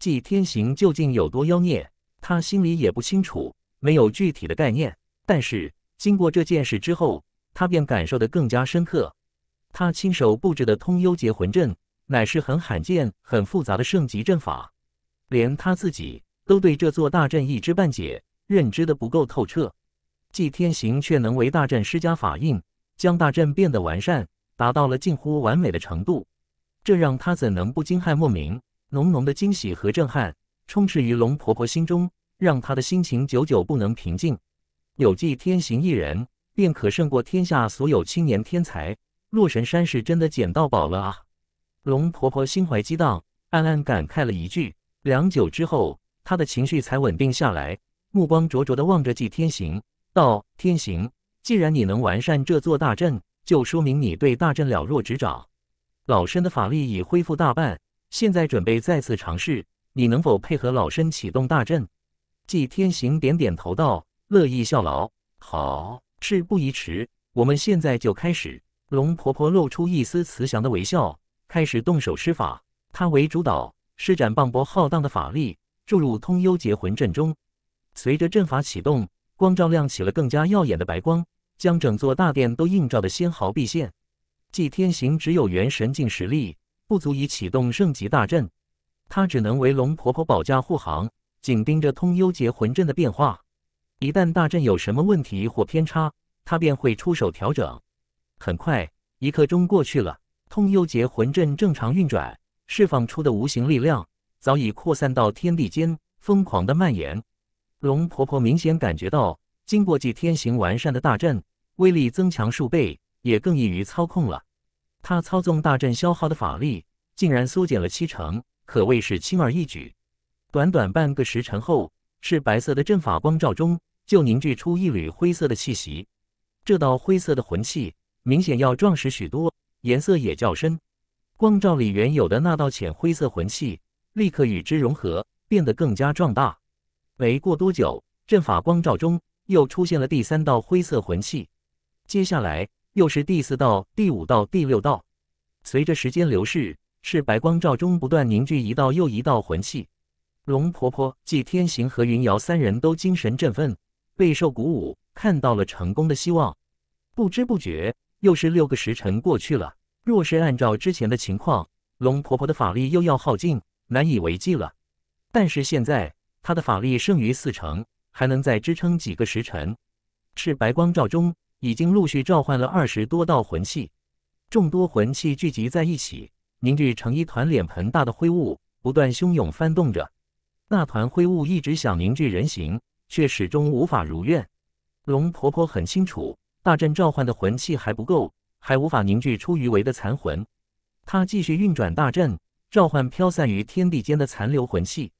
A: 祭天行究竟有多妖孽，她心里也不清楚，没有具体的概念。但是经过这件事之后，他便感受得更加深刻。他亲手布置的通幽结魂阵，乃是很罕见、很复杂的圣级阵法，连他自己都对这座大阵一知半解，认知的不够透彻。祭天行却能为大阵施加法印，将大阵变得完善，达到了近乎完美的程度。这让他怎能不惊骇莫名？浓浓的惊喜和震撼充斥于龙婆婆心中，让她的心情久久不能平静。有祭天行一人。便可胜过天下所有青年天才。洛神山是真的捡到宝了啊！龙婆婆心怀激荡，暗暗感慨了一句。良久之后，她的情绪才稳定下来，目光灼灼地望着纪天行，道：“天行，既然你能完善这座大阵，就说明你对大阵了若指掌。老身的法力已恢复大半，现在准备再次尝试，你能否配合老身启动大阵？”纪天行点点头，道：“乐意效劳。”好。事不宜迟，我们现在就开始。龙婆婆露出一丝慈祥的微笑，开始动手施法。她为主导，施展磅礴浩荡的法力注入通幽结魂阵中。随着阵法启动，光照亮起了更加耀眼的白光，将整座大殿都映照的纤毫毕现。祭天行只有元神境实力，不足以启动圣级大阵，他只能为龙婆婆保驾护航，紧盯着通幽结魂阵的变化。一旦大阵有什么问题或偏差，他便会出手调整。很快，一刻钟过去了，通幽结魂阵正常运转，释放出的无形力量早已扩散到天地间，疯狂的蔓延。龙婆婆明显感觉到，经过祭天行完善的大阵，威力增强数倍，也更易于操控了。她操纵大阵消耗的法力竟然缩减了七成，可谓是轻而易举。短短半个时辰后，是白色的阵法光照中。就凝聚出一缕灰色的气息，这道灰色的魂气明显要壮实许多，颜色也较深。光照里原有的那道浅灰色魂气，立刻与之融合，变得更加壮大。没过多久，阵法光照中又出现了第三道灰色魂气，接下来又是第四道、第五道、第六道。随着时间流逝，赤白光照中不断凝聚一道又一道魂气。龙婆婆、纪天行和云瑶三人都精神振奋。备受鼓舞，看到了成功的希望。不知不觉，又是六个时辰过去了。若是按照之前的情况，龙婆婆的法力又要耗尽，难以为继了。但是现在，她的法力剩余四成，还能再支撑几个时辰。赤白光照中，已经陆续召唤了二十多道魂器，众多魂器聚集在一起，凝聚成一团脸盆大的灰雾，不断汹涌翻动着。那团灰雾一直想凝聚人形。却始终无法如愿。龙婆婆很清楚，大阵召唤的魂气还不够，还无法凝聚出余为的残魂。她继续运转大阵，召唤飘散于天地间的残留魂气。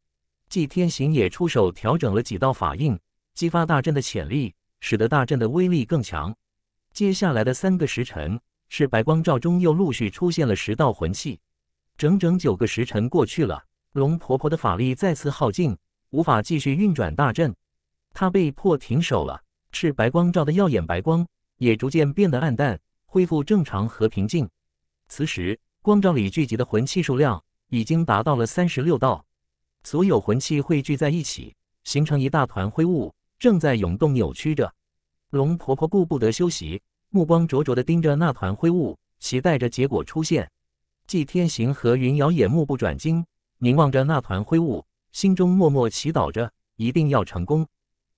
A: 祭天行也出手调整了几道法印，激发大阵的潜力，使得大阵的威力更强。接下来的三个时辰，是白光照中又陆续出现了十道魂气。整整九个时辰过去了，龙婆婆的法力再次耗尽，无法继续运转大阵。他被迫停手了，赤白光照的耀眼，白光也逐渐变得暗淡，恢复正常和平静。此时，光照里聚集的魂器数量已经达到了三十六道，所有魂器汇聚在一起，形成一大团灰雾，正在涌动扭曲着。龙婆婆顾不得休息，目光灼灼地盯着那团灰雾，期待着结果出现。祭天行和云瑶也目不转睛，凝望着那团灰雾，心中默默祈祷着一定要成功。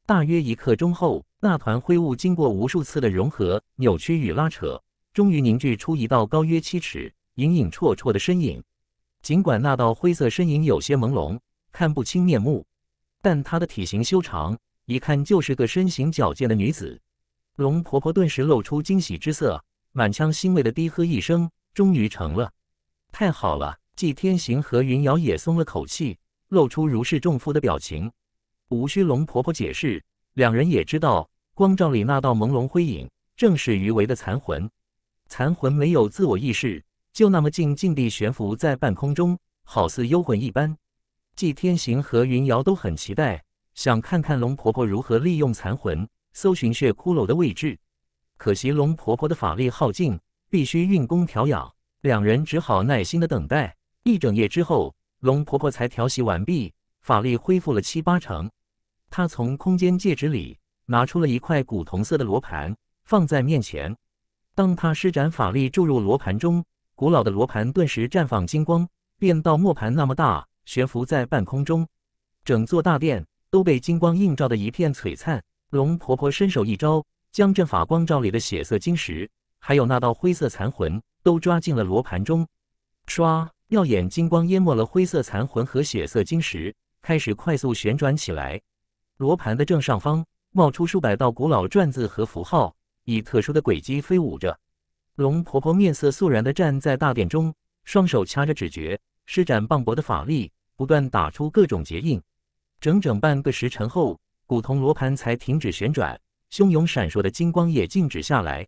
A: 大约一刻钟后，那团灰雾经过无数次的融合、扭曲与拉扯，终于凝聚出一道高约七尺、隐隐绰绰的身影。尽管那道灰色身影有些朦胧，看不清面目，但她的体型修长，一看就是个身形矫健的女子。龙婆婆顿时露出惊喜之色，满腔欣慰的低喝一声：“终于成了！太好了！”季天行和云瑶也松了口气，露出如释重负的表情。无需龙婆婆解释，两人也知道，光照里那道朦胧辉影正是余为的残魂。残魂没有自我意识，就那么静静地悬浮在半空中，好似幽魂一般。季天行和云瑶都很期待，想看看龙婆婆如何利用残魂搜寻血骷髅的位置。可惜龙婆婆的法力耗尽，必须运功调养，两人只好耐心的等待。一整夜之后，龙婆婆才调息完毕，法力恢复了七八成。他从空间戒指里拿出了一块古铜色的罗盘，放在面前。当他施展法力注入罗盘中，古老的罗盘顿时绽放金光，变到磨盘那么大，悬浮在半空中。整座大殿都被金光映照的一片璀璨。龙婆婆伸手一招，将阵法光照里的血色晶石，还有那道灰色残魂，都抓进了罗盘中。唰，耀眼金光淹没了灰色残魂和血色晶石，开始快速旋转起来。罗盘的正上方冒出数百道古老篆字和符号，以特殊的轨迹飞舞着。龙婆婆面色肃然地站在大殿中，双手掐着指诀，施展磅礴的法力，不断打出各种结印。整整半个时辰后，古铜罗盘才停止旋转，汹涌闪烁的金光也静止下来。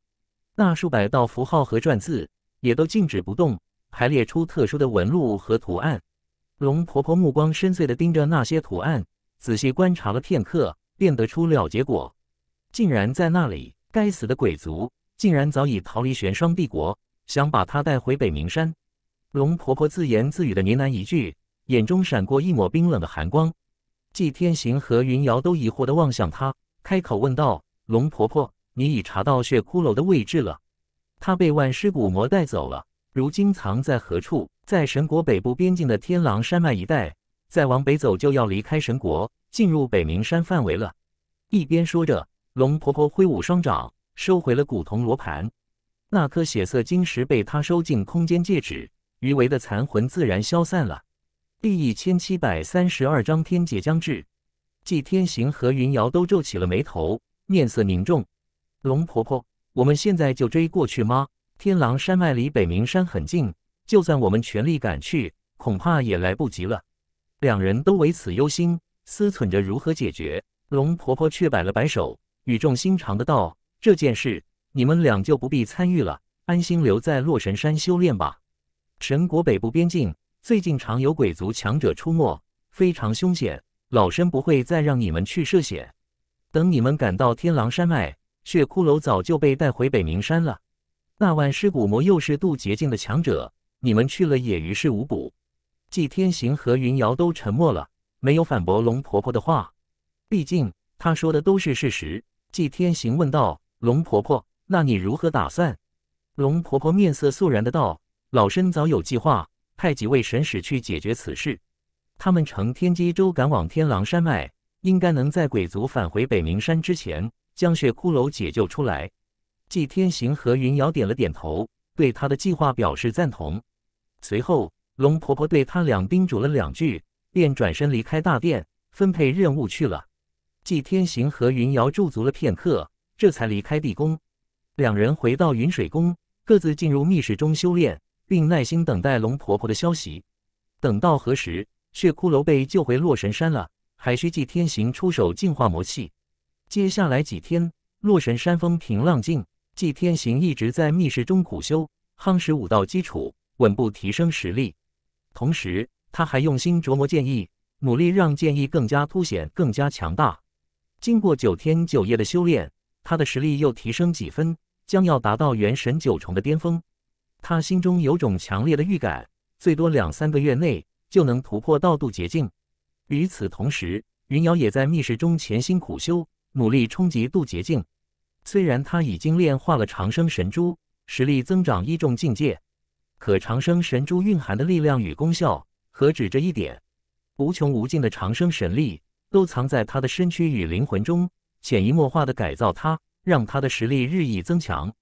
A: 那数百道符号和篆字也都静止不动，排列出特殊的纹路和图案。龙婆婆目光深邃地盯着那些图案。仔细观察了片刻，便得出了结果，竟然在那里！该死的鬼族竟然早已逃离玄霜帝国，想把他带回北冥山。龙婆婆自言自语的呢喃一句，眼中闪过一抹冰冷的寒光。纪天行和云瑶都疑惑的望向他，开口问道：“龙婆婆，你已查到血骷髅的位置了？他被万尸骨魔带走了，如今藏在何处？在神国北部边境的天狼山脉一带。”再往北走，就要离开神国，进入北冥山范围了。一边说着，龙婆婆挥舞双掌，收回了古铜罗盘。那颗血色晶石被她收进空间戒指，余维的残魂自然消散了。第一千七百三十二章天劫将至。祭天行和云瑶都皱起了眉头，面色凝重。龙婆婆，我们现在就追过去吗？天狼山脉离北冥山很近，就算我们全力赶去，恐怕也来不及了。两人都为此忧心，思忖着如何解决。龙婆婆却摆了摆手，语重心长的道：“这件事你们俩就不必参与了，安心留在洛神山修炼吧。神国北部边境最近常有鬼族强者出没，非常凶险，老身不会再让你们去涉险。等你们赶到天狼山脉，血骷髅早就被带回北冥山了。那万尸骨魔又是渡劫境的强者，你们去了也于事无补。”季天行和云瑶都沉默了，没有反驳龙婆婆的话。毕竟她说的都是事实。季天行问道：“龙婆婆，那你如何打算？”龙婆婆面色肃然的道：“老身早有计划，派几位神使去解决此事。他们乘天机舟赶往天狼山脉，应该能在鬼族返回北冥山之前将血骷髅解救出来。”季天行和云瑶点了点头，对他的计划表示赞同。随后。龙婆婆对他俩叮嘱了两句，便转身离开大殿，分配任务去了。季天行和云瑶驻足了片刻，这才离开地宫。两人回到云水宫，各自进入密室中修炼，并耐心等待龙婆婆的消息。等到何时，血骷髅被救回洛神山了，还需季天行出手净化魔气。接下来几天，洛神山风平浪静，季天行一直在密室中苦修，夯实武道基础，稳步提升实力。同时，他还用心琢磨剑意，努力让剑意更加凸显、更加强大。经过九天九夜的修炼，他的实力又提升几分，将要达到元神九重的巅峰。他心中有种强烈的预感，最多两三个月内就能突破到渡劫境。与此同时，云瑶也在密室中潜心苦修，努力冲击渡劫境。虽然他已经炼化了长生神珠，实力增长一重境界。可长生神珠蕴含的力量与功效，何止这一点？无穷无尽的长生神力都藏在他的身躯与灵魂中，潜移默化的改造他，让他的实力日益增强。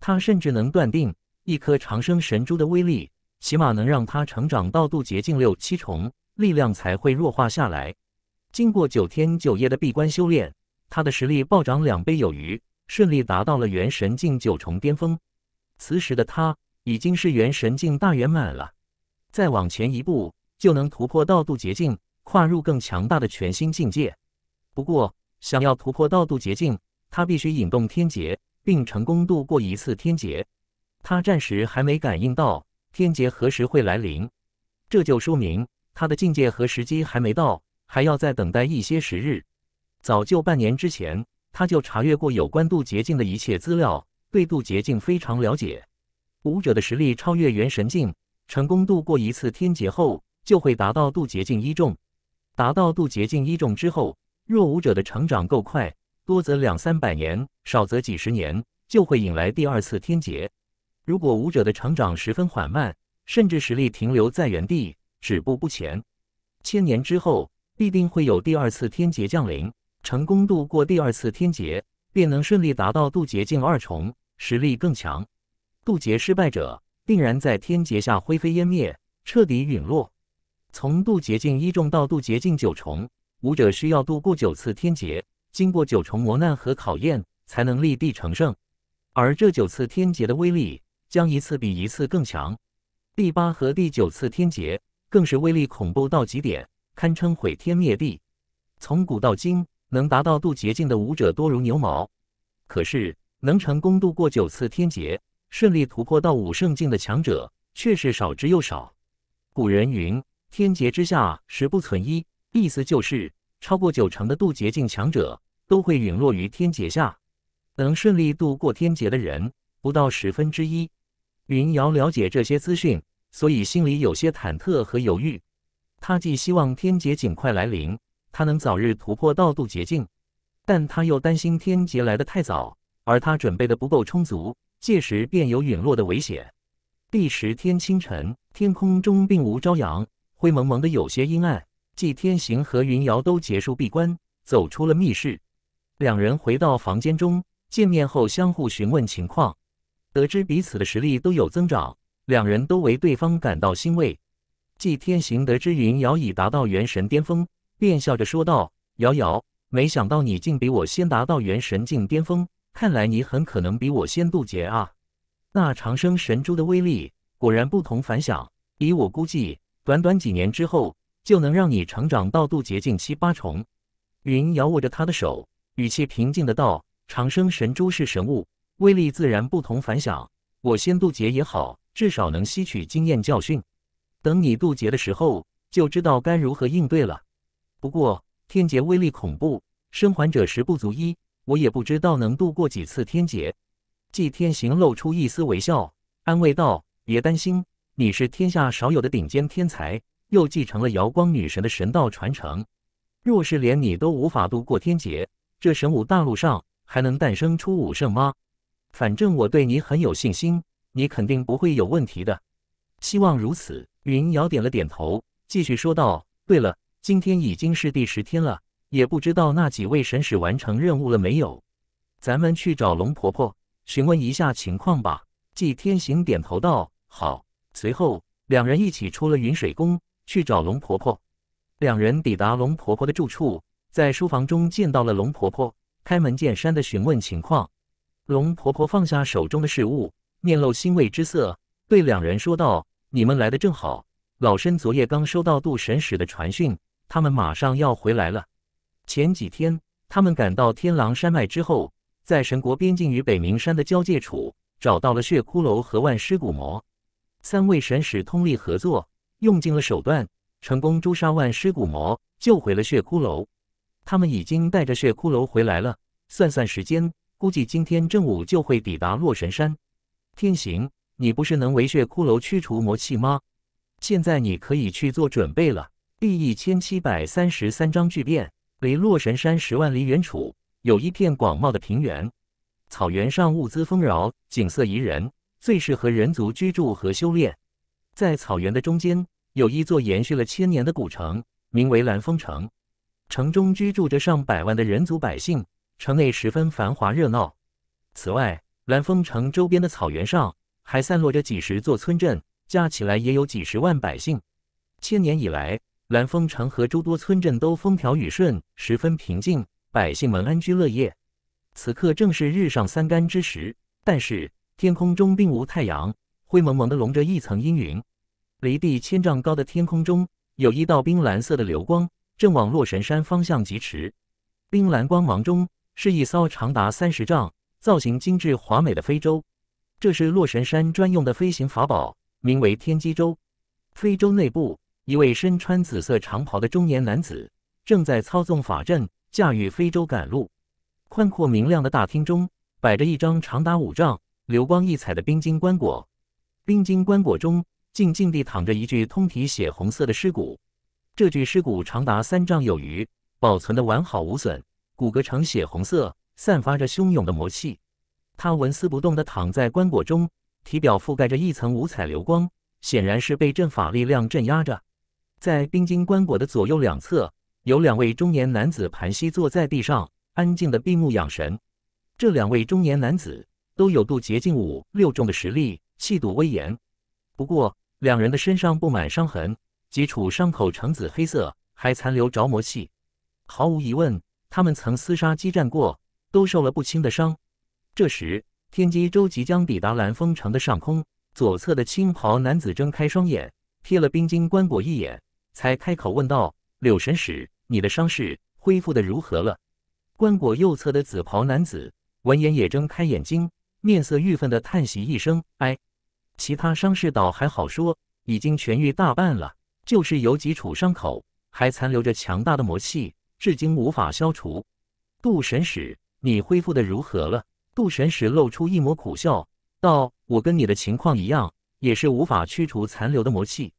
A: 他甚至能断定，一颗长生神珠的威力，起码能让他成长到渡劫境六七重，力量才会弱化下来。经过九天九夜的闭关修炼，他的实力暴涨两倍有余，顺利达到了元神境九重巅峰。此时的他。已经是元神境大圆满了，再往前一步就能突破道渡捷径，跨入更强大的全新境界。不过，想要突破道渡捷径，他必须引动天劫，并成功度过一次天劫。他暂时还没感应到天劫何时会来临，这就说明他的境界和时机还没到，还要再等待一些时日。早就半年之前，他就查阅过有关渡捷径的一切资料，对渡捷径非常了解。武者的实力超越元神境，成功度过一次天劫后，就会达到渡劫境一重。达到渡劫境一重之后，若武者的成长够快，多则两三百年，少则几十年，就会引来第二次天劫。如果武者的成长十分缓慢，甚至实力停留在原地，止步不前，千年之后必定会有第二次天劫降临。成功度过第二次天劫，便能顺利达到渡劫境二重，实力更强。渡劫失败者定然在天劫下灰飞烟灭，彻底陨落。从渡劫境一重到渡劫境九重，武者需要渡过九次天劫，经过九重磨难和考验，才能立地成圣。而这九次天劫的威力将一次比一次更强。第八和第九次天劫更是威力恐怖到极点，堪称毁天灭地。从古到今，能达到渡劫境的武者多如牛毛，可是能成功渡过九次天劫。顺利突破到武圣境的强者却是少之又少。古人云：“天劫之下，十不存一。”意思就是，超过九成的渡劫境强者都会陨落于天劫下，能顺利度过天劫的人不到十分之一。云瑶了解这些资讯，所以心里有些忐忑和犹豫。他既希望天劫尽快来临，他能早日突破到渡劫境；但他又担心天劫来的太早，而他准备的不够充足。届时便有陨落的危险。第十天清晨，天空中并无朝阳，灰蒙蒙的，有些阴暗。纪天行和云瑶都结束闭关，走出了密室。两人回到房间中见面后，相互询问情况，得知彼此的实力都有增长，两人都为对方感到欣慰。纪天行得知云瑶已达到元神巅峰，便笑着说道：“瑶瑶，没想到你竟比我先达到元神境巅峰。”看来你很可能比我先渡劫啊！那长生神珠的威力果然不同凡响。以我估计，短短几年之后就能让你成长到渡劫境七八重。云遥握着他的手，语气平静的道：“长生神珠是神物，威力自然不同凡响。我先渡劫也好，至少能吸取经验教训。等你渡劫的时候，就知道该如何应对了。不过天劫威力恐怖，生还者十不足一。”我也不知道能度过几次天劫。纪天行露出一丝微笑，安慰道：“别担心，你是天下少有的顶尖天才，又继承了瑶光女神的神道传承。若是连你都无法度过天劫，这神武大陆上还能诞生出武圣吗？反正我对你很有信心，你肯定不会有问题的。希望如此。”云瑶点了点头，继续说道：“对了，今天已经是第十天了。”也不知道那几位神使完成任务了没有，咱们去找龙婆婆询问一下情况吧。季天行点头道：“好。”随后两人一起出了云水宫，去找龙婆婆。两人抵达龙婆婆的住处，在书房中见到了龙婆婆，开门见山的询问情况。龙婆婆放下手中的事物，面露欣慰之色，对两人说道：“你们来的正好，老身昨夜刚收到杜神使的传讯，他们马上要回来了。”前几天，他们赶到天狼山脉之后，在神国边境与北冥山的交界处找到了血骷髅和万尸骨魔。三位神使通力合作，用尽了手段，成功诛杀万尸骨魔，救回了血骷髅。他们已经带着血骷髅回来了，算算时间，估计今天正午就会抵达洛神山。天行，你不是能为血骷髅驱除魔气吗？现在你可以去做准备了。第一千七百三十三章巨变。离洛神山十万里远处，有一片广袤的平原，草原上物资丰饶，景色宜人，最适合人族居住和修炼。在草原的中间，有一座延续了千年的古城，名为蓝风城。城中居住着上百万的人族百姓，城内十分繁华热闹。此外，蓝风城周边的草原上还散落着几十座村镇，加起来也有几十万百姓。千年以来，兰风城和诸多村镇都风调雨顺，十分平静，百姓们安居乐业。此刻正是日上三竿之时，但是天空中并无太阳，灰蒙蒙的笼着一层阴云。离地千丈高的天空中，有一道冰蓝色的流光正往洛神山方向疾驰。冰蓝光芒中是一艘长达三十丈、造型精致华美的飞舟，这是洛神山专用的飞行法宝，名为天机舟。飞舟内部。一位身穿紫色长袍的中年男子正在操纵法阵，驾驭非洲赶路。宽阔明亮的大厅中，摆着一张长达五丈、流光溢彩的冰晶棺椁。冰晶棺椁中静静地躺着一具通体血红色的尸骨。这具尸骨长达三丈有余，保存得完好无损，骨骼呈血红色，散发着汹涌的魔气。他纹丝不动地躺在棺椁中，体表覆盖着一层五彩流光，显然是被阵法力量镇压着。在冰晶棺椁的左右两侧，有两位中年男子盘膝坐在地上，安静的闭目养神。这两位中年男子都有渡劫净五六重的实力，气度威严。不过，两人的身上布满伤痕，几处伤口呈紫黑色，还残留着魔气。毫无疑问，他们曾厮杀激战过，都受了不轻的伤。这时，天机舟即将抵达蓝风城的上空。左侧的青袍男子睁开双眼，瞥了冰晶棺椁一眼。才开口问道：“柳神使，你的伤势恢复的如何了？”棺椁右侧的紫袍男子闻言也睁开眼睛，面色郁愤的叹息一声：“哎，其他伤势倒还好说，已经痊愈大半了，就是有几处伤口还残留着强大的魔气，至今无法消除。”“杜神使，你恢复的如何了？”杜神使露出一抹苦笑，道：“我跟你的情况一样，也是无法驱除残留的魔气，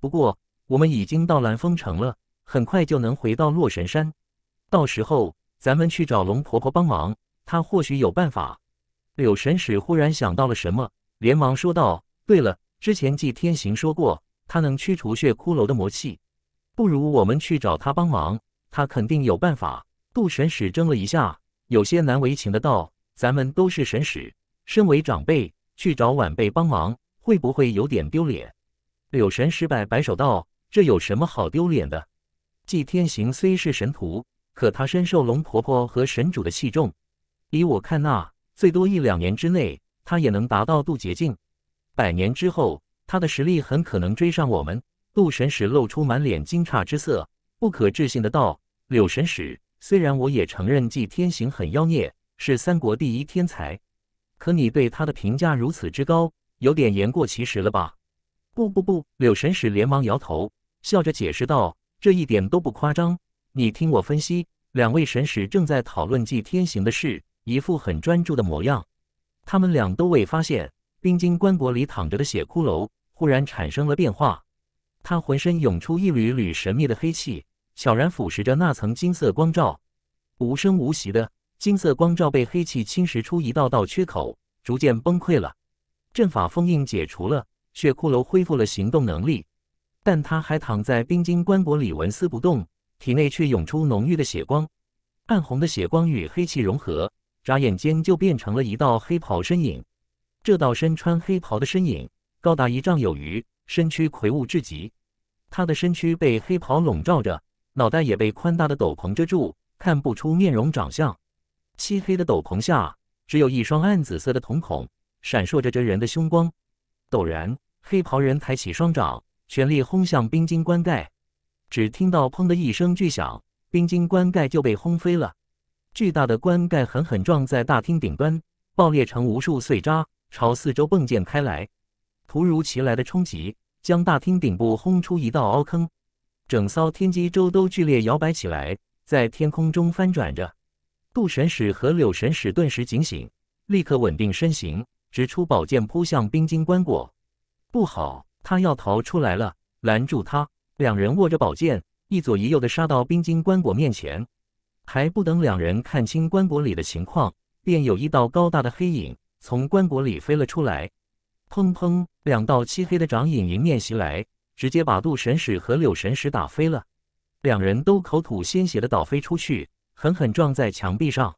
A: 不过……”我们已经到蓝峰城了，很快就能回到洛神山。到时候咱们去找龙婆婆帮忙，她或许有办法。柳神使忽然想到了什么，连忙说道：“对了，之前季天行说过，他能驱除血骷髅的魔气，不如我们去找他帮忙，他肯定有办法。”杜神使怔了一下，有些难为情的道：“咱们都是神使，身为长辈去找晚辈帮忙，会不会有点丢脸？”柳神失败摆手道。这有什么好丢脸的？季天行虽是神徒，可他深受龙婆婆和神主的器重。依我看，那最多一两年之内，他也能达到渡劫境。百年之后，他的实力很可能追上我们。杜神使露出满脸惊诧之色，不可置信的道：“柳神使，虽然我也承认季天行很妖孽，是三国第一天才，可你对他的评价如此之高，有点言过其实了吧？”“不不不！”柳神使连忙摇头。笑着解释道：“这一点都不夸张，你听我分析。两位神使正在讨论祭天行的事，一副很专注的模样。他们俩都未发现冰晶棺椁里躺着的血骷髅忽然产生了变化。他浑身涌出一缕缕神秘的黑气，悄然腐蚀着那层金色光罩。无声无息的，金色光罩被黑气侵蚀出一道道缺口，逐渐崩溃了。阵法封印解除了，血骷髅恢复了行动能力。”但他还躺在冰晶棺椁里纹丝不动，体内却涌出浓郁的血光，暗红的血光与黑气融合，眨眼间就变成了一道黑袍身影。这道身穿黑袍的身影高达一丈有余，身躯魁梧至极。他的身躯被黑袍笼罩着，脑袋也被宽大的斗篷遮住，看不出面容长相。漆黑的斗篷下只有一双暗紫色的瞳孔，闪烁着惊人的凶光。陡然，黑袍人抬起双爪。全力轰向冰晶棺盖，只听到“砰”的一声巨响，冰晶棺盖就被轰飞了。巨大的棺盖狠狠撞在大厅顶端，爆裂成无数碎渣，朝四周迸溅开来。突如其来的冲击将大厅顶部轰出一道凹坑，整艘天机舟都剧烈摇摆起来，在天空中翻转着。杜神使和柳神使顿时警醒，立刻稳定身形，直出宝剑扑向冰晶棺椁。不好！他要逃出来了，拦住他！两人握着宝剑，一左一右的杀到冰晶棺椁面前。还不等两人看清棺椁里的情况，便有一道高大的黑影从棺椁里飞了出来。砰砰！两道漆黑的掌影迎面袭来，直接把杜神使和柳神使打飞了。两人都口吐鲜血的倒飞出去，狠狠撞在墙壁上。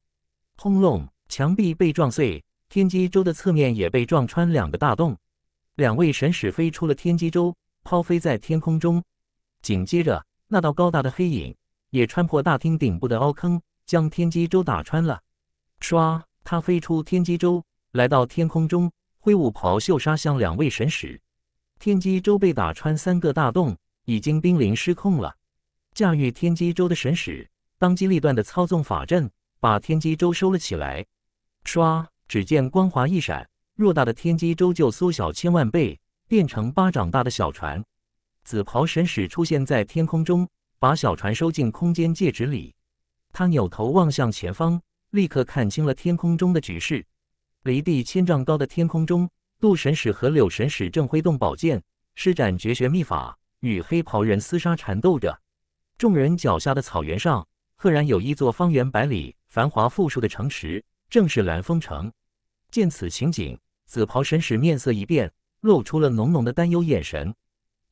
A: 轰隆！墙壁被撞碎，天机舟的侧面也被撞穿两个大洞。两位神使飞出了天机舟，抛飞在天空中。紧接着，那道高大的黑影也穿破大厅顶部的凹坑，将天机舟打穿了。唰，他飞出天机舟，来到天空中，挥舞袍袖杀向两位神使。天机舟被打穿三个大洞，已经濒临失控了。驾驭天机舟的神使当机立断的操纵法阵，把天机舟收了起来。唰，只见光华一闪。偌大的天机舟就缩小千万倍，变成巴掌大的小船。紫袍神使出现在天空中，把小船收进空间戒指里。他扭头望向前方，立刻看清了天空中的局势。离地千丈高的天空中，杜神使和柳神使正挥动宝剑，施展绝学秘法，与黑袍人厮杀缠斗着。众人脚下的草原上，赫然有一座方圆百里、繁华富庶的城池，正是蓝风城。见此情景，紫袍神使面色一变，露出了浓浓的担忧眼神。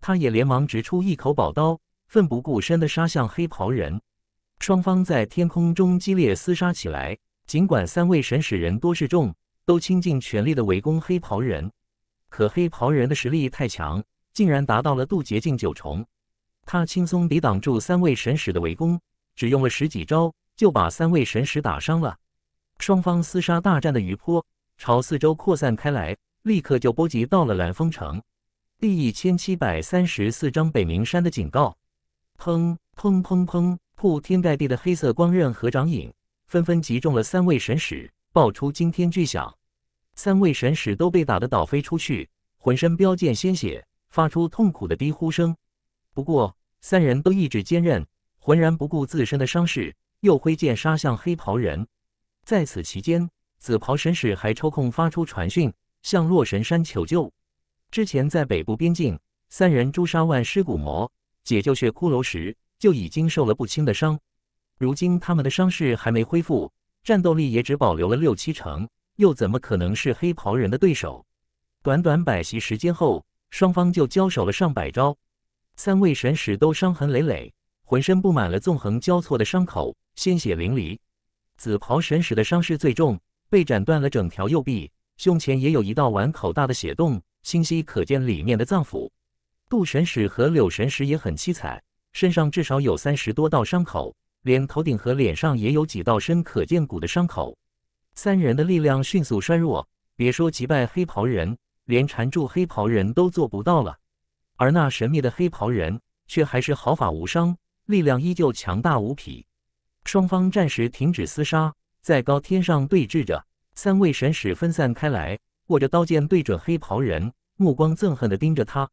A: 他也连忙直出一口宝刀，奋不顾身地杀向黑袍人。双方在天空中激烈厮杀起来。尽管三位神使人多势众，都倾尽全力地围攻黑袍人，可黑袍人的实力太强，竟然达到了渡劫境九重。他轻松抵挡住三位神使的围攻，只用了十几招就把三位神使打伤了。双方厮杀大战的余波。朝四周扩散开来，立刻就波及到了蓝风城。第一千七百三十四章北冥山的警告。砰砰砰砰！铺天盖地的黑色光刃和掌影纷纷击中了三位神使，爆出惊天巨响。三位神使都被打得倒飞出去，浑身飙溅鲜血，发出痛苦的低呼声。不过，三人都意志坚韧，浑然不顾自身的伤势，又挥剑杀向黑袍人。在此期间。紫袍神使还抽空发出传讯，向洛神山求救。之前在北部边境，三人诛杀万尸骨魔、解救血骷髅时，就已经受了不轻的伤。如今他们的伤势还没恢复，战斗力也只保留了六七成，又怎么可能是黑袍人的对手？短短百息时间后，双方就交手了上百招，三位神使都伤痕累累，浑身布满了纵横交错的伤口，鲜血淋漓。紫袍神使的伤势最重。被斩断了整条右臂，胸前也有一道碗口大的血洞，清晰可见里面的脏腑。杜神使和柳神使也很凄惨，身上至少有三十多道伤口，连头顶和脸上也有几道深可见骨的伤口。三人的力量迅速衰弱，别说击败黑袍人，连缠住黑袍人都做不到了。而那神秘的黑袍人却还是毫发无伤，力量依旧强大无匹。双方暂时停止厮杀。在高天上对峙着，三位神使分散开来，握着刀剑对准黑袍人，目光憎恨地盯着他。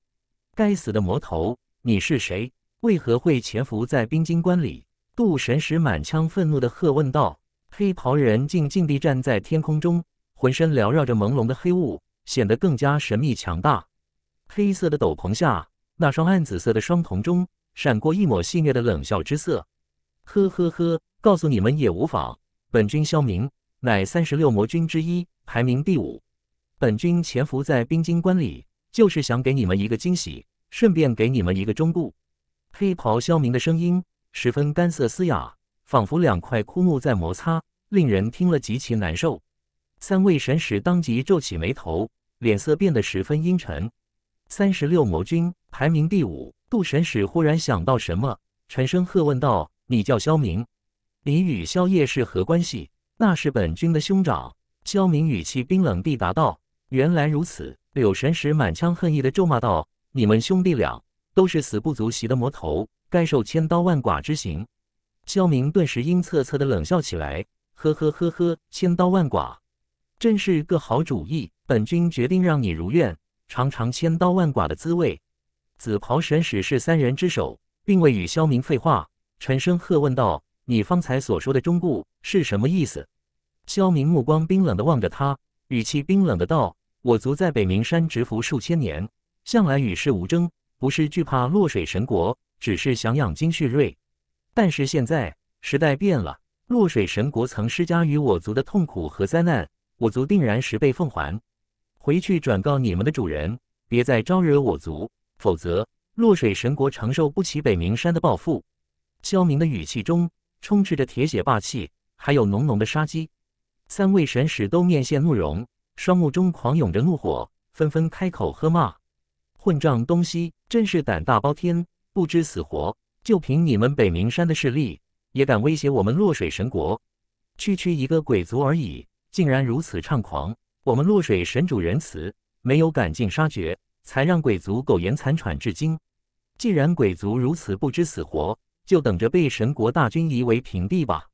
A: 该死的魔头，你是谁？为何会潜伏在冰晶棺里？杜神使满腔愤怒地喝问道。黑袍人静静地站在天空中，浑身缭绕着朦胧的黑雾，显得更加神秘强大。黑色的斗篷下，那双暗紫色的双瞳中闪过一抹戏谑的冷笑之色。呵呵呵，告诉你们也无妨。本君萧明，乃三十六魔君之一，排名第五。本君潜伏在冰晶关里，就是想给你们一个惊喜，顺便给你们一个忠告。黑袍萧明的声音十分干涩嘶哑，仿佛两块枯木在摩擦，令人听了极其难受。三位神使当即皱起眉头，脸色变得十分阴沉。三十六魔君排名第五，杜神使忽然想到什么，沉声喝问道：“你叫萧明？”你与萧夜是何关系？那是本君的兄长。萧明语气冰冷地答道：“原来如此。”柳神使满腔恨意地咒骂道：“你们兄弟俩都是死不足惜的魔头，该受千刀万剐之刑。”萧明顿时阴恻恻地冷笑起来：“呵呵呵呵，千刀万剐，真是个好主意。本君决定让你如愿，尝尝千刀万剐的滋味。”紫袍神使是三人之首，并未与萧明废话，沉声喝问道。你方才所说的“中顾”是什么意思？萧明目光冰冷的望着他，语气冰冷的道：“我族在北冥山蛰伏数千年，向来与世无争，不是惧怕落水神国，只是想养精蓄锐。但是现在时代变了，落水神国曾施加于我族的痛苦和灾难，我族定然十倍奉还。回去转告你们的主人，别再招惹我族，否则落水神国承受不起北冥山的报复。”萧明的语气中。充斥着铁血霸气，还有浓浓的杀机。三位神使都面现怒容，双目中狂涌着怒火，纷纷开口喝骂：“混账东西，真是胆大包天，不知死活！就凭你们北冥山的势力，也敢威胁我们落水神国？区区一个鬼族而已，竟然如此猖狂！我们落水神主仁慈，没有赶尽杀绝，才让鬼族苟延残喘至今。既然鬼族如此不知死活，”就等着被神国大军夷为平地吧！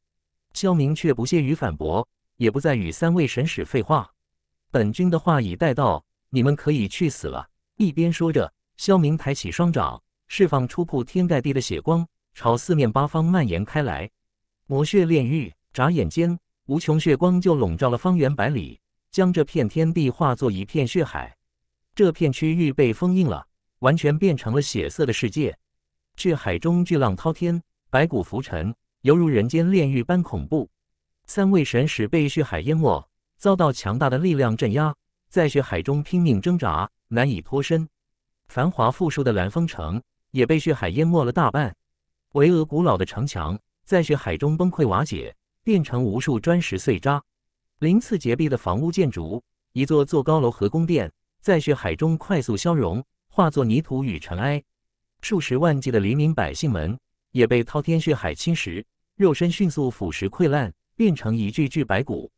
A: 萧明却不屑于反驳，也不再与三位神使废话。本君的话已带到，你们可以去死了！一边说着，萧明抬起双掌，释放出铺天盖地的血光，朝四面八方蔓延开来。魔血炼狱，眨眼间，无穷血光就笼罩了方圆百里，将这片天地化作一片血海。这片区域被封印了，完全变成了血色的世界。血海中巨浪滔天，白骨浮沉，犹如人间炼狱般恐怖。三位神使被血海淹没，遭到强大的力量镇压，在血海中拼命挣扎，难以脱身。繁华富庶的蓝风城也被血海淹没了大半，巍峨古老的城墙在血海中崩溃瓦解，变成无数砖石碎渣。鳞次栉比的房屋建筑，一座座高楼和宫殿，在血海中快速消融，化作泥土与尘埃。数十万计的黎民百姓们也被滔天血海侵蚀，肉身迅速腐蚀溃烂，变成一具具白骨。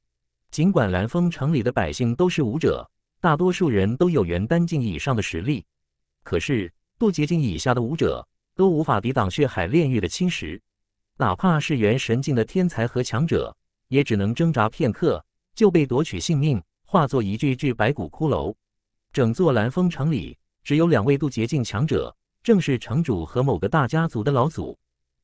A: 尽管蓝风城里的百姓都是武者，大多数人都有元丹境以上的实力，可是渡劫境以下的武者都无法抵挡血海炼狱的侵蚀。哪怕是元神境的天才和强者，也只能挣扎片刻就被夺取性命，化作一具具白骨骷髅。整座蓝风城里只有两位渡劫境强者。正是城主和某个大家族的老祖，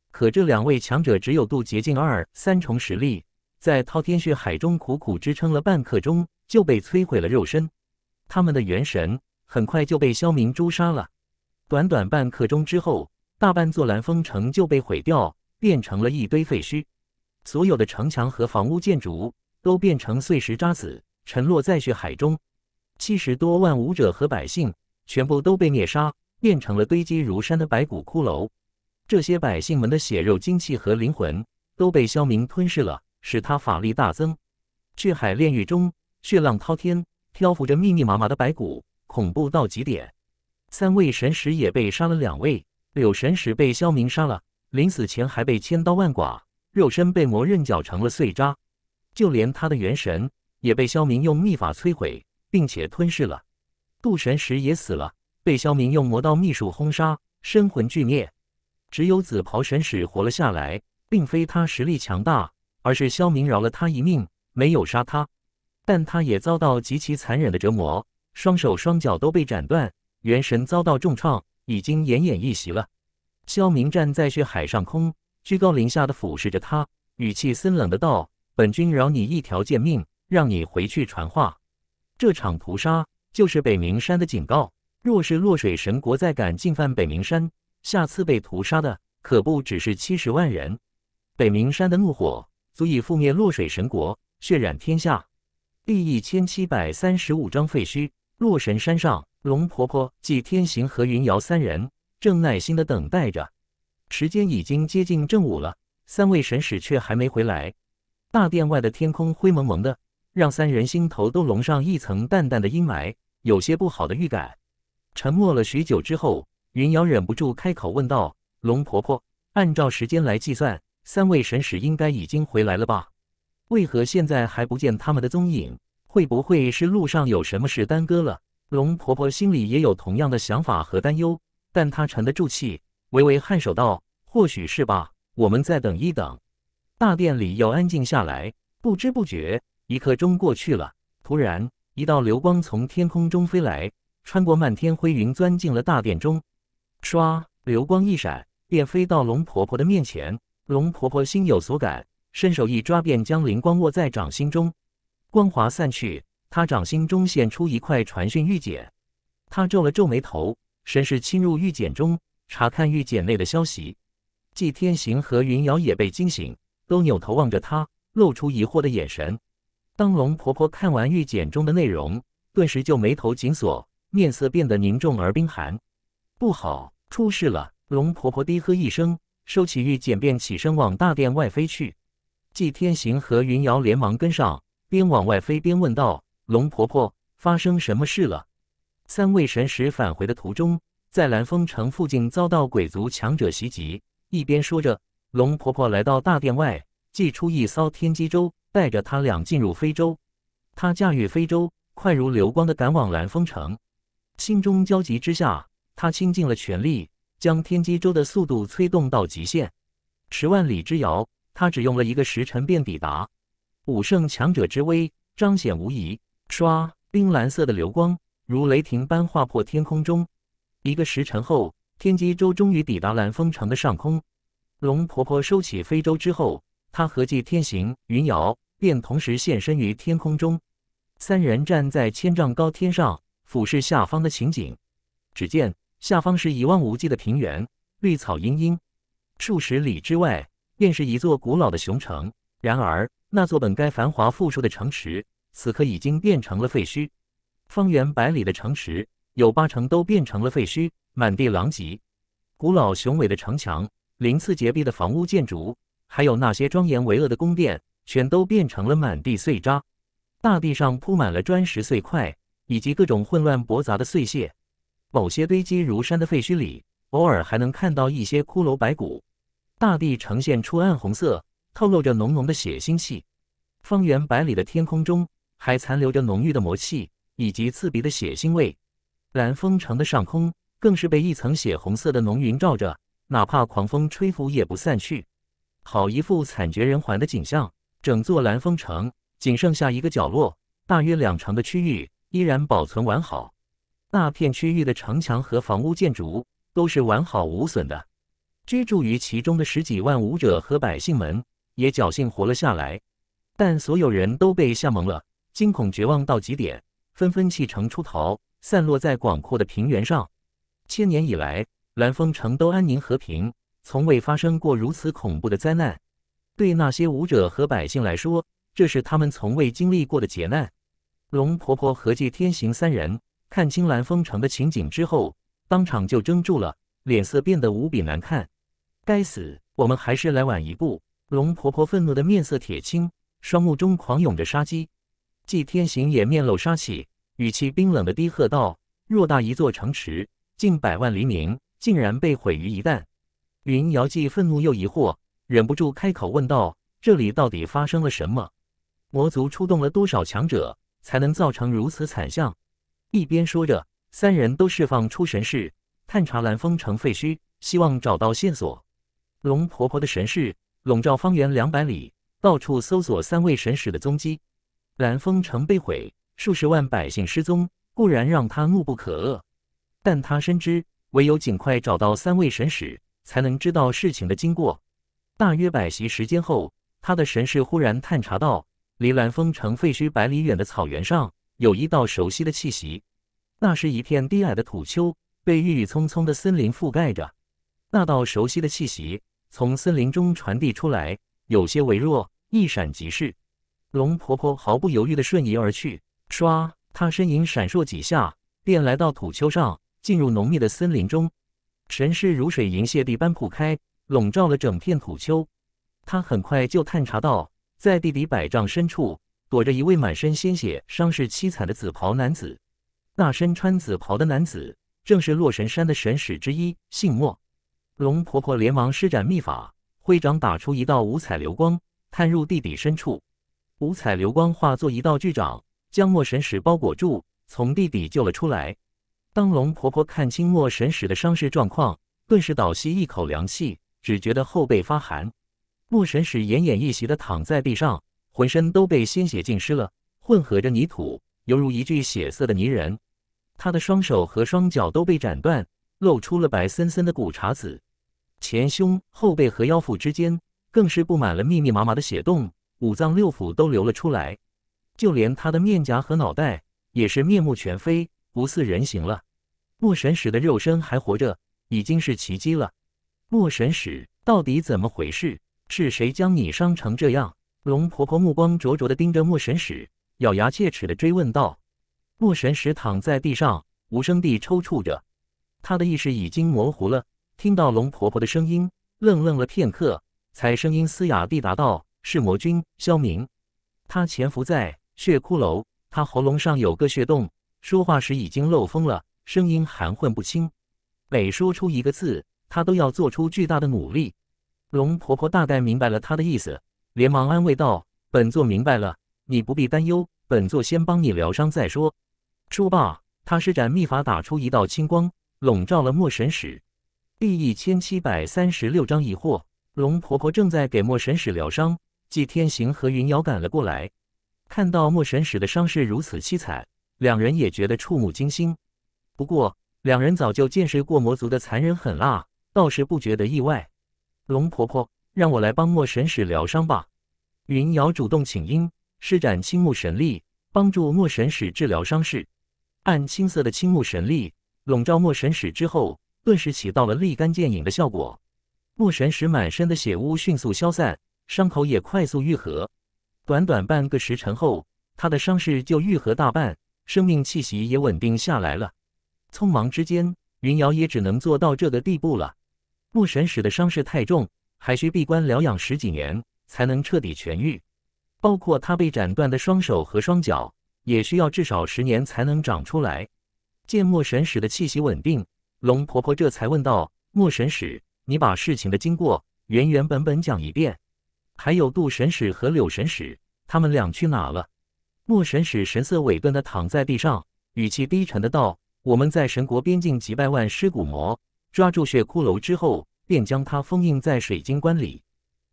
A: 可这两位强者只有渡劫境二三重实力，在滔天血海中苦苦支撑了半刻钟，就被摧毁了肉身。他们的元神很快就被萧明诛杀了。短短半刻钟之后，大半座蓝风城就被毁掉，变成了一堆废墟。所有的城墙和房屋建筑都变成碎石渣子，沉落在血海中。七十多万武者和百姓全部都被灭杀。变成了堆积如山的白骨骷髅，这些百姓们的血肉精气和灵魂都被萧明吞噬了，使他法力大增。血海炼狱中，血浪滔天，漂浮着密密麻麻的白骨，恐怖到极点。三位神使也被杀了，两位柳神使被萧明杀了，临死前还被千刀万剐，肉身被魔刃绞成了碎渣，就连他的元神也被萧明用秘法摧毁，并且吞噬了。杜神使也死了。被萧明用魔道秘术轰杀，身魂俱灭，只有紫袍神使活了下来，并非他实力强大，而是萧明饶了他一命，没有杀他，但他也遭到极其残忍的折磨，双手双脚都被斩断，元神遭到重创，已经奄奄一息了。萧明站在血海上空，居高临下的俯视着他，语气森冷的道：“本君饶你一条贱命，让你回去传话，这场屠杀就是北冥山的警告。”若是洛水神国再敢进犯北冥山，下次被屠杀的可不只是七十万人。北冥山的怒火足以覆灭洛水神国，血染天下。第一千七百三十五章废墟。洛神山上，龙婆婆、祭天行和云瑶三人正耐心的等待着。时间已经接近正午了，三位神使却还没回来。大殿外的天空灰蒙蒙的，让三人心头都笼上一层淡淡的阴霾，有些不好的预感。沉默了许久之后，云瑶忍不住开口问道：“龙婆婆，按照时间来计算，三位神使应该已经回来了吧？为何现在还不见他们的踪影？会不会是路上有什么事耽搁了？”龙婆婆心里也有同样的想法和担忧，但她沉得住气，微微颔首道：“或许是吧，我们再等一等。”大殿里又安静下来。不知不觉，一刻钟过去了。突然，一道流光从天空中飞来。穿过漫天灰云，钻进了大殿中。唰，流光一闪，便飞到龙婆婆的面前。龙婆婆心有所感，伸手一抓，便将灵光握在掌心中。光华散去，她掌心中现出一块传讯玉简。她皱了皱眉头，神识侵入玉简中，查看玉简内的消息。季天行和云瑶也被惊醒，都扭头望着她，露出疑惑的眼神。当龙婆婆看完玉简中的内容，顿时就眉头紧锁。面色变得凝重而冰寒，不好，出事了！龙婆婆低喝一声，收起玉简，便起身往大殿外飞去。祭天行和云瑶连忙跟上，边往外飞边问道：“龙婆婆，发生什么事了？”三位神使返回的途中，在蓝风城附近遭到鬼族强者袭击。一边说着，龙婆婆来到大殿外，祭出一艘天机舟，带着他俩进入非洲。她驾驭非洲，快如流光的赶往蓝风城。心中焦急之下，他倾尽了全力，将天机舟的速度催动到极限。十万里之遥，他只用了一个时辰便抵达。武圣强者之威彰显无疑。唰，冰蓝色的流光如雷霆般划破天空中。一个时辰后，天机舟终于抵达蓝风城的上空。龙婆婆收起飞舟之后，她合计天行、云瑶便同时现身于天空中。三人站在千丈高天上。俯视下方的情景，只见下方是一望无际的平原，绿草茵茵。数十里之外，便是一座古老的雄城。然而，那座本该繁华富庶的城池，此刻已经变成了废墟。方圆百里的城池，有八成都变成了废墟，满地狼藉。古老雄伟的城墙、鳞次栉比的房屋建筑，还有那些庄严巍峨的宫殿，全都变成了满地碎渣。大地上铺满了砖石碎块。以及各种混乱驳杂的碎屑，某些堆积如山的废墟里，偶尔还能看到一些骷髅白骨。大地呈现出暗红色，透露着浓浓的血腥气。方圆百里的天空中，还残留着浓郁的魔气以及刺鼻的血腥味。蓝风城的上空更是被一层血红色的浓云罩着，哪怕狂风吹拂也不散去。好一副惨绝人寰的景象！整座蓝风城仅剩下一个角落，大约两成的区域。依然保存完好，那片区域的城墙和房屋建筑都是完好无损的。居住于其中的十几万武者和百姓们也侥幸活了下来，但所有人都被吓蒙了，惊恐绝望到极点，纷纷弃城出逃，散落在广阔的平原上。千年以来，蓝丰城都安宁和平，从未发生过如此恐怖的灾难。对那些武者和百姓来说，这是他们从未经历过的劫难。龙婆婆和纪天行三人看清蓝风城的情景之后，当场就怔住了，脸色变得无比难看。该死，我们还是来晚一步！龙婆婆愤怒的面色铁青，双目中狂涌着杀机。纪天行也面露杀气，语气冰冷的低喝道：“偌大一座城池，近百万黎民，竟然被毁于一旦！”云瑶既愤怒又疑惑，忍不住开口问道：“这里到底发生了什么？魔族出动了多少强者？”才能造成如此惨象。一边说着，三人都释放出神识，探查蓝风城废墟，希望找到线索。龙婆婆的神识笼罩方圆两百里，到处搜索三位神使的踪迹。蓝风城被毁，数十万百姓失踪，固然让他怒不可遏，但他深知，唯有尽快找到三位神使，才能知道事情的经过。大约百席时间后，他的神识忽然探查到。离蓝峰城废墟百里远的草原上，有一道熟悉的气息。那是一片低矮的土丘，被郁郁葱葱的森林覆盖着。那道熟悉的气息从森林中传递出来，有些微弱，一闪即逝。龙婆婆毫不犹豫地瞬移而去，唰，她身影闪烁几下，便来到土丘上，进入浓密的森林中。神识如水银泻地般铺开，笼罩了整片土丘。她很快就探查到。在地底百丈深处，躲着一位满身鲜血、伤势凄惨的紫袍男子。那身穿紫袍的男子，正是洛神山的神使之一，姓莫。龙婆婆连忙施展秘法，挥掌打出一道五彩流光，探入地底深处。五彩流光化作一道巨掌，将莫神使包裹住，从地底救了出来。当龙婆婆看清莫神使的伤势状况，顿时倒吸一口凉气，只觉得后背发寒。木神使奄奄一息的躺在地上，浑身都被鲜血浸湿了，混合着泥土，犹如一具血色的泥人。他的双手和双脚都被斩断，露出了白森森的骨茬子。前胸、后背和腰腹之间更是布满了密密麻麻的血洞，五脏六腑都流了出来。就连他的面颊和脑袋也是面目全非，不似人形了。木神使的肉身还活着，已经是奇迹了。木神使到底怎么回事？是谁将你伤成这样？龙婆婆目光灼灼地盯着莫神使，咬牙切齿地追问道。莫神使躺在地上，无声地抽搐着，他的意识已经模糊了。听到龙婆婆的声音，愣愣了片刻，才声音嘶哑地答道：“是魔君萧明，他潜伏在血骷髅，他喉咙上有个血洞，说话时已经漏风了，声音含混不清，每说出一个字，他都要做出巨大的努力。”龙婆婆大概明白了她的意思，连忙安慰道：“本座明白了，你不必担忧，本座先帮你疗伤再说。”说罢，她施展秘法，打出一道青光，笼罩了墨神使。第一千七百三十六章疑惑。龙婆婆正在给墨神使疗伤，季天行和云瑶赶了过来，看到墨神使的伤势如此凄惨，两人也觉得触目惊心。不过，两人早就见识过魔族的残忍狠辣，倒是不觉得意外。龙婆婆，让我来帮莫神使疗伤吧。云瑶主动请缨，施展青木神力，帮助莫神使治疗伤势。暗青色的青木神力笼罩莫神使之后，顿时起到了立竿见影的效果。莫神使满身的血污迅速消散，伤口也快速愈合。短短半个时辰后，他的伤势就愈合大半，生命气息也稳定下来了。匆忙之间，云瑶也只能做到这个地步了。木神使的伤势太重，还需闭关疗养十几年才能彻底痊愈，包括他被斩断的双手和双脚，也需要至少十年才能长出来。见莫神使的气息稳定，龙婆婆这才问道：“莫神使，你把事情的经过原原本本讲一遍，还有杜神使和柳神使，他们俩去哪了？”莫神使神色委顿的躺在地上，语气低沉的道：“我们在神国边境，几百万尸骨魔。”抓住血骷髅之后，便将它封印在水晶棺里，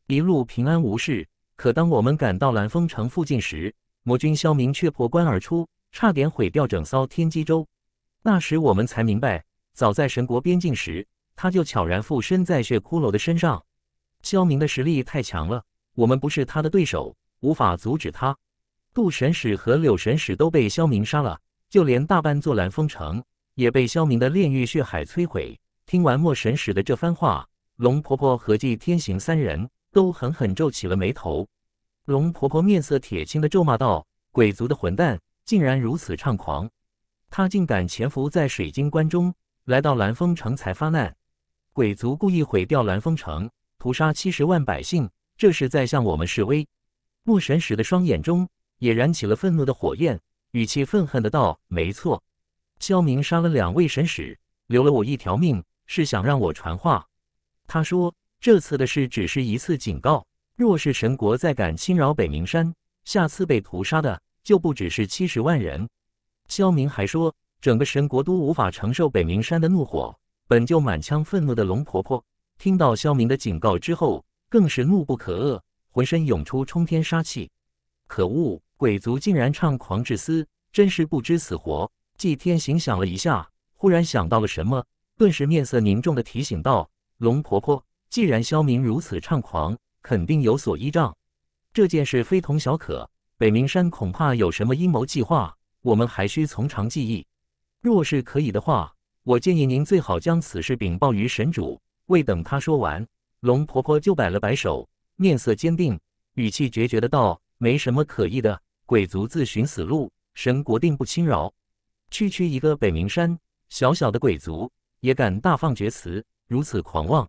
A: 一路平安无事。可当我们赶到蓝风城附近时，魔君萧明却破关而出，差点毁掉整艘天机舟。那时我们才明白，早在神国边境时，他就悄然附身在血骷髅的身上。萧明的实力太强了，我们不是他的对手，无法阻止他。杜神使和柳神使都被萧明杀了，就连大半座蓝风城也被萧明的炼狱血海摧毁。听完莫神使的这番话，龙婆婆合计天行三人都狠狠皱起了眉头。龙婆婆面色铁青的咒骂道：“鬼族的混蛋，竟然如此猖狂！他竟敢潜伏在水晶棺中，来到蓝风城才发难。鬼族故意毁掉蓝风城，屠杀七十万百姓，这是在向我们示威。”莫神使的双眼中也燃起了愤怒的火焰，语气愤恨的道：“没错，萧明杀了两位神使，留了我一条命。”是想让我传话。他说：“这次的事只是一次警告，若是神国再敢侵扰北冥山，下次被屠杀的就不只是七十万人。”萧明还说：“整个神国都无法承受北冥山的怒火。”本就满腔愤怒的龙婆婆，听到萧明的警告之后，更是怒不可遏，浑身涌出冲天杀气。可恶，鬼族竟然猖狂至斯，真是不知死活！祭天行想了一下，忽然想到了什么。顿时面色凝重的提醒道：“龙婆婆，既然萧明如此猖狂，肯定有所依仗，这件事非同小可，北冥山恐怕有什么阴谋计划，我们还需从长计议。若是可以的话，我建议您最好将此事禀报于神主。”未等他说完，龙婆婆就摆了摆手，面色坚定，语气决绝的道：“没什么可疑的，鬼族自寻死路，神国定不轻饶。区区一个北冥山，小小的鬼族。”也敢大放厥词，如此狂妄！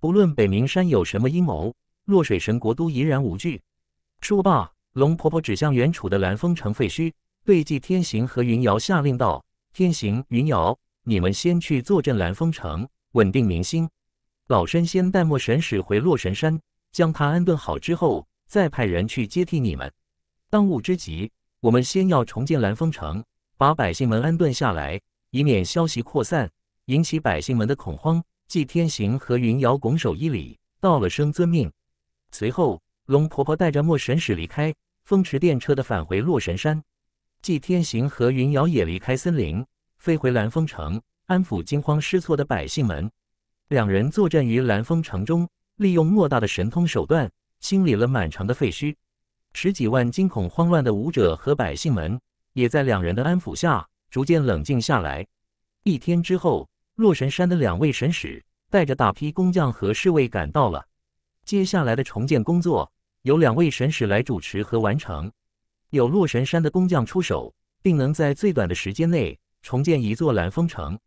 A: 不论北冥山有什么阴谋，落水神国都怡然无惧。说罢，龙婆婆指向远处的蓝风城废墟，对纪天行和云瑶下令道：“天行，云瑶，你们先去坐镇蓝风城，稳定民心。老身先带莫神使回洛神山，将他安顿好之后，再派人去接替你们。当务之急，我们先要重建蓝风城，把百姓们安顿下来，以免消息扩散。”引起百姓们的恐慌。祭天行和云瑶拱手一礼，道了声遵命。随后，龙婆婆带着莫神使离开，风驰电掣的返回洛神山。祭天行和云瑶也离开森林，飞回蓝峰城，安抚惊慌失措的百姓们。两人坐镇于蓝峰城中，利用莫大的神通手段清理了满城的废墟。十几万惊恐慌乱的武者和百姓们，也在两人的安抚下逐渐冷静下来。一天之后。洛神山的两位神使带着大批工匠和侍卫赶到了。接下来的重建工作由两位神使来主持和完成，有洛神山的工匠出手，并能在最短的时间内重建一座蓝峰城。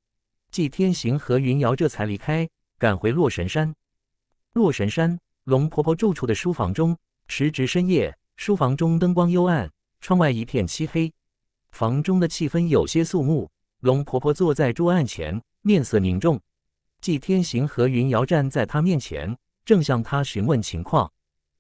A: 祭天行和云瑶这才离开，赶回洛神山。洛神山龙婆婆住处的书房中，时值深夜，书房中灯光幽暗，窗外一片漆黑，房中的气氛有些肃穆。龙婆婆坐在桌案前。面色凝重，季天行和云瑶站在他面前，正向他询问情况。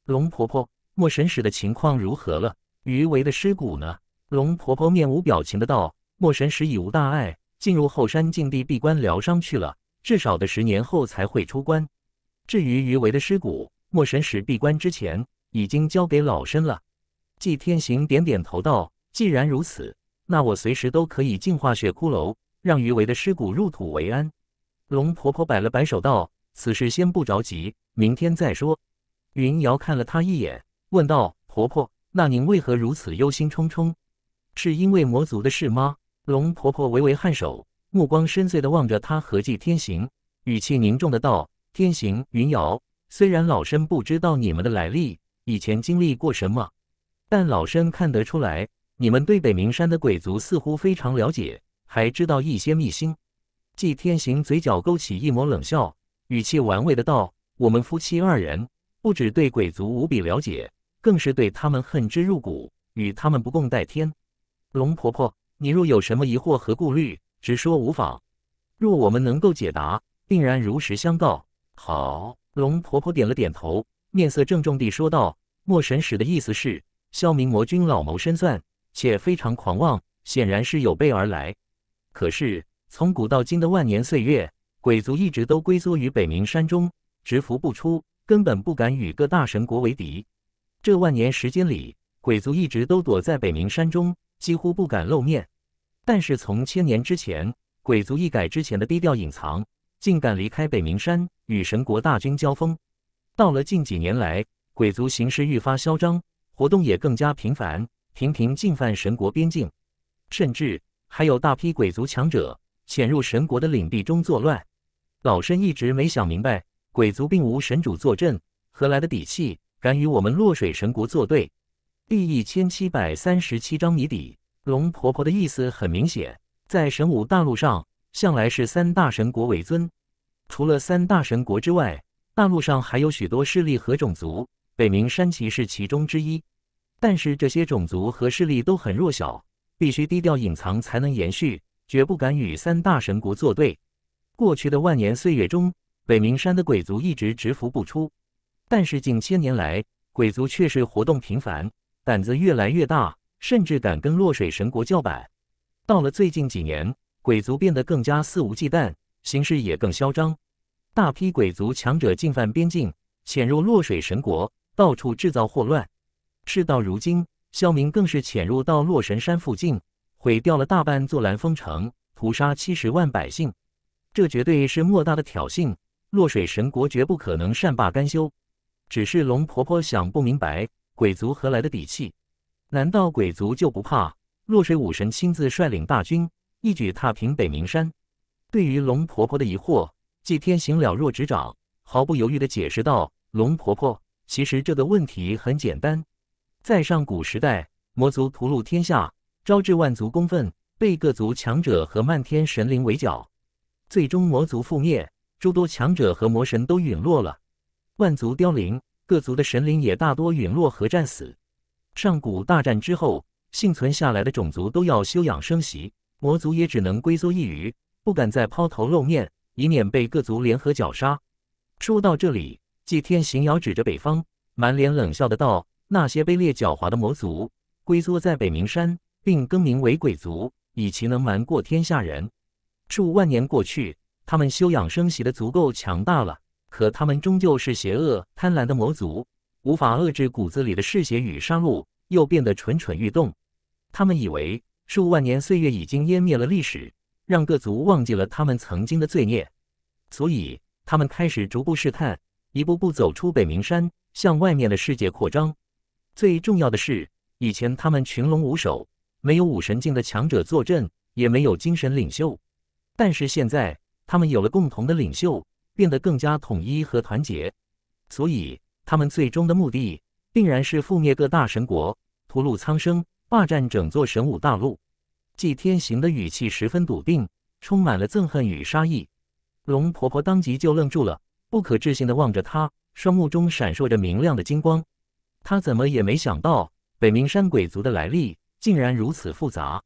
A: 龙婆婆，莫神使的情况如何了？余为的尸骨呢？龙婆婆面无表情的道：“莫神使已无大碍，进入后山禁地闭关疗伤去了，至少得十年后才会出关。至于余为的尸骨，莫神使闭关之前已经交给老身了。”季天行点点头道：“既然如此，那我随时都可以净化血骷髅。”让余维的尸骨入土为安。龙婆婆摆了摆手，道：“此事先不着急，明天再说。”云瑶看了她一眼，问道：“婆婆，那您为何如此忧心忡忡？是因为魔族的事吗？”龙婆婆微微颔首，目光深邃的望着他和纪天行，语气凝重的道：“天行，云瑶，虽然老身不知道你们的来历，以前经历过什么，但老身看得出来，你们对北冥山的鬼族似乎非常了解。”还知道一些秘辛，纪天行嘴角勾起一抹冷笑，语气玩味地道：“我们夫妻二人不止对鬼族无比了解，更是对他们恨之入骨，与他们不共戴天。龙婆婆，你若有什么疑惑和顾虑，直说无妨。若我们能够解答，定然如实相告。”好，龙婆婆点了点头，面色郑重地说道：“莫神使的意思是，萧明魔君老谋深算，且非常狂妄，显然是有备而来。”可是，从古到今的万年岁月，鬼族一直都龟缩于北冥山中，蛰伏不出，根本不敢与各大神国为敌。这万年时间里，鬼族一直都躲在北冥山中，几乎不敢露面。但是，从千年之前，鬼族一改之前的低调隐藏，竟敢离开北冥山，与神国大军交锋。到了近几年来，鬼族形势愈发嚣张，活动也更加频繁，频频进犯神国边境，甚至。还有大批鬼族强者潜入神国的领地中作乱，老身一直没想明白，鬼族并无神主坐镇，何来的底气敢与我们落水神国作对？第一千七百三十七章谜底。龙婆婆的意思很明显，在神武大陆上，向来是三大神国为尊。除了三大神国之外，大陆上还有许多势力和种族，北冥山崎是其中之一。但是这些种族和势力都很弱小。必须低调隐藏，才能延续。绝不敢与三大神国作对。过去的万年岁月中，北冥山的鬼族一直蛰伏不出。但是近千年来，鬼族却是活动频繁，胆子越来越大，甚至敢跟落水神国叫板。到了最近几年，鬼族变得更加肆无忌惮，形势也更嚣张。大批鬼族强者进犯边境，潜入落水神国，到处制造祸乱。事到如今。萧明更是潜入到洛神山附近，毁掉了大半座蓝峰城，屠杀七十万百姓，这绝对是莫大的挑衅。洛水神国绝不可能善罢甘休。只是龙婆婆想不明白，鬼族何来的底气？难道鬼族就不怕洛水武神亲自率领大军，一举踏平北冥山？对于龙婆婆的疑惑，季天行了若指掌，毫不犹豫地解释道：“龙婆婆，其实这个问题很简单。”在上古时代，魔族屠戮天下，招致万族公愤，被各族强者和漫天神灵围剿，最终魔族覆灭，诸多强者和魔神都陨落了，万族凋零，各族的神灵也大多陨落和战死。上古大战之后，幸存下来的种族都要休养生息，魔族也只能龟缩一隅，不敢再抛头露面，以免被各族联合绞杀。说到这里，祭天行遥指着北方，满脸冷笑的道。那些卑劣狡猾的魔族，龟缩在北冥山，并更名为鬼族，以其能瞒过天下人。数万年过去，他们休养生息的足够强大了，可他们终究是邪恶贪婪的魔族，无法遏制骨子里的嗜血与杀戮，又变得蠢蠢欲动。他们以为数万年岁月已经湮灭了历史，让各族忘记了他们曾经的罪孽，所以他们开始逐步试探，一步步走出北冥山，向外面的世界扩张。最重要的是，以前他们群龙无首，没有武神境的强者坐镇，也没有精神领袖。但是现在，他们有了共同的领袖，变得更加统一和团结。所以，他们最终的目的定然是覆灭各大神国，屠戮苍生，霸占整座神武大陆。祭天行的语气十分笃定，充满了憎恨与杀意。龙婆婆当即就愣住了，不可置信地望着他，双目中闪烁着明亮的金光。他怎么也没想到，北冥山鬼族的来历竟然如此复杂。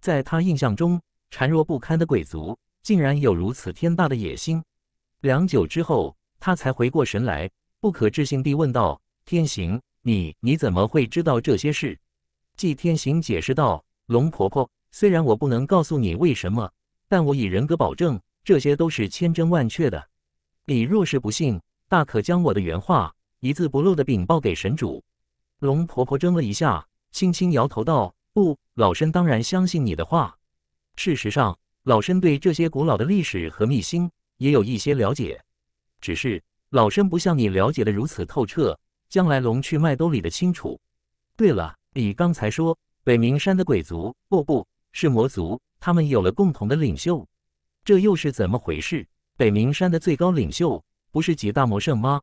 A: 在他印象中，孱弱不堪的鬼族，竟然有如此天大的野心。良久之后，他才回过神来，不可置信地问道：“天行，你你怎么会知道这些事？”纪天行解释道：“龙婆婆，虽然我不能告诉你为什么，但我以人格保证，这些都是千真万确的。你若是不信，大可将我的原话。”一字不漏的禀报给神主，龙婆婆怔了一下，轻轻摇头道：“不，老身当然相信你的话。事实上，老身对这些古老的历史和秘辛也有一些了解，只是老身不像你了解的如此透彻，将来龙去脉都理得清楚。对了，你刚才说北冥山的鬼族，哦，不是魔族，他们有了共同的领袖，这又是怎么回事？北冥山的最高领袖不是几大魔圣吗？”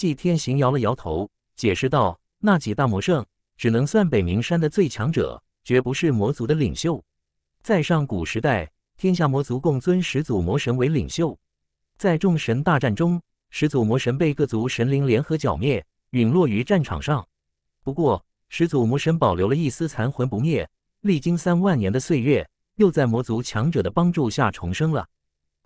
A: 祭天行摇了摇头，解释道：“那几大魔圣只能算北冥山的最强者，绝不是魔族的领袖。在上古时代，天下魔族共尊始祖魔神为领袖。在众神大战中，始祖魔神被各族神灵联合剿灭，陨落于战场上。不过，始祖魔神保留了一丝残魂不灭，历经三万年的岁月，又在魔族强者的帮助下重生了。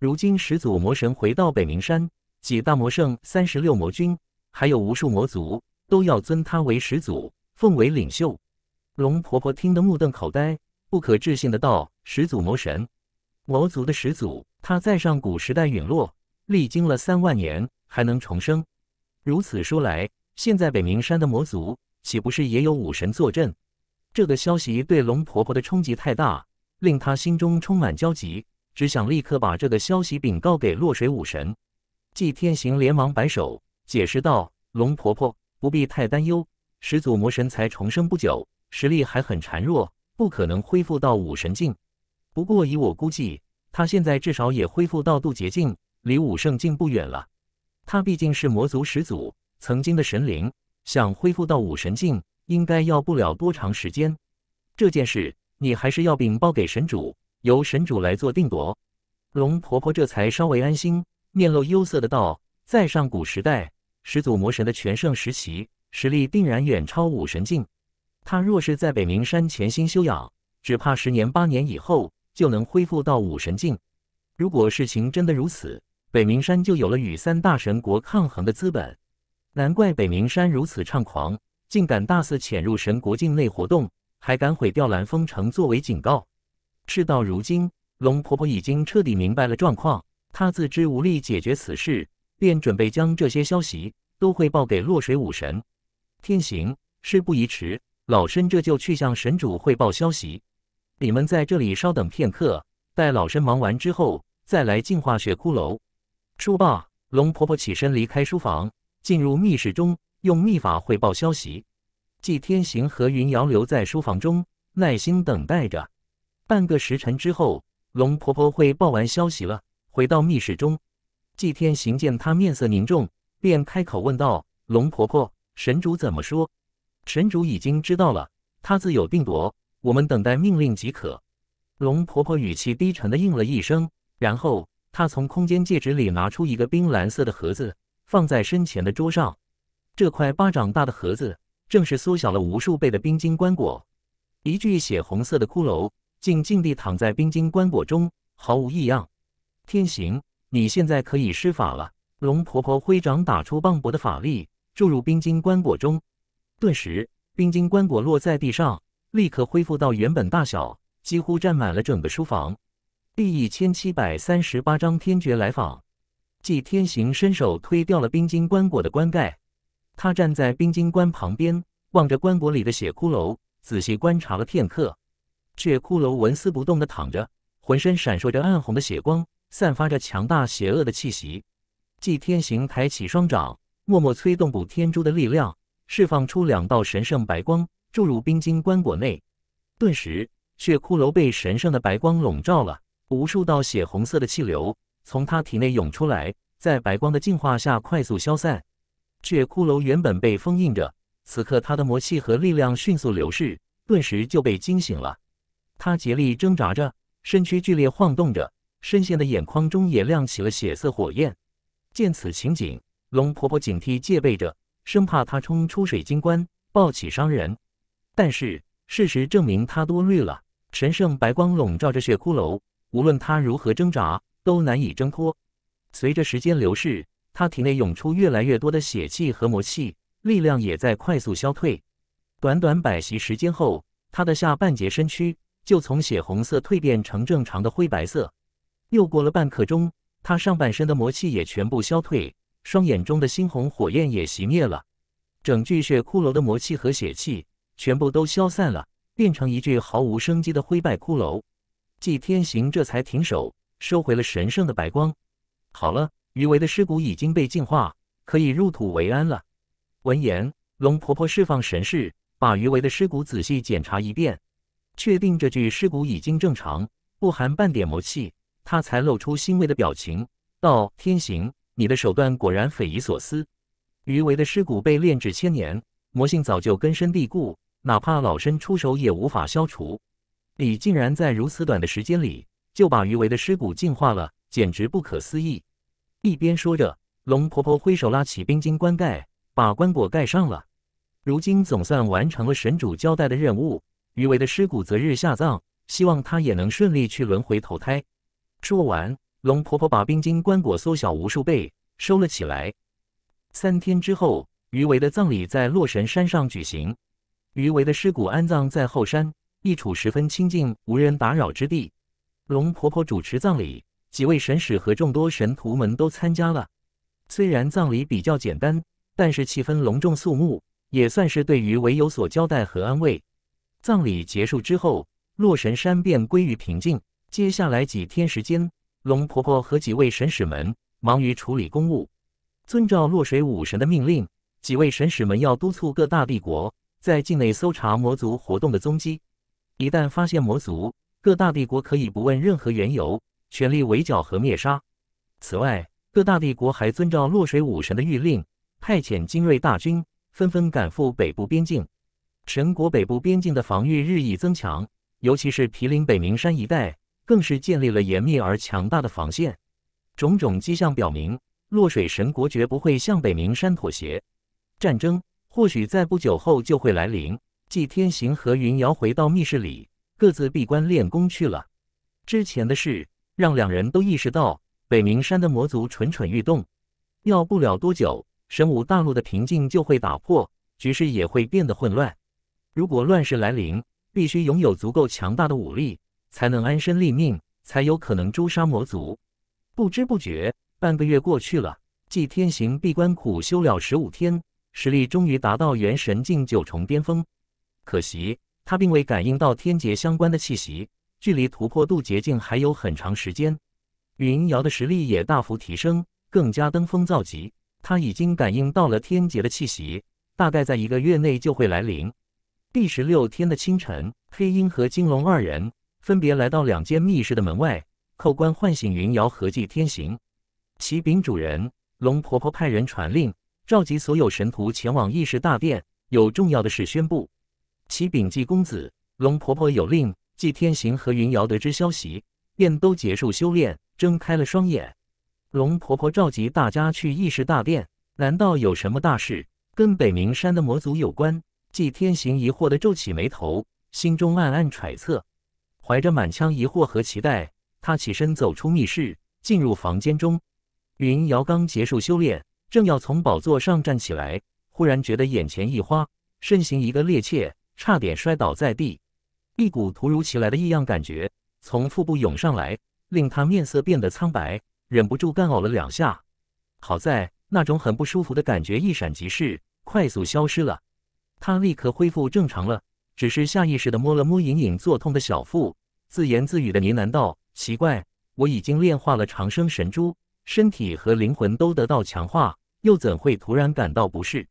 A: 如今，始祖魔神回到北冥山，几大魔圣、三十六魔君。”还有无数魔族都要尊他为始祖，奉为领袖。龙婆婆听得目瞪口呆，不可置信的道：“始祖魔神，魔族的始祖，他在上古时代陨落，历经了三万年还能重生。如此说来，现在北冥山的魔族岂不是也有武神坐镇？”这个消息对龙婆婆的冲击太大，令她心中充满焦急，只想立刻把这个消息禀告给落水武神。纪天行连忙摆手。解释道：“龙婆婆不必太担忧，始祖魔神才重生不久，实力还很孱弱，不可能恢复到武神境。不过以我估计，他现在至少也恢复到渡劫境，离武圣境不远了。他毕竟是魔族始祖，曾经的神灵，想恢复到武神境，应该要不了多长时间。这件事你还是要禀报给神主，由神主来做定夺。”龙婆婆这才稍微安心，面露忧色的道：“在上古时代。”始祖魔神的全盛时期，实力定然远超武神境。他若是在北冥山潜心修养，只怕十年八年以后就能恢复到武神境。如果事情真的如此，北冥山就有了与三大神国抗衡的资本。难怪北冥山如此猖狂，竟敢大肆潜入神国境内活动，还敢毁掉蓝风城作为警告。事到如今，龙婆婆已经彻底明白了状况，她自知无力解决此事。便准备将这些消息都汇报给落水武神天行。事不宜迟，老身这就去向神主汇报消息。你们在这里稍等片刻，待老身忙完之后再来净化血骷髅。说罢，龙婆婆起身离开书房，进入密室中用秘法汇报消息。纪天行和云瑶留在书房中耐心等待着。半个时辰之后，龙婆婆汇报完消息了，回到密室中。祭天行见他面色凝重，便开口问道：“龙婆婆，神主怎么说？”“神主已经知道了，他自有定夺，我们等待命令即可。”龙婆婆语气低沉的应了一声，然后她从空间戒指里拿出一个冰蓝色的盒子，放在身前的桌上。这块巴掌大的盒子，正是缩小了无数倍的冰晶棺椁。一具血红色的骷髅，静静地躺在冰晶棺椁中，毫无异样。天行。你现在可以施法了。龙婆婆挥掌打出磅礴的法力，注入冰晶棺椁中。顿时，冰晶棺椁落在地上，立刻恢复到原本大小，几乎占满了整个书房。第一千七百三十八章天爵来访。季天行伸手推掉了冰晶棺椁的棺盖，他站在冰晶棺旁边，望着棺椁里的血骷髅，仔细观察了片刻，血骷髅纹丝不动地躺着，浑身闪烁着暗红的血光。散发着强大邪恶的气息，祭天行抬起双掌，默默催动补天珠的力量，释放出两道神圣白光，注入冰晶棺椁内。顿时，血骷髅被神圣的白光笼罩了，无数道血红色的气流从他体内涌出来，在白光的净化下快速消散。血骷髅原本被封印着，此刻他的魔气和力量迅速流逝，顿时就被惊醒了。他竭力挣扎着，身躯剧烈晃动着。深陷的眼眶中也亮起了血色火焰。见此情景，龙婆婆警惕戒备着，生怕他冲出水晶棺，暴起伤人。但是事实证明她多虑了。神圣白光笼罩着血骷髅，无论他如何挣扎，都难以挣脱。随着时间流逝，他体内涌出越来越多的血气和魔气，力量也在快速消退。短短百息时间后，他的下半截身躯就从血红色蜕变成正常的灰白色。又过了半刻钟，他上半身的魔气也全部消退，双眼中的猩红火焰也熄灭了，整具血骷髅的魔气和血气全部都消散了，变成一具毫无生机的灰败骷髅。祭天行这才停手，收回了神圣的白光。好了，余维的尸骨已经被净化，可以入土为安了。闻言，龙婆婆释放神识，把余维的尸骨仔细检查一遍，确定这具尸骨已经正常，不含半点魔气。他才露出欣慰的表情，道：“天行，你的手段果然匪夷所思。余为的尸骨被炼制千年，魔性早就根深蒂固，哪怕老身出手也无法消除。你竟然在如此短的时间里就把余为的尸骨净化了，简直不可思议！”一边说着，龙婆婆挥手拉起冰晶棺盖，把棺椁盖上了。如今总算完成了神主交代的任务，余为的尸骨择日下葬，希望他也能顺利去轮回投胎。说完，龙婆婆把冰晶棺椁缩小无数倍，收了起来。三天之后，余维的葬礼在洛神山上举行。余维的尸骨安葬在后山一处十分清静、无人打扰之地。龙婆婆主持葬礼，几位神使和众多神徒们都参加了。虽然葬礼比较简单，但是气氛隆重肃穆，也算是对余维有所交代和安慰。葬礼结束之后，洛神山便归于平静。接下来几天时间，龙婆婆和几位神使们忙于处理公务。遵照落水武神的命令，几位神使们要督促各大帝国在境内搜查魔族活动的踪迹。一旦发现魔族，各大帝国可以不问任何缘由，全力围剿和灭杀。此外，各大帝国还遵照落水武神的谕令，派遣精锐大军，纷纷赶赴北部边境。神国北部边境的防御日益增强，尤其是毗邻北冥山一带。更是建立了严密而强大的防线。种种迹象表明，落水神国绝不会向北冥山妥协。战争或许在不久后就会来临。纪天行和云瑶回到密室里，各自闭关练功去了。之前的事让两人都意识到，北冥山的魔族蠢蠢欲动，要不了多久，神武大陆的平静就会打破，局势也会变得混乱。如果乱世来临，必须拥有足够强大的武力。才能安身立命，才有可能诛杀魔族。不知不觉，半个月过去了。祭天行闭关苦修了十五天，实力终于达到元神境九重巅峰。可惜他并未感应到天劫相关的气息，距离突破渡劫境还有很长时间。云瑶的实力也大幅提升，更加登峰造极。他已经感应到了天劫的气息，大概在一个月内就会来临。第十六天的清晨，黑鹰和金龙二人。分别来到两间密室的门外，叩关唤醒云瑶和纪天行。启禀主人，龙婆婆派人传令，召集所有神徒前往议事大殿，有重要的事宣布。启禀纪公子，龙婆婆有令。纪天行和云瑶得知消息，便都结束修炼，睁开了双眼。龙婆婆召集大家去议事大殿，难道有什么大事跟北冥山的魔族有关？纪天行疑惑地皱起眉头，心中暗暗揣测。怀着满腔疑惑和期待，他起身走出密室，进入房间中。云瑶刚结束修炼，正要从宝座上站起来，忽然觉得眼前一花，身形一个趔趄，差点摔倒在地。一股突如其来的异样感觉从腹部涌上来，令他面色变得苍白，忍不住干呕了两下。好在那种很不舒服的感觉一闪即逝，快速消失了，他立刻恢复正常了。只是下意识地摸了摸隐隐作痛的小腹，自言自语地呢喃道：“奇怪，我已经炼化了长生神珠，身体和灵魂都得到强化，又怎会突然感到不适？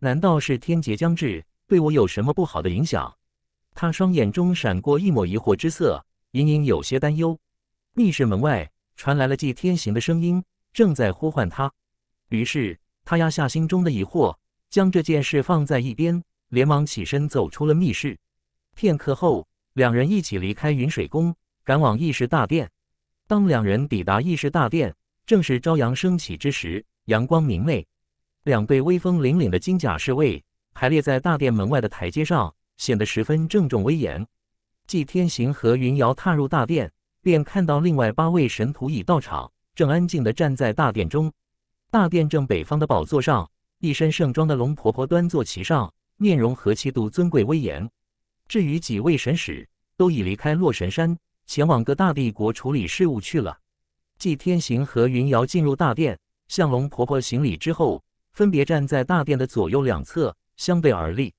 A: 难道是天劫将至，对我有什么不好的影响？”他双眼中闪过一抹疑惑之色，隐隐有些担忧。密室门外传来了祭天行的声音，正在呼唤他。于是他压下心中的疑惑，将这件事放在一边。连忙起身走出了密室，片刻后，两人一起离开云水宫，赶往议事大殿。当两人抵达议事大殿，正是朝阳升起之时，阳光明媚。两队威风凛凛的金甲侍卫排列在大殿门外的台阶上，显得十分郑重威严。祭天行和云瑶踏入大殿，便看到另外八位神徒已到场，正安静地站在大殿中。大殿正北方的宝座上，一身盛装的龙婆婆端坐其上。面容和气度尊贵威严，至于几位神使都已离开洛神山，前往各大帝国处理事务去了。继天行和云瑶进入大殿，向龙婆婆行礼之后，分别站在大殿的左右两侧，相对而立。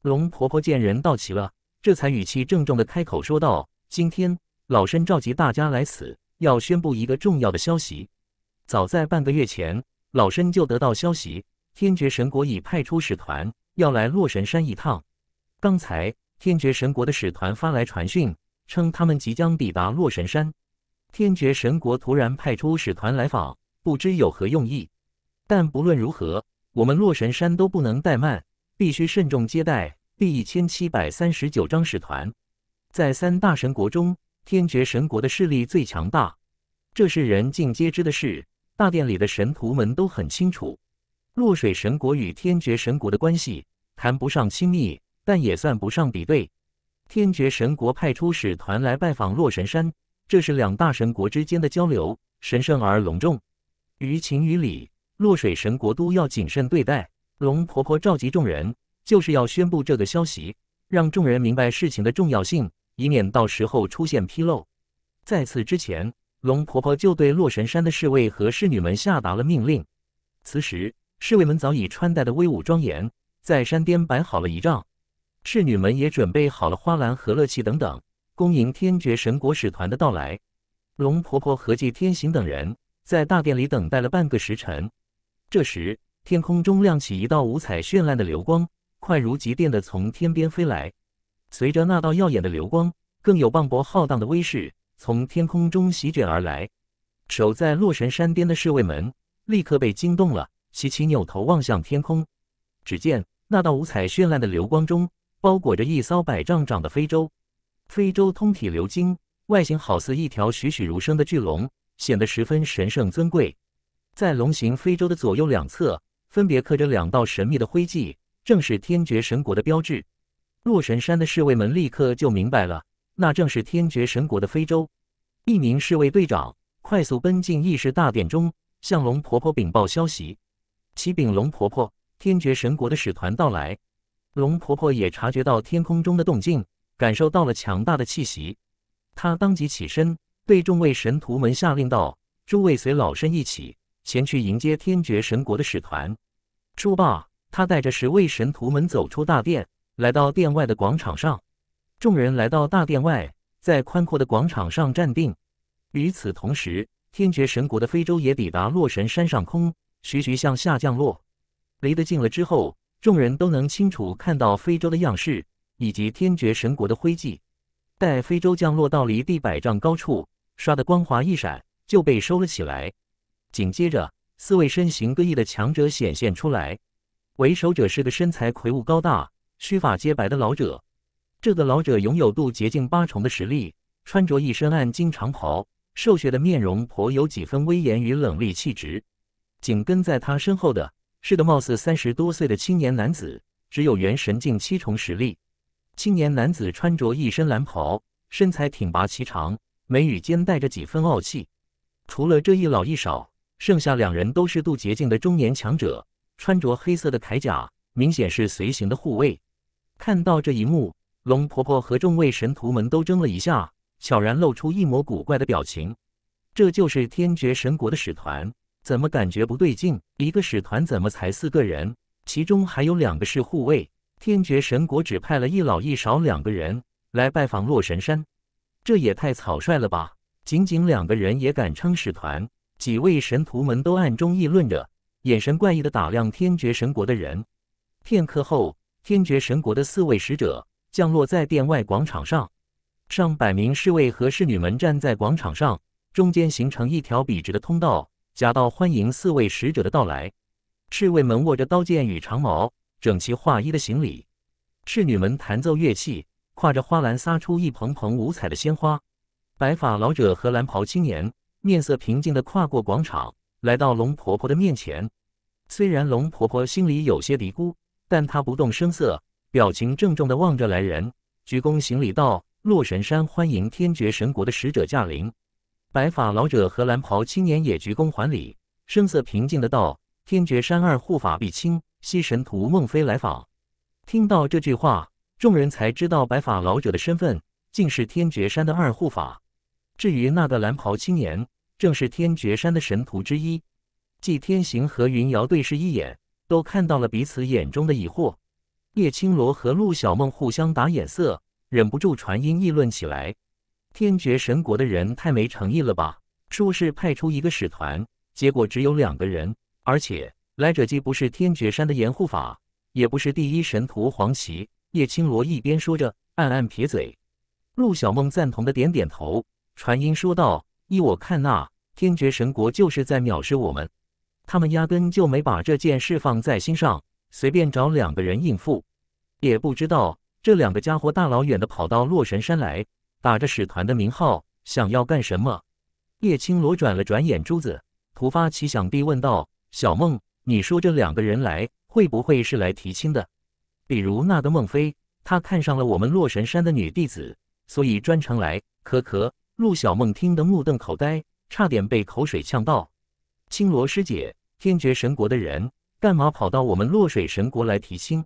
A: 龙婆婆见人到齐了，这才语气郑重地开口说道：“今天老身召集大家来此，要宣布一个重要的消息。早在半个月前，老身就得到消息，天绝神国已派出使团。”要来洛神山一趟。刚才天绝神国的使团发来传讯，称他们即将抵达洛神山。天绝神国突然派出使团来访，不知有何用意。但不论如何，我们洛神山都不能怠慢，必须慎重接待。第一千七百三十九章使团，在三大神国中，天绝神国的势力最强大，这是人尽皆知的事。大殿里的神徒们都很清楚。洛水神国与天绝神国的关系谈不上亲密，但也算不上敌对。天绝神国派出使团来拜访洛神山，这是两大神国之间的交流，神圣而隆重。于情于理，洛水神国都要谨慎对待。龙婆婆召集众人，就是要宣布这个消息，让众人明白事情的重要性，以免到时候出现纰漏。在此之前，龙婆婆就对洛神山的侍卫和侍女们下达了命令。此时。侍卫们早已穿戴的威武庄严，在山巅摆好了仪仗，侍女们也准备好了花篮和乐器等等，恭迎天爵神国使团的到来。龙婆婆和纪天行等人在大殿里等待了半个时辰。这时，天空中亮起一道五彩绚烂的流光，快如疾电的从天边飞来。随着那道耀眼的流光，更有磅礴浩荡的威势从天空中席卷而来。守在洛神山巅的侍卫们立刻被惊动了。齐齐扭头望向天空，只见那道五彩绚烂的流光中，包裹着一艘百丈长的飞舟。飞舟通体鎏金，外形好似一条栩栩如生的巨龙，显得十分神圣尊贵。在龙形飞舟的左右两侧，分别刻着两道神秘的徽记，正是天绝神国的标志。洛神山的侍卫们立刻就明白了，那正是天绝神国的飞舟。一名侍卫队长快速奔进议事大殿中，向龙婆婆禀报消息。启禀龙婆婆，天绝神国的使团到来。龙婆婆也察觉到天空中的动静，感受到了强大的气息。她当即起身，对众位神徒们下令道：“诸位随老身一起，前去迎接天绝神国的使团。”说罢，她带着十位神徒们走出大殿，来到殿外的广场上。众人来到大殿外，在宽阔的广场上站定。与此同时，天绝神国的非洲也抵达洛神山上空。徐徐向下降落，离得近了之后，众人都能清楚看到非洲的样式以及天绝神国的徽记。待非洲降落到离地百丈高处，刷的光滑一闪，就被收了起来。紧接着，四位身形各异的强者显现出来，为首者是个身材魁梧高大、须发皆白的老者。这个老者拥有渡劫近八重的实力，穿着一身暗金长袍，瘦削的面容颇有几分威严与冷厉气质。紧跟在他身后的是个貌似三十多岁的青年男子，只有元神境七重实力。青年男子穿着一身蓝袍，身材挺拔颀长，眉宇间带着几分傲气。除了这一老一少，剩下两人都是渡劫境的中年强者，穿着黑色的铠甲，明显是随行的护卫。看到这一幕，龙婆婆和众位神徒们都怔了一下，悄然露出一抹古怪的表情。这就是天绝神国的使团。怎么感觉不对劲？一个使团怎么才四个人？其中还有两个是护卫。天绝神国只派了一老一少两个人来拜访洛神山，这也太草率了吧！仅仅两个人也敢称使团？几位神徒们都暗中议论着，眼神怪异地打量天绝神国的人。片刻后，天绝神国的四位使者降落在殿外广场上，上百名侍卫和侍女们站在广场上，中间形成一条笔直的通道。假道欢迎四位使者的到来，侍卫们握着刀剑与长矛，整齐划一的行礼；侍女们弹奏乐器，挎着花篮撒出一捧捧五彩的鲜花。白发老者和蓝袍青年面色平静的跨过广场，来到龙婆婆的面前。虽然龙婆婆心里有些嘀咕，但她不动声色，表情郑重的望着来人，鞠躬行礼道：“洛神山欢迎天绝神国的使者驾临。”白发老者和蓝袍青年也鞠躬还礼，声色平静的道：“天绝山二护法碧清，西神徒孟非来访。”听到这句话，众人才知道白发老者的身份，竟是天绝山的二护法。至于那个蓝袍青年，正是天绝山的神徒之一。季天行和云瑶对视一眼，都看到了彼此眼中的疑惑。叶青罗和陆小梦互相打眼色，忍不住传音议论起来。天绝神国的人太没诚意了吧？说是派出一个使团，结果只有两个人，而且来者既不是天绝山的严护法，也不是第一神徒黄岐。叶青罗一边说着，暗暗撇嘴。陆小梦赞同的点点头，传音说道：“依我看，呐，天绝神国就是在藐视我们，他们压根就没把这件事放在心上，随便找两个人应付。也不知道这两个家伙大老远的跑到洛神山来。”打着使团的名号，想要干什么？叶青罗转了转眼珠子，突发奇想，地问道：“小梦，你说这两个人来，会不会是来提亲的？比如那个孟非，他看上了我们洛神山的女弟子，所以专程来。”可可陆小梦听得目瞪口呆，差点被口水呛到。青罗师姐，天绝神国的人干嘛跑到我们洛水神国来提亲？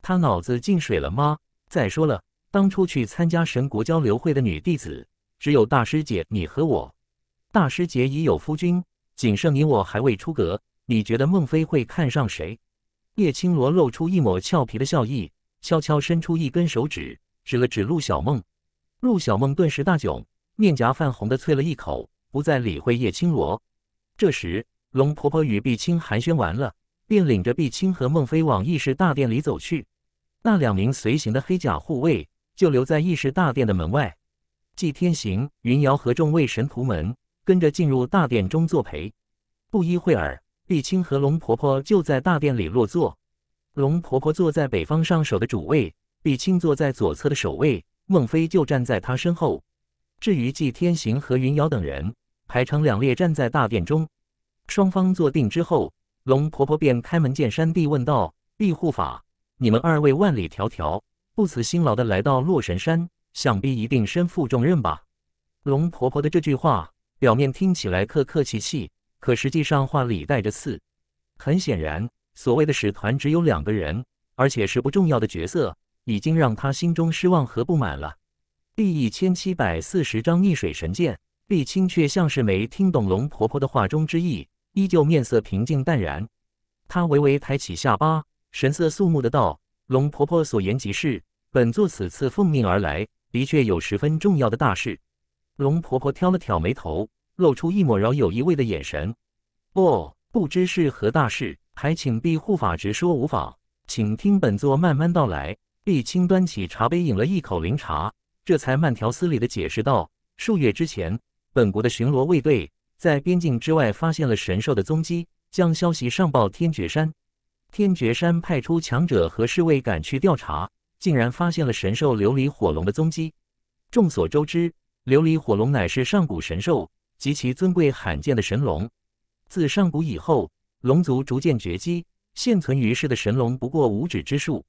A: 他脑子进水了吗？再说了。当初去参加神国交流会的女弟子，只有大师姐你和我。大师姐已有夫君，仅剩你我还未出阁。你觉得孟非会看上谁？叶青罗露出一抹俏皮的笑意，悄悄伸出一根手指，指了指陆小梦。陆小梦顿时大窘，面颊泛红的啐了一口，不再理会叶青罗。这时，龙婆婆与碧青寒暄完了，便领着碧青和孟非往议事大殿里走去。那两名随行的黑甲护卫。就留在议事大殿的门外。祭天行、云瑶和众位神徒们跟着进入大殿中作陪。不一会儿，碧青和龙婆婆就在大殿里落座。龙婆婆坐在北方上首的主位，碧青坐在左侧的首位，孟非就站在她身后。至于祭天行和云瑶等人，排成两列站在大殿中。双方坐定之后，龙婆婆便开门见山地问道：“碧护法，你们二位万里迢迢。”不辞辛劳的来到洛神山，想必一定身负重任吧？龙婆婆的这句话，表面听起来客客气气，可实际上话里带着刺。很显然，所谓的使团只有两个人，而且是不重要的角色，已经让他心中失望和不满了。第一千七百四十章逆水神剑。碧青却像是没听懂龙婆婆的话中之意，依旧面色平静淡然。她微微抬起下巴，神色肃穆地道：“龙婆婆所言极是。”本座此次奉命而来，的确有十分重要的大事。龙婆婆挑了挑眉头，露出一抹饶有意味的眼神。哦，不知是何大事，还请庇护法直说无妨。请听本座慢慢道来。碧青端起茶杯，饮了一口灵茶，这才慢条斯理的解释道：数月之前，本国的巡逻卫队在边境之外发现了神兽的踪迹，将消息上报天绝山。天绝山派出强者和侍卫赶去调查。竟然发现了神兽琉璃火龙的踪迹。众所周知，琉璃火龙乃是上古神兽，极其尊贵罕见的神龙。自上古以后，龙族逐渐绝迹，现存于世的神龙不过五指之数。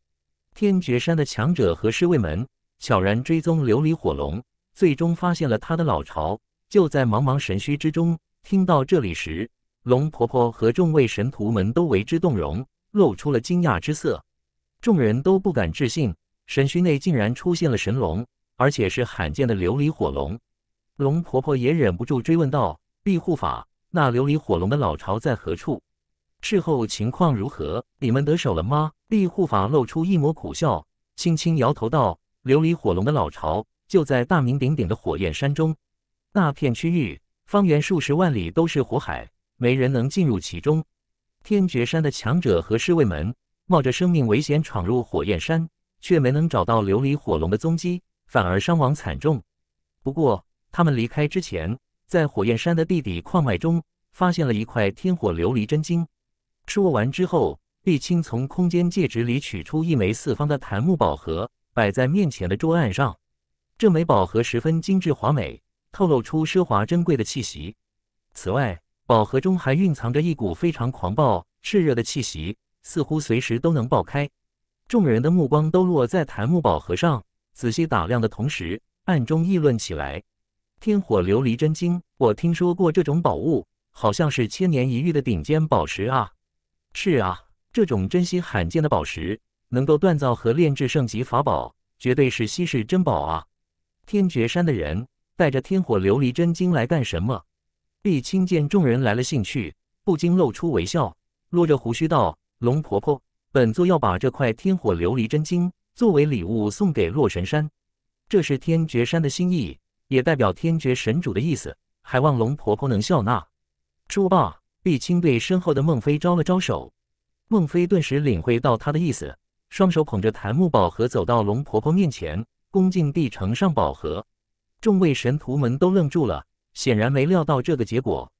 A: 天绝山的强者和侍卫们悄然追踪琉璃火龙，最终发现了他的老巢，就在茫茫神墟之中。听到这里时，龙婆婆和众位神徒们都为之动容，露出了惊讶之色。众人都不敢置信。神墟内竟然出现了神龙，而且是罕见的琉璃火龙。龙婆婆也忍不住追问道：“庇护法，那琉璃火龙的老巢在何处？事后情况如何？你们得手了吗？”庇护法露出一抹苦笑，轻轻摇头道：“琉璃火龙的老巢就在大名鼎鼎的火焰山中。那片区域方圆数十万里都是火海，没人能进入其中。天绝山的强者和侍卫们冒着生命危险闯入火焰山。”却没能找到琉璃火龙的踪迹，反而伤亡惨重。不过，他们离开之前，在火焰山的地底矿脉中发现了一块天火琉璃真经。说完之后，碧青从空间戒指里取出一枚四方的檀木宝盒，摆在面前的桌案上。这枚宝盒十分精致华美，透露出奢华珍贵的气息。此外，宝盒中还蕴藏着一股非常狂暴炽热的气息，似乎随时都能爆开。众人的目光都落在檀木宝盒上，仔细打量的同时，暗中议论起来。天火琉璃真经，我听说过这种宝物，好像是千年一遇的顶尖宝石啊！是啊，这种珍稀罕见的宝石，能够锻造和炼制圣级法宝，绝对是稀世珍宝啊！天绝山的人带着天火琉璃真经来干什么？碧青见众人来了兴趣，不禁露出微笑，落着胡须道：“龙婆婆。”本座要把这块天火琉璃真经作为礼物送给洛神山，这是天绝山的心意，也代表天绝神主的意思，还望龙婆婆能笑纳。说罢，碧青对身后的孟非招了招手，孟非顿时领会到他的意思，双手捧着檀木宝盒走到龙婆婆面前，恭敬地呈上宝盒。众位神徒们都愣住了，显然没料到这个结果。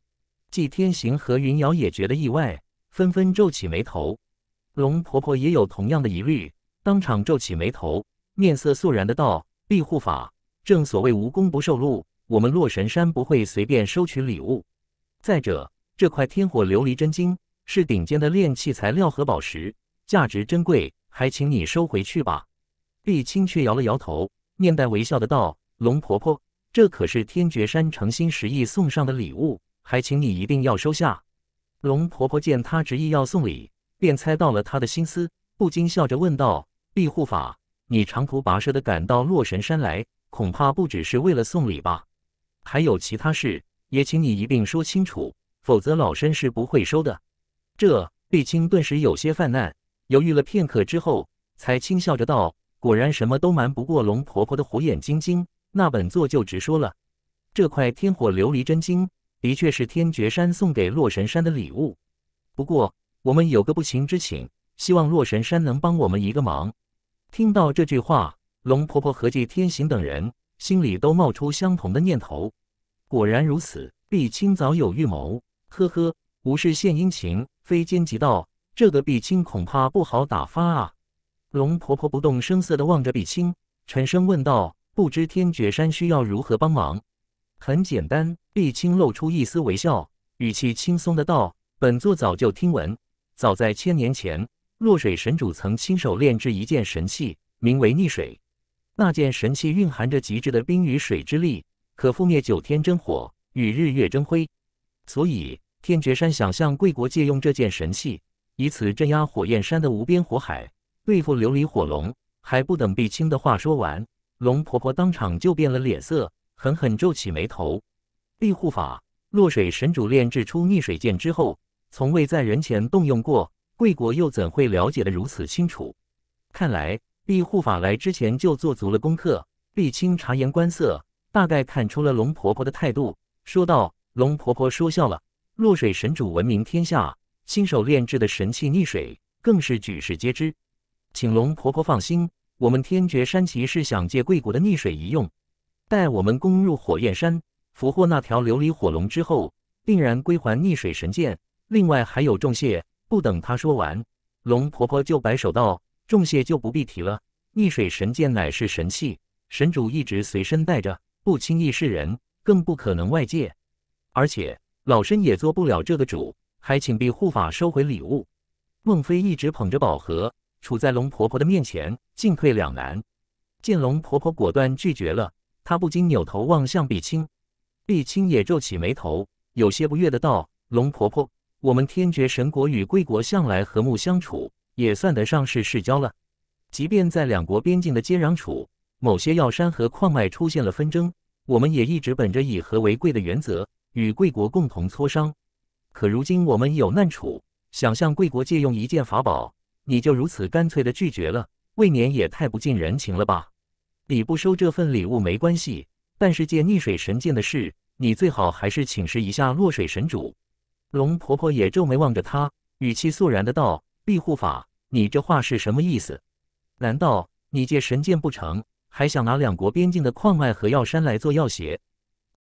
A: 纪天行和云瑶也觉得意外，纷纷皱起眉头。龙婆婆也有同样的疑虑，当场皱起眉头，面色肃然的道：“庇护法，正所谓无功不受禄，我们洛神山不会随便收取礼物。再者，这块天火琉璃真经是顶尖的炼器材料和宝石，价值珍贵，还请你收回去吧。”碧青却摇了摇头，面带微笑的道：“龙婆婆，这可是天绝山诚心实意送上的礼物，还请你一定要收下。”龙婆婆见她执意要送礼。便猜到了他的心思，不禁笑着问道：“庇护法，你长途跋涉的赶到洛神山来，恐怕不只是为了送礼吧？还有其他事，也请你一并说清楚，否则老身是不会收的。”这碧青顿时有些犯难，犹豫了片刻之后，才轻笑着道：“果然什么都瞒不过龙婆婆的火眼金睛。那本座就直说了，这块天火琉璃真经的确是天绝山送给洛神山的礼物，不过……”我们有个不情之请，希望洛神山能帮我们一个忙。听到这句话，龙婆婆和计天行等人心里都冒出相同的念头：果然如此，毕青早有预谋。呵呵，无事献殷勤，非奸即盗，这个毕青恐怕不好打发啊！龙婆婆不动声色的望着毕青，沉声问道：“不知天绝山需要如何帮忙？”很简单，毕青露出一丝微笑，语气轻松的道：“本座早就听闻。”早在千年前，落水神主曾亲手炼制一件神器，名为逆水。那件神器蕴含着极致的冰与水之力，可覆灭九天真火与日月争辉。所以，天绝山想向贵国借用这件神器，以此镇压火焰山的无边火海，对付琉璃火龙。还不等碧青的话说完，龙婆婆当场就变了脸色，狠狠皱起眉头。庇护法，落水神主炼制出逆水剑之后。从未在人前动用过，贵国又怎会了解得如此清楚？看来毕护法来之前就做足了功课。毕青察言观色，大概看出了龙婆婆的态度，说道：“龙婆婆说笑了，落水神主闻名天下，亲手炼制的神器逆水更是举世皆知。请龙婆婆放心，我们天绝山骑士想借贵国的逆水一用，待我们攻入火焰山，俘获那条琉璃火龙之后，定然归还逆水神剑。”另外还有重谢，不等他说完，龙婆婆就摆手道：“重谢就不必提了。逆水神剑乃是神器，神主一直随身带着，不轻易示人，更不可能外借。而且老身也做不了这个主，还请碧护法收回礼物。”孟非一直捧着宝盒，处在龙婆婆的面前，进退两难。见龙婆婆果断拒绝了，他不禁扭头望向碧青，碧青也皱起眉头，有些不悦的道：“龙婆婆。”我们天绝神国与贵国向来和睦相处，也算得上是世交了。即便在两国边境的接壤处，某些药山和矿脉出现了纷争，我们也一直本着以和为贵的原则与贵国共同磋商。可如今我们有难处，想向贵国借用一件法宝，你就如此干脆的拒绝了，未免也太不近人情了吧？你不收这份礼物没关系，但是借逆水神剑的事，你最好还是请示一下落水神主。龙婆婆也皱眉望着他，语气肃然的道：“庇护法，你这话是什么意思？难道你借神剑不成？还想拿两国边境的矿脉和药山来做药挟？